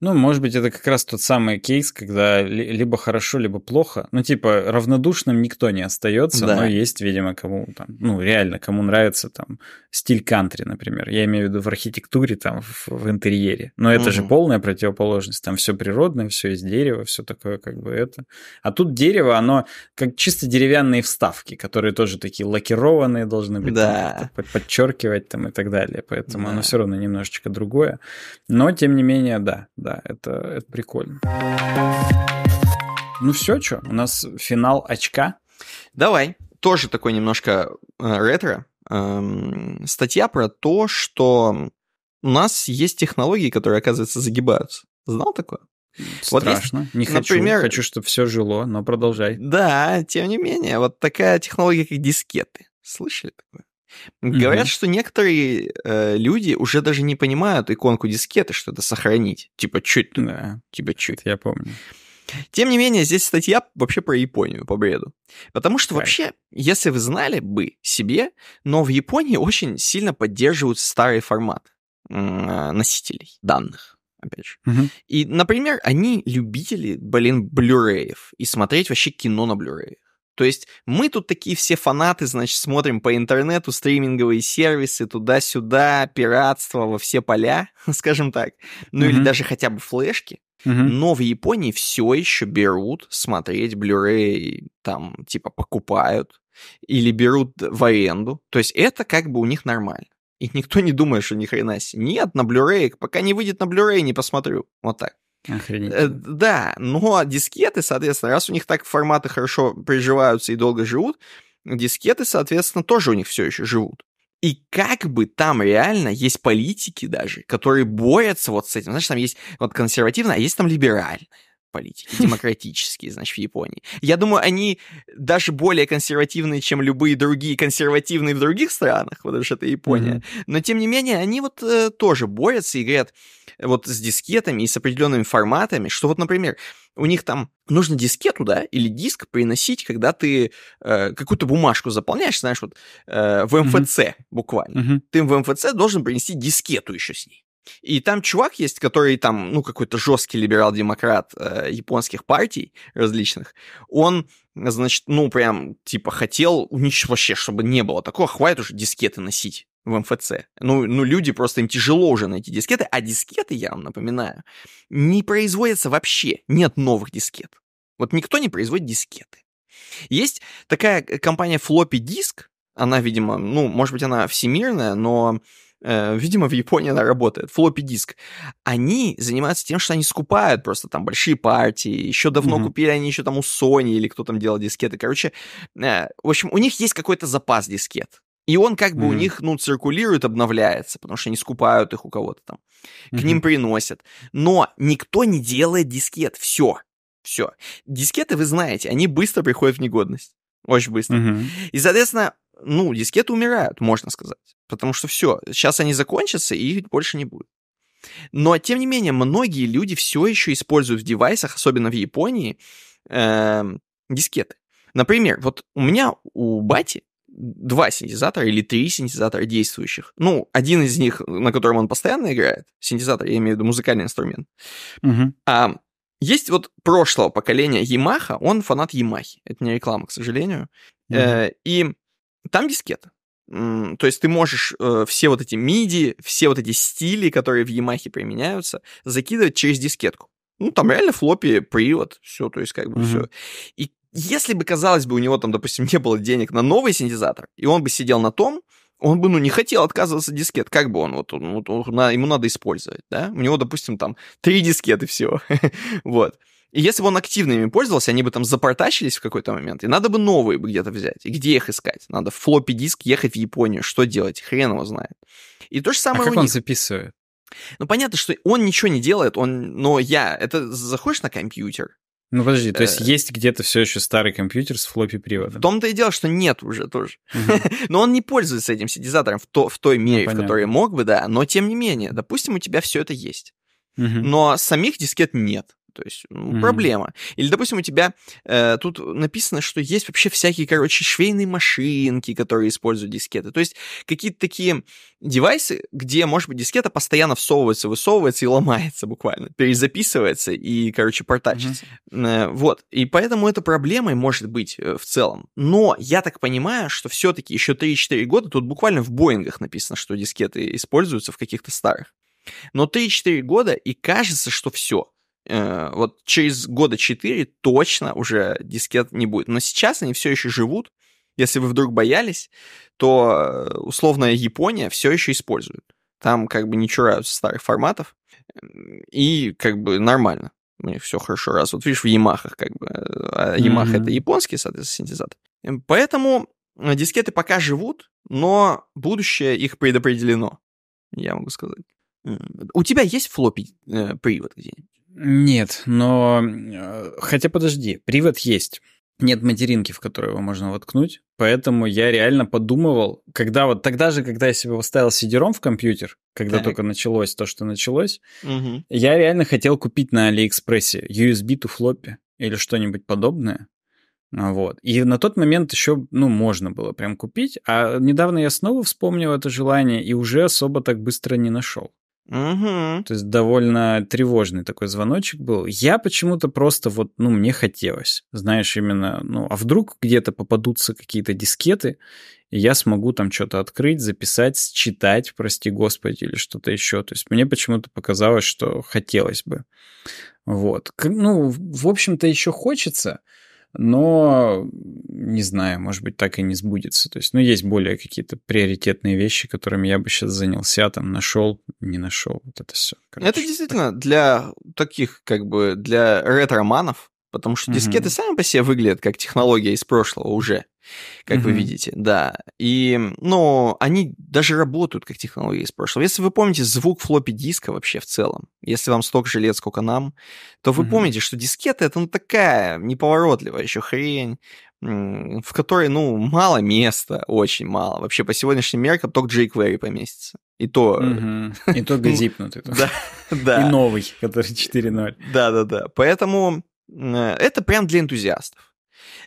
Ну, может быть, это как раз тот самый кейс, когда либо хорошо, либо плохо. Ну, типа, равнодушным никто не остается, да. но есть, видимо, кому там, ну, реально, кому нравится там стиль кантри, например. Я имею в виду в архитектуре, там, в, в интерьере. Но это угу. же полная противоположность. Там все природное, все из дерева, все такое, как бы это. А тут дерево, оно как чисто деревянные вставки, которые тоже такие лакированные должны быть, да. там, подчеркивать там и так далее. Поэтому да. оно все равно немножечко другое. Но, тем не менее, да. Да, это, это прикольно. Ну все, что, у нас финал очка. Давай. Тоже такой немножко э, ретро. Эм, статья про то, что у нас есть технологии, которые, оказывается, загибаются. Знал такое? Страшно. Вот есть, не хочу. Например, хочу, чтобы все жило, но продолжай. Да, тем не менее, вот такая технология, как дискеты. Слышали такое? Говорят, угу. что некоторые э, люди уже даже не понимают иконку дискеты, что это сохранить. Типа чуть. Да. Типа чуть. я помню. Тем не менее, здесь статья вообще про Японию по бреду. Потому что так. вообще, если вы знали бы себе, но в Японии очень сильно поддерживают старый формат э, носителей данных опять же. Угу. uh И, например, они любители, блин, блюреев и смотреть вообще кино на блюреях. То есть мы тут такие все фанаты, значит, смотрим по интернету, стриминговые сервисы, туда-сюда, пиратство во все поля, скажем так. Ну mm-hmm. или даже хотя бы флешки. Угу. Но в Японии все еще берут смотреть Blu-ray, там, типа, покупают или берут в аренду. То есть это как бы у них нормально. И никто не думает, что ни хрена себе. Нет, на Blu-ray, пока не выйдет на Blu-ray, не посмотрю. Вот так. Охренеть. Э, да, но дискеты, соответственно, раз у них так форматы хорошо приживаются и долго живут, дискеты, соответственно, тоже у них все еще живут. И как бы там реально есть политики даже, которые борются вот с этим. Знаешь, там есть вот консервативная, а есть там либеральное политики, демократические, значит, в Японии. Я думаю, они даже более консервативные, чем любые другие консервативные в других странах, потому что это Япония. Mm-hmm. Но, тем не менее, они вот э, тоже борются и говорят вот с дискетами и с определенными форматами, что вот, например, у них там нужно дискету, да, или диск приносить, когда ты э, какую-то бумажку заполняешь, знаешь, вот э, в МФЦ mm-hmm. буквально. Mm-hmm. Ты в МФЦ должен принести дискету еще с ней. И там чувак есть, который там, ну, какой-то жесткий либерал-демократ э, японских партий различных. Он, значит, ну, прям, типа, хотел уничтожить вообще, чтобы не было такого. Хватит уже дискеты носить в МФЦ. Ну, ну, люди просто им тяжело уже найти дискеты, а дискеты, я вам напоминаю, не производятся вообще. Нет новых дискет. Вот никто не производит дискеты. Есть такая э, компания Floppy Disk, она, видимо, ну, может быть, она всемирная, но Э, видимо, в Японии она работает, флоппи диск, они занимаются тем, что они скупают просто там большие партии, еще давно mm-hmm. купили они еще там у Sony или кто там делал дискеты, короче, э, в общем, у них есть какой-то запас дискет, и он как бы mm-hmm. у них, ну, циркулирует, обновляется, потому что они скупают их у кого-то там, mm-hmm. к ним приносят, но никто не делает дискет, все, все. Дискеты, вы знаете, они быстро приходят в негодность. Очень быстро. Mm-hmm. И, соответственно, ну, дискеты умирают, можно сказать. Потому что все, сейчас они закончатся, и их больше не будет. Но, тем не менее, многие люди все еще используют в девайсах, особенно в Японии, э, дискеты. Например, вот у меня у бати два синтезатора или три синтезатора действующих. Ну, один из них, на котором он постоянно играет, синтезатор, я имею в виду музыкальный инструмент. Угу. А, есть вот прошлого поколения Yamaha, он фанат Yamaha. Это не реклама, к сожалению. Угу. Э, и там дискета. То есть ты можешь э, все вот эти MIDI, все вот эти стили, которые в Ямахе применяются, закидывать через дискетку. Ну, там реально флопи, привод, все, то есть как бы mm-hmm. все. И если бы, казалось бы, у него там, допустим, не было денег на новый синтезатор, и он бы сидел на том, он бы, ну, не хотел отказываться от дискет, как бы он, вот, он, ну, вот он, на, ему надо использовать, да? У него, допустим, там три дискеты всего, вот. И если бы он активно ими пользовался, они бы там запортачились в какой-то момент, и надо бы новые бы где-то взять. И где их искать? Надо в флоппи диск ехать в Японию. Что делать? Хрен его знает. И то же самое а как у них. он записывает? Ну, понятно, что он ничего не делает, он... но я... Это заходишь на компьютер, ну подожди, то есть э, есть где-то все еще старый компьютер с флоппи приводом? В том-то и дело, что нет уже тоже. но он не пользуется этим синтезатором в, то, в той мере, ну, в которой мог бы, да. Но тем не менее, допустим, у тебя все это есть. Но самих дискет нет. То есть mm-hmm. проблема. Или, допустим, у тебя э, тут написано, что есть вообще всякие, короче, швейные машинки, которые используют дискеты. То есть какие-то такие девайсы, где, может быть, дискета постоянно всовывается, высовывается и ломается буквально, перезаписывается и, короче, портачится. Mm-hmm. Э, вот. И поэтому это проблемой может быть э, в целом. Но я так понимаю, что все-таки еще 3-4 года тут буквально в Боингах написано, что дискеты используются в каких-то старых. Но 3-4 года, и кажется, что все. Э, вот через года 4 точно уже дискет не будет. Но сейчас они все еще живут. Если вы вдруг боялись, то э, условная Япония все еще использует. Там как бы не чураются старых форматов. И как бы нормально. У них все хорошо раз. Вот видишь, в Ямахах как бы. Э, а Ямаха mm-hmm. это японский, соответственно, синтезатор. Эм, поэтому дискеты пока живут, но будущее их предопределено. Я могу сказать. У тебя есть флоппи э, привод где-нибудь? Нет, но... Э, хотя подожди, привод есть. Нет материнки, в которую его можно воткнуть. Поэтому я реально подумывал, когда вот тогда же, когда я себе поставил сидером в компьютер, когда так. только началось то, что началось, угу. я реально хотел купить на Алиэкспрессе USB ту флоппи или что-нибудь подобное. Вот. И на тот момент еще, ну, можно было прям купить. А недавно я снова вспомнил это желание и уже особо так быстро не нашел. Угу. То есть довольно тревожный такой звоночек был. Я почему-то просто вот, ну, мне хотелось, знаешь, именно, ну, а вдруг где-то попадутся какие-то дискеты, и я смогу там что-то открыть, записать, считать, прости господи, или что-то еще. То есть мне почему-то показалось, что хотелось бы. Вот. Ну, в общем-то, еще хочется, но не знаю, может быть, так и не сбудется. То есть, ну, есть более какие-то приоритетные вещи, которыми я бы сейчас занялся, там, нашел, не нашел, вот это все. Короче, это действительно так. для таких, как бы, для ретроманов, Потому что дискеты mm-hmm. сами по себе выглядят как технология из прошлого уже, как mm-hmm. вы видите, да. И, но они даже работают как технология из прошлого. Если вы помните звук флоппи диска вообще в целом, если вам столько же лет, сколько нам, то вы mm-hmm. помните, что дискеты это ну, такая неповоротливая еще хрень, в которой, ну, мало места, очень мало. Вообще по сегодняшним меркам только jQuery поместится. И то... И то ну, газипнутый. Да, да. И новый, который 4.0. Да-да-да. Поэтому Э, это прям для энтузиастов.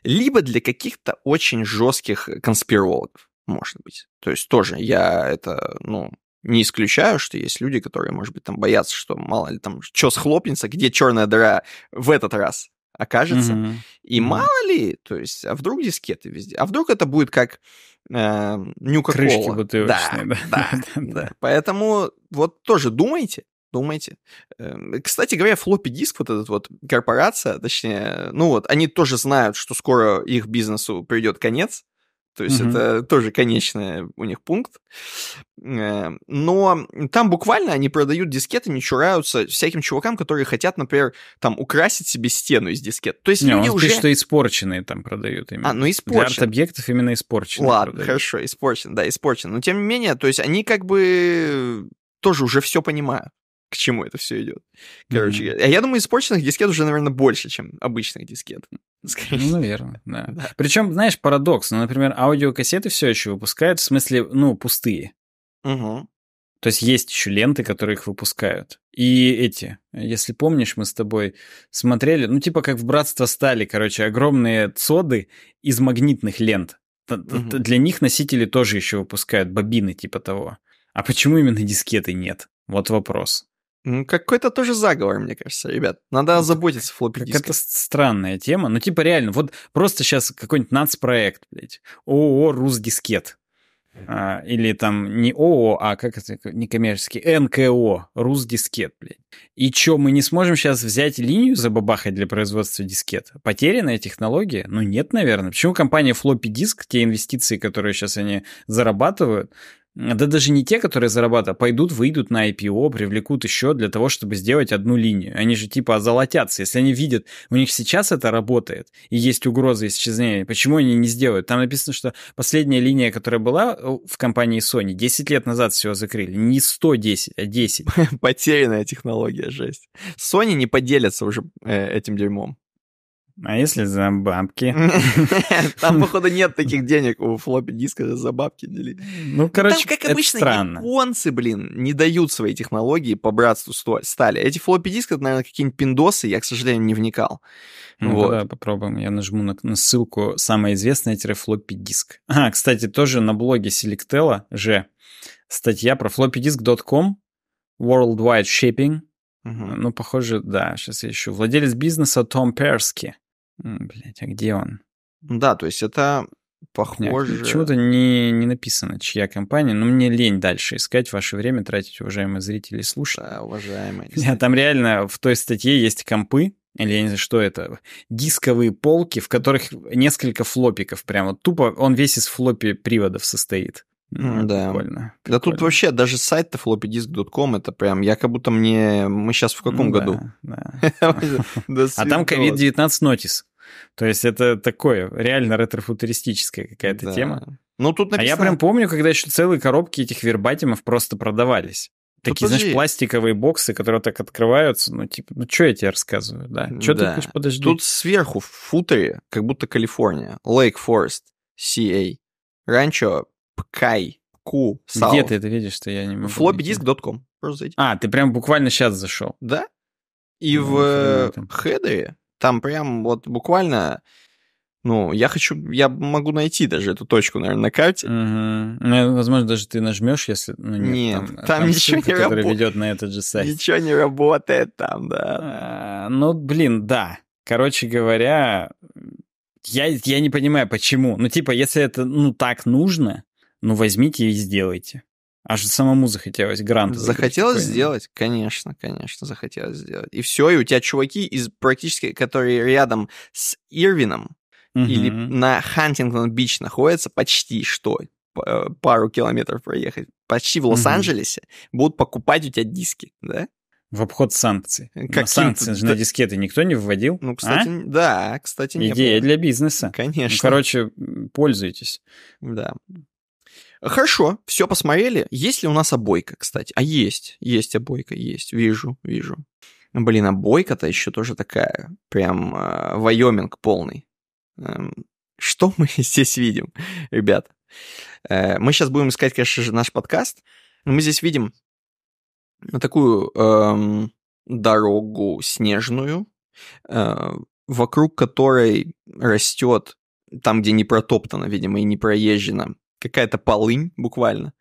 Либо для каких-то очень жестких э, конспирологов, может быть. То есть тоже я это, ну, не исключаю, что есть люди, которые, может быть, там боятся, что мало ли там что схлопнется, где черная дыра в этот раз окажется. Mm-hmm. И mm-hmm. мало ли, то есть, а вдруг дискеты везде, а вдруг это будет как э, нюка Крышки бутылочные, да. Да, да, да. Поэтому вот тоже думайте, Думайте. Эм, кстати говоря, флоппи диск, вот этот вот корпорация, точнее, ну вот, они тоже знают, что скоро их бизнесу придет конец. То есть mm-hmm. это тоже конечный у них пункт. Эм, но там буквально они продают дискеты, не чураются всяким чувакам, которые хотят, например, там украсить себе стену из дискет. То есть не, люди он уже... Пишет, что испорченные там продают именно. А, ну испорченные. Для объектов именно испорченные Ладно, продают. хорошо, испорчен, да, испорчен. Но тем не менее, то есть они как бы тоже уже все понимают к чему это все идет. Короче, mm-hmm. я, я думаю, испорченных дискет уже, наверное, больше, чем обычных дискет. Скорее. Ну, наверное, да. да. Причем, знаешь, парадокс. Ну, например, аудиокассеты все еще выпускают, в смысле, ну, пустые. Угу. То есть есть еще ленты, которые их выпускают. И эти, если помнишь, мы с тобой смотрели, ну, типа как в «Братство стали», короче, огромные цоды из магнитных лент. Угу. Для них носители тоже еще выпускают бобины типа того. А почему именно дискеты нет? Вот вопрос какой-то тоже заговор, мне кажется, ребят. Надо озаботиться флоппи-диском. Это странная тема. Ну, типа, реально, вот просто сейчас какой-нибудь нацпроект, блядь, ООО «Русдискет». А, или там не ООО, а как это, некоммерческий, НКО, Русдискет, блядь. И чё, мы не сможем сейчас взять линию забабахать для производства дискет? Потерянная технология? Ну нет, наверное. Почему компания Floppy Disk, те инвестиции, которые сейчас они зарабатывают, да даже не те, которые зарабатывают, а пойдут, выйдут на IPO, привлекут еще для того, чтобы сделать одну линию. Они же типа золотятся, Если они видят, у них сейчас это работает, и есть угроза исчезновения, почему они не сделают? Там написано, что последняя линия, которая была э, в компании Sony, 10 лет назад все закрыли. Не 110, а 10. Потерянная технология, жесть. Sony не поделятся уже э, этим дерьмом. А если за бабки? Там, походу, нет таких денег у флоппи диска за бабки делить. Ну, короче, Там, как обычно, странно. японцы, блин, не дают свои технологии по братству стали. Эти флоппи диски, это, наверное, какие-нибудь пиндосы, я, к сожалению, не вникал. Ну, вот. да, попробуем. Я нажму на, на ссылку «Самое известное-флоппи диск». А, кстати, тоже на блоге Selectella же статья про floppydisk.com, Worldwide Shipping. Угу. Ну, похоже, да, сейчас я ищу. Владелец бизнеса Том Перски Блять, а где он? Да, то есть это похоже... чего то не, не написано, чья компания, но мне лень дальше искать ваше время, тратить, уважаемые зрители и слушатели. Да, уважаемые. Я там реально в той статье есть компы, или я не знаю, что это, дисковые полки, в которых несколько флопиков, прямо тупо, он весь из флопи приводов состоит. Ну, да. Прикольно. Да тут вообще даже сайт-то floppydisk.com, это прям, я как будто мне, мы сейчас в каком ну, году? Да, да. А там COVID-19 нотис. То есть это такое, реально ретро-футуристическая какая-то да. тема. Ну, тут написано... А я прям помню, когда еще целые коробки этих вербатимов просто продавались. Ну, Такие, знаешь, пластиковые боксы, которые так открываются, ну, типа, ну, что я тебе рассказываю, да? Что да. ты хочешь подожди? Тут сверху в футере, как будто Калифорния, Lake Forest, CA, Ранчо, Пкай, Ку, Где ты это видишь, что я не могу? floppydisk.com. Просто зайди. А, ты прям буквально сейчас зашел. Да? И ну, в хедере там прям вот буквально... Ну, я хочу, я могу найти даже эту точку, наверное, на карте. Угу. Ну, возможно, даже ты нажмешь, если... Ну, нет, нет там, а, там, там ничего ссылка, не работает. ведет на этот же сайт. Ничего не работает там, да. А, ну, блин, да. Короче говоря, я, я не понимаю, почему. Ну, типа, если это, ну, так нужно, ну, возьмите и сделайте. Аж самому захотелось грант. Захотелось сделать? Конечно, конечно, захотелось сделать. И все, и у тебя чуваки из практически, которые рядом с Ирвином угу. или на Хантингтон-Бич находятся почти что э, пару километров проехать, почти в Лос-Анджелесе, угу. будут покупать у тебя диски, да? В обход санкций. Как санкции же на дискеты никто не вводил. Ну, а? кстати, а? да, кстати, не Идея было. для бизнеса. Ну, конечно. Ну, короче, пользуйтесь. Да. Хорошо, все посмотрели. Есть ли у нас обойка, кстати? А есть, есть обойка, есть. Вижу, вижу. Блин, обойка-то еще тоже такая, прям э, Вайоминг полный. Эм, что мы здесь видим, ребят? Э, мы сейчас будем искать, конечно же, наш подкаст. Но мы здесь видим такую эм, дорогу снежную, э, вокруг которой растет там, где не протоптано, видимо, и не проезжено, какая-то полынь буквально.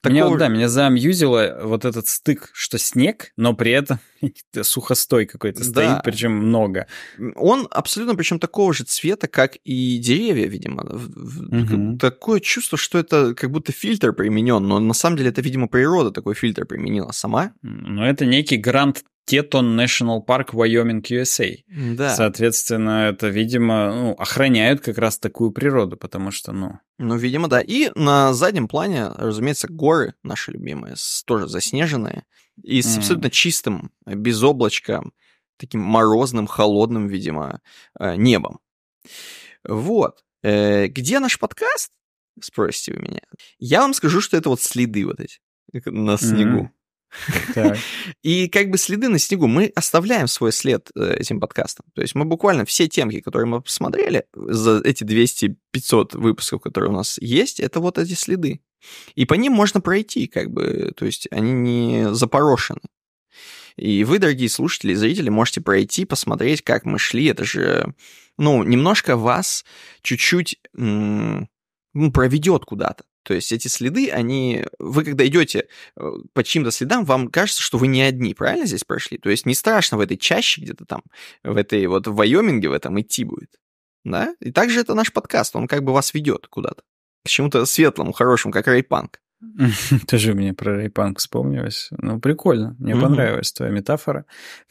Такого... Меня, да, меня заамьюзило вот этот стык, что снег, но при этом сухостой какой-то стоит, да. причем много. Он абсолютно, причем такого же цвета, как и деревья, видимо. Угу. Такое чувство, что это как будто фильтр применен, но на самом деле это, видимо, природа такой фильтр применила сама. Но это некий грант Тетон National парк Вайоминг, USA. Да. Соответственно, это, видимо, ну, охраняют как раз такую природу, потому что, ну... Ну, видимо, да. И на заднем плане, разумеется, горы наши любимые, тоже заснеженные, и с mm. абсолютно чистым, э, без облачка, таким морозным, холодным, видимо, э, небом. Вот. Э, где наш подкаст? Спросите вы меня. Я вам скажу, что это вот следы вот эти на снегу. Mm-hmm. И как бы следы на снегу, мы оставляем свой след э, этим подкастом. То есть мы буквально все темки, которые мы посмотрели за эти 200-500 выпусков, которые у нас есть, это вот эти следы. И по ним можно пройти, как бы, то есть они не запорошены. И вы, дорогие слушатели и зрители, можете пройти, посмотреть, как мы шли. Это же, ну, немножко вас чуть-чуть м- ну, проведет куда-то. То есть эти следы, они... Вы когда идете э, по чьим-то следам, вам кажется, что вы не одни, правильно здесь прошли? То есть не страшно в этой чаще где-то там, в этой вот в Вайоминге в этом идти будет. Да? И также это наш подкаст, он как бы вас ведет куда-то. К чему-то светлому, хорошему, как Рейпанк. Тоже мне про рейпанк вспомнилось. Ну, прикольно. Мне mm-hmm. понравилась твоя метафора.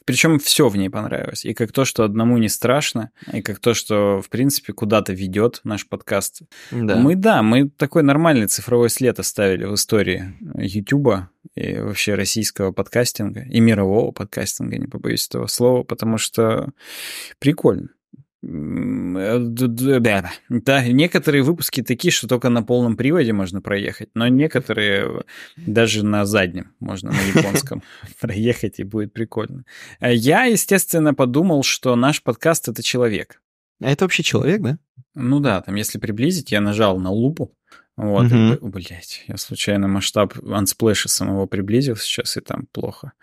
Причем все в ней понравилось. И как то, что одному не страшно, и как то, что, в принципе, куда-то ведет наш подкаст. Да. Мы, да, мы такой нормальный цифровой след оставили в истории Ютуба и вообще российского подкастинга, и мирового подкастинга, не побоюсь этого слова, потому что прикольно. Э, да, да, некоторые выпуски такие, что только на полном приводе можно проехать, но некоторые э, даже на заднем можно на японском проехать, и будет прикольно. Э, я, естественно, подумал, что наш подкаст — это человек. А это вообще человек, да? Ну да, там, если приблизить, я нажал на лупу, вот, угу. блять, я случайно масштаб ансплэша самого приблизил сейчас, и там плохо.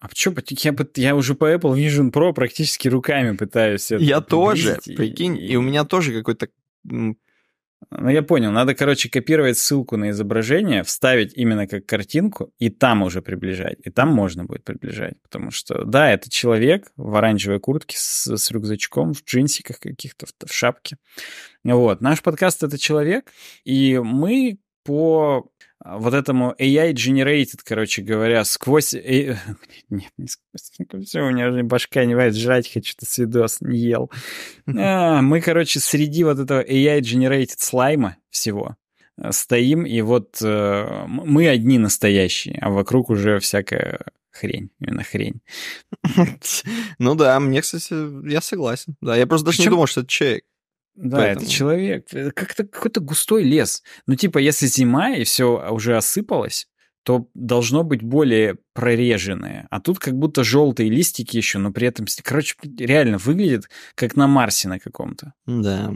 А почему? Я, я уже по Apple Vision Pro практически руками пытаюсь это Я тоже, и... прикинь, и у меня тоже какой-то... Ну, я понял. Надо, короче, копировать ссылку на изображение, вставить именно как картинку, и там уже приближать. И там можно будет приближать. Потому что, да, это человек в оранжевой куртке с, с рюкзачком, в джинсиках каких-то, в, в шапке. Вот. Наш подкаст — это человек, и мы по а, вот этому AI-generated, короче говоря, сквозь... Нет, не сквозь... Ну, Все, у меня уже башка не вает, жрать хочу, то свидос не ел. А, мы, короче, среди вот этого AI-generated слайма всего э, стоим, и вот э, мы одни настоящие, а вокруг уже всякая хрень, именно хрень. Ну да, мне, кстати, я согласен. Да, я просто даже не думал, что это человек. Да, Поэтому. это человек. Э, как-то какой-то густой лес. Ну, типа, если зима и все уже осыпалось, то должно быть более прореженное. А тут как будто желтые листики еще, но при этом... Короче, реально выглядит как на Марсе на каком-то. Да.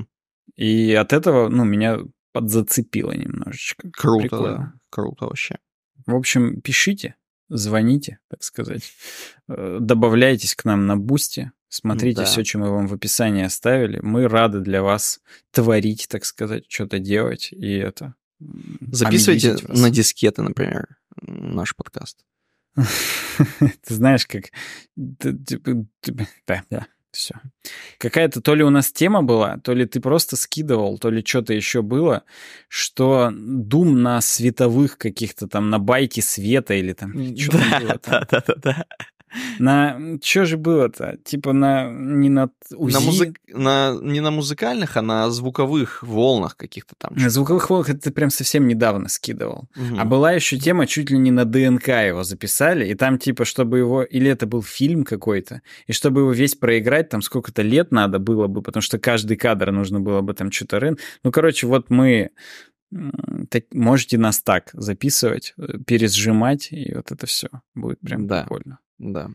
И от этого, ну, меня подзацепило немножечко. Круто, Прикольно. да. Круто вообще. В общем, пишите, звоните, так сказать. Э, добавляйтесь к нам на Бусти. Смотрите да. все, что мы вам в описании оставили. Мы рады для вас творить, так сказать, что-то делать и это. Записывайте на дискеты, например, наш подкаст. Ты знаешь, как... Типа, типа, да, да, все. Какая-то то ли у нас тема была, то ли ты просто скидывал, то ли что-то еще было, что дум на световых каких-то там, на байке света или там... Да, да, да, да, да. На что же было-то? Типа на не на УЗИ? На музы... на... Не на музыкальных, а на звуковых волнах каких-то там. На звуковых волнах это ты прям совсем недавно скидывал. Угу. А была еще тема, чуть ли не на ДНК его записали, и там типа, чтобы его... Или это был фильм какой-то, и чтобы его весь проиграть, там сколько-то лет надо было бы, потому что каждый кадр нужно было бы там что-то рын. Ну, короче, вот мы так, можете нас так записывать, э, пересжимать, и вот это все будет прям да. прикольно. Да.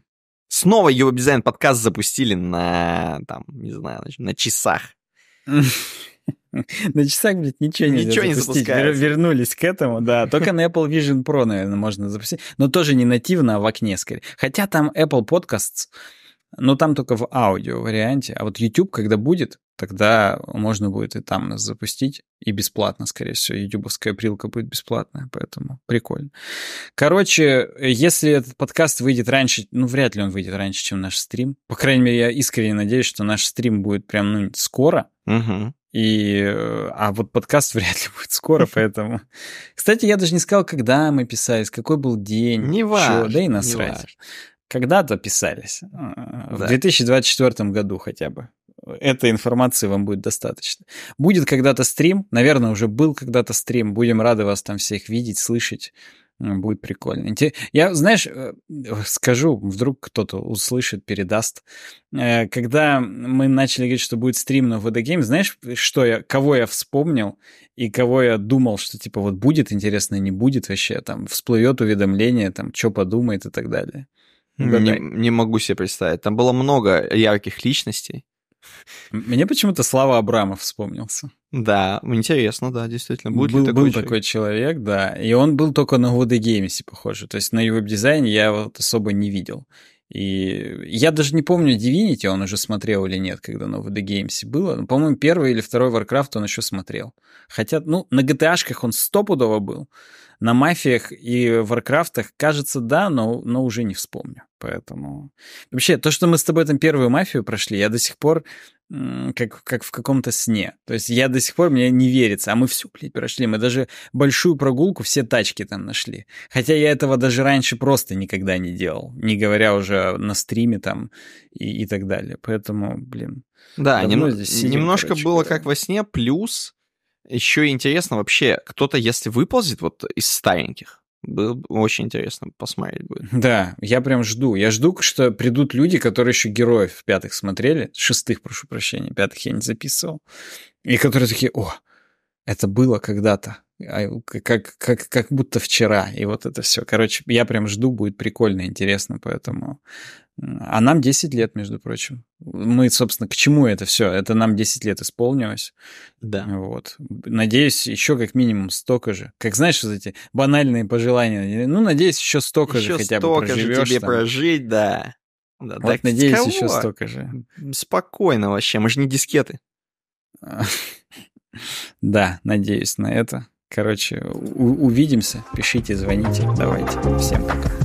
Снова его дизайн подкаст запустили на, там, не знаю, на часах. На часах, блядь, ничего не Ничего не запускается. Вернулись к этому, да. Только на Apple Vision Pro, наверное, можно запустить. Но тоже не нативно, а в окне скорее. Хотя там Apple Podcasts но там только в аудио-варианте. А вот YouTube, когда будет, тогда можно будет и там нас запустить. И бесплатно, скорее всего. Ютубовская прилка будет бесплатная, поэтому прикольно. Короче, если этот подкаст выйдет раньше, ну, вряд ли он выйдет раньше, чем наш стрим. По крайней мере, я искренне надеюсь, что наш стрим будет прям, ну, скоро. Угу. И, э, а вот подкаст вряд ли будет скоро, поэтому... Кстати, я даже не сказал, когда мы писали, какой был день. Не важно. Да и насрать когда записались? Э, в да. 2024 году хотя бы. Этой информации вам будет достаточно. Будет когда-то стрим, наверное, уже был когда-то стрим. Будем рады вас там всех видеть, слышать. Э, будет прикольно. Я, знаешь, э, скажу, вдруг кто-то услышит, передаст. Когда мы начали говорить, что будет стрим на VD Games, знаешь, что я, кого я вспомнил и кого я думал, что типа вот будет интересно, не будет вообще, там всплывет уведомление, там что подумает и так далее. Не, не могу себе представить. Там было много ярких личностей. Мне почему-то Слава Абрамов вспомнился. Да, интересно, да, действительно. Будет был, ли такой был человек? такой человек, да. И он был только на Годы Геймсе, похоже. То есть на его дизайне я вот особо не видел. И я даже не помню, Divinity он уже смотрел или нет, когда на VD Games было. Ну, по-моему, первый или второй Warcraft он еще смотрел. Хотя, ну, на GTA-шках он стопудово был на мафиях и варкрафтах, кажется, да, но, но уже не вспомню. Поэтому... Вообще, то, что мы с тобой там первую мафию прошли, я до сих пор как, как в каком-то сне. То есть я до сих пор, мне не верится. А мы всю, блядь, прошли. Мы даже большую прогулку, все тачки там нашли. Хотя я этого даже раньше просто никогда не делал. Не говоря уже на стриме там и, и так далее. Поэтому, блин... Да, нем... здесь сидим, немножко короче, было да. как во сне. Плюс еще интересно вообще, кто-то, если выползет вот из стареньких, было бы очень интересно посмотреть будет. Да, я прям жду. Я жду, что придут люди, которые еще героев в пятых смотрели, шестых, прошу прощения, пятых я не записывал, и которые такие, о, это было когда-то, а, как, как, как будто вчера, и вот это все. Короче, я прям жду, будет прикольно, интересно, поэтому а нам 10 лет, между прочим. Мы, собственно, к чему это все? Это нам 10 лет исполнилось. Да. Вот. Надеюсь, еще как минимум столько же. Как знаешь, вот эти банальные пожелания. Э, ну, надеюсь, еще столько еще же хотя столько бы проживешь. Еще столько Же тебе там. прожить, да. да вот, так надеюсь, кого? еще столько же. Спокойно вообще, мы же не дискеты. Да, надеюсь на это. Короче, увидимся. Пишите, звоните. Давайте. Всем пока.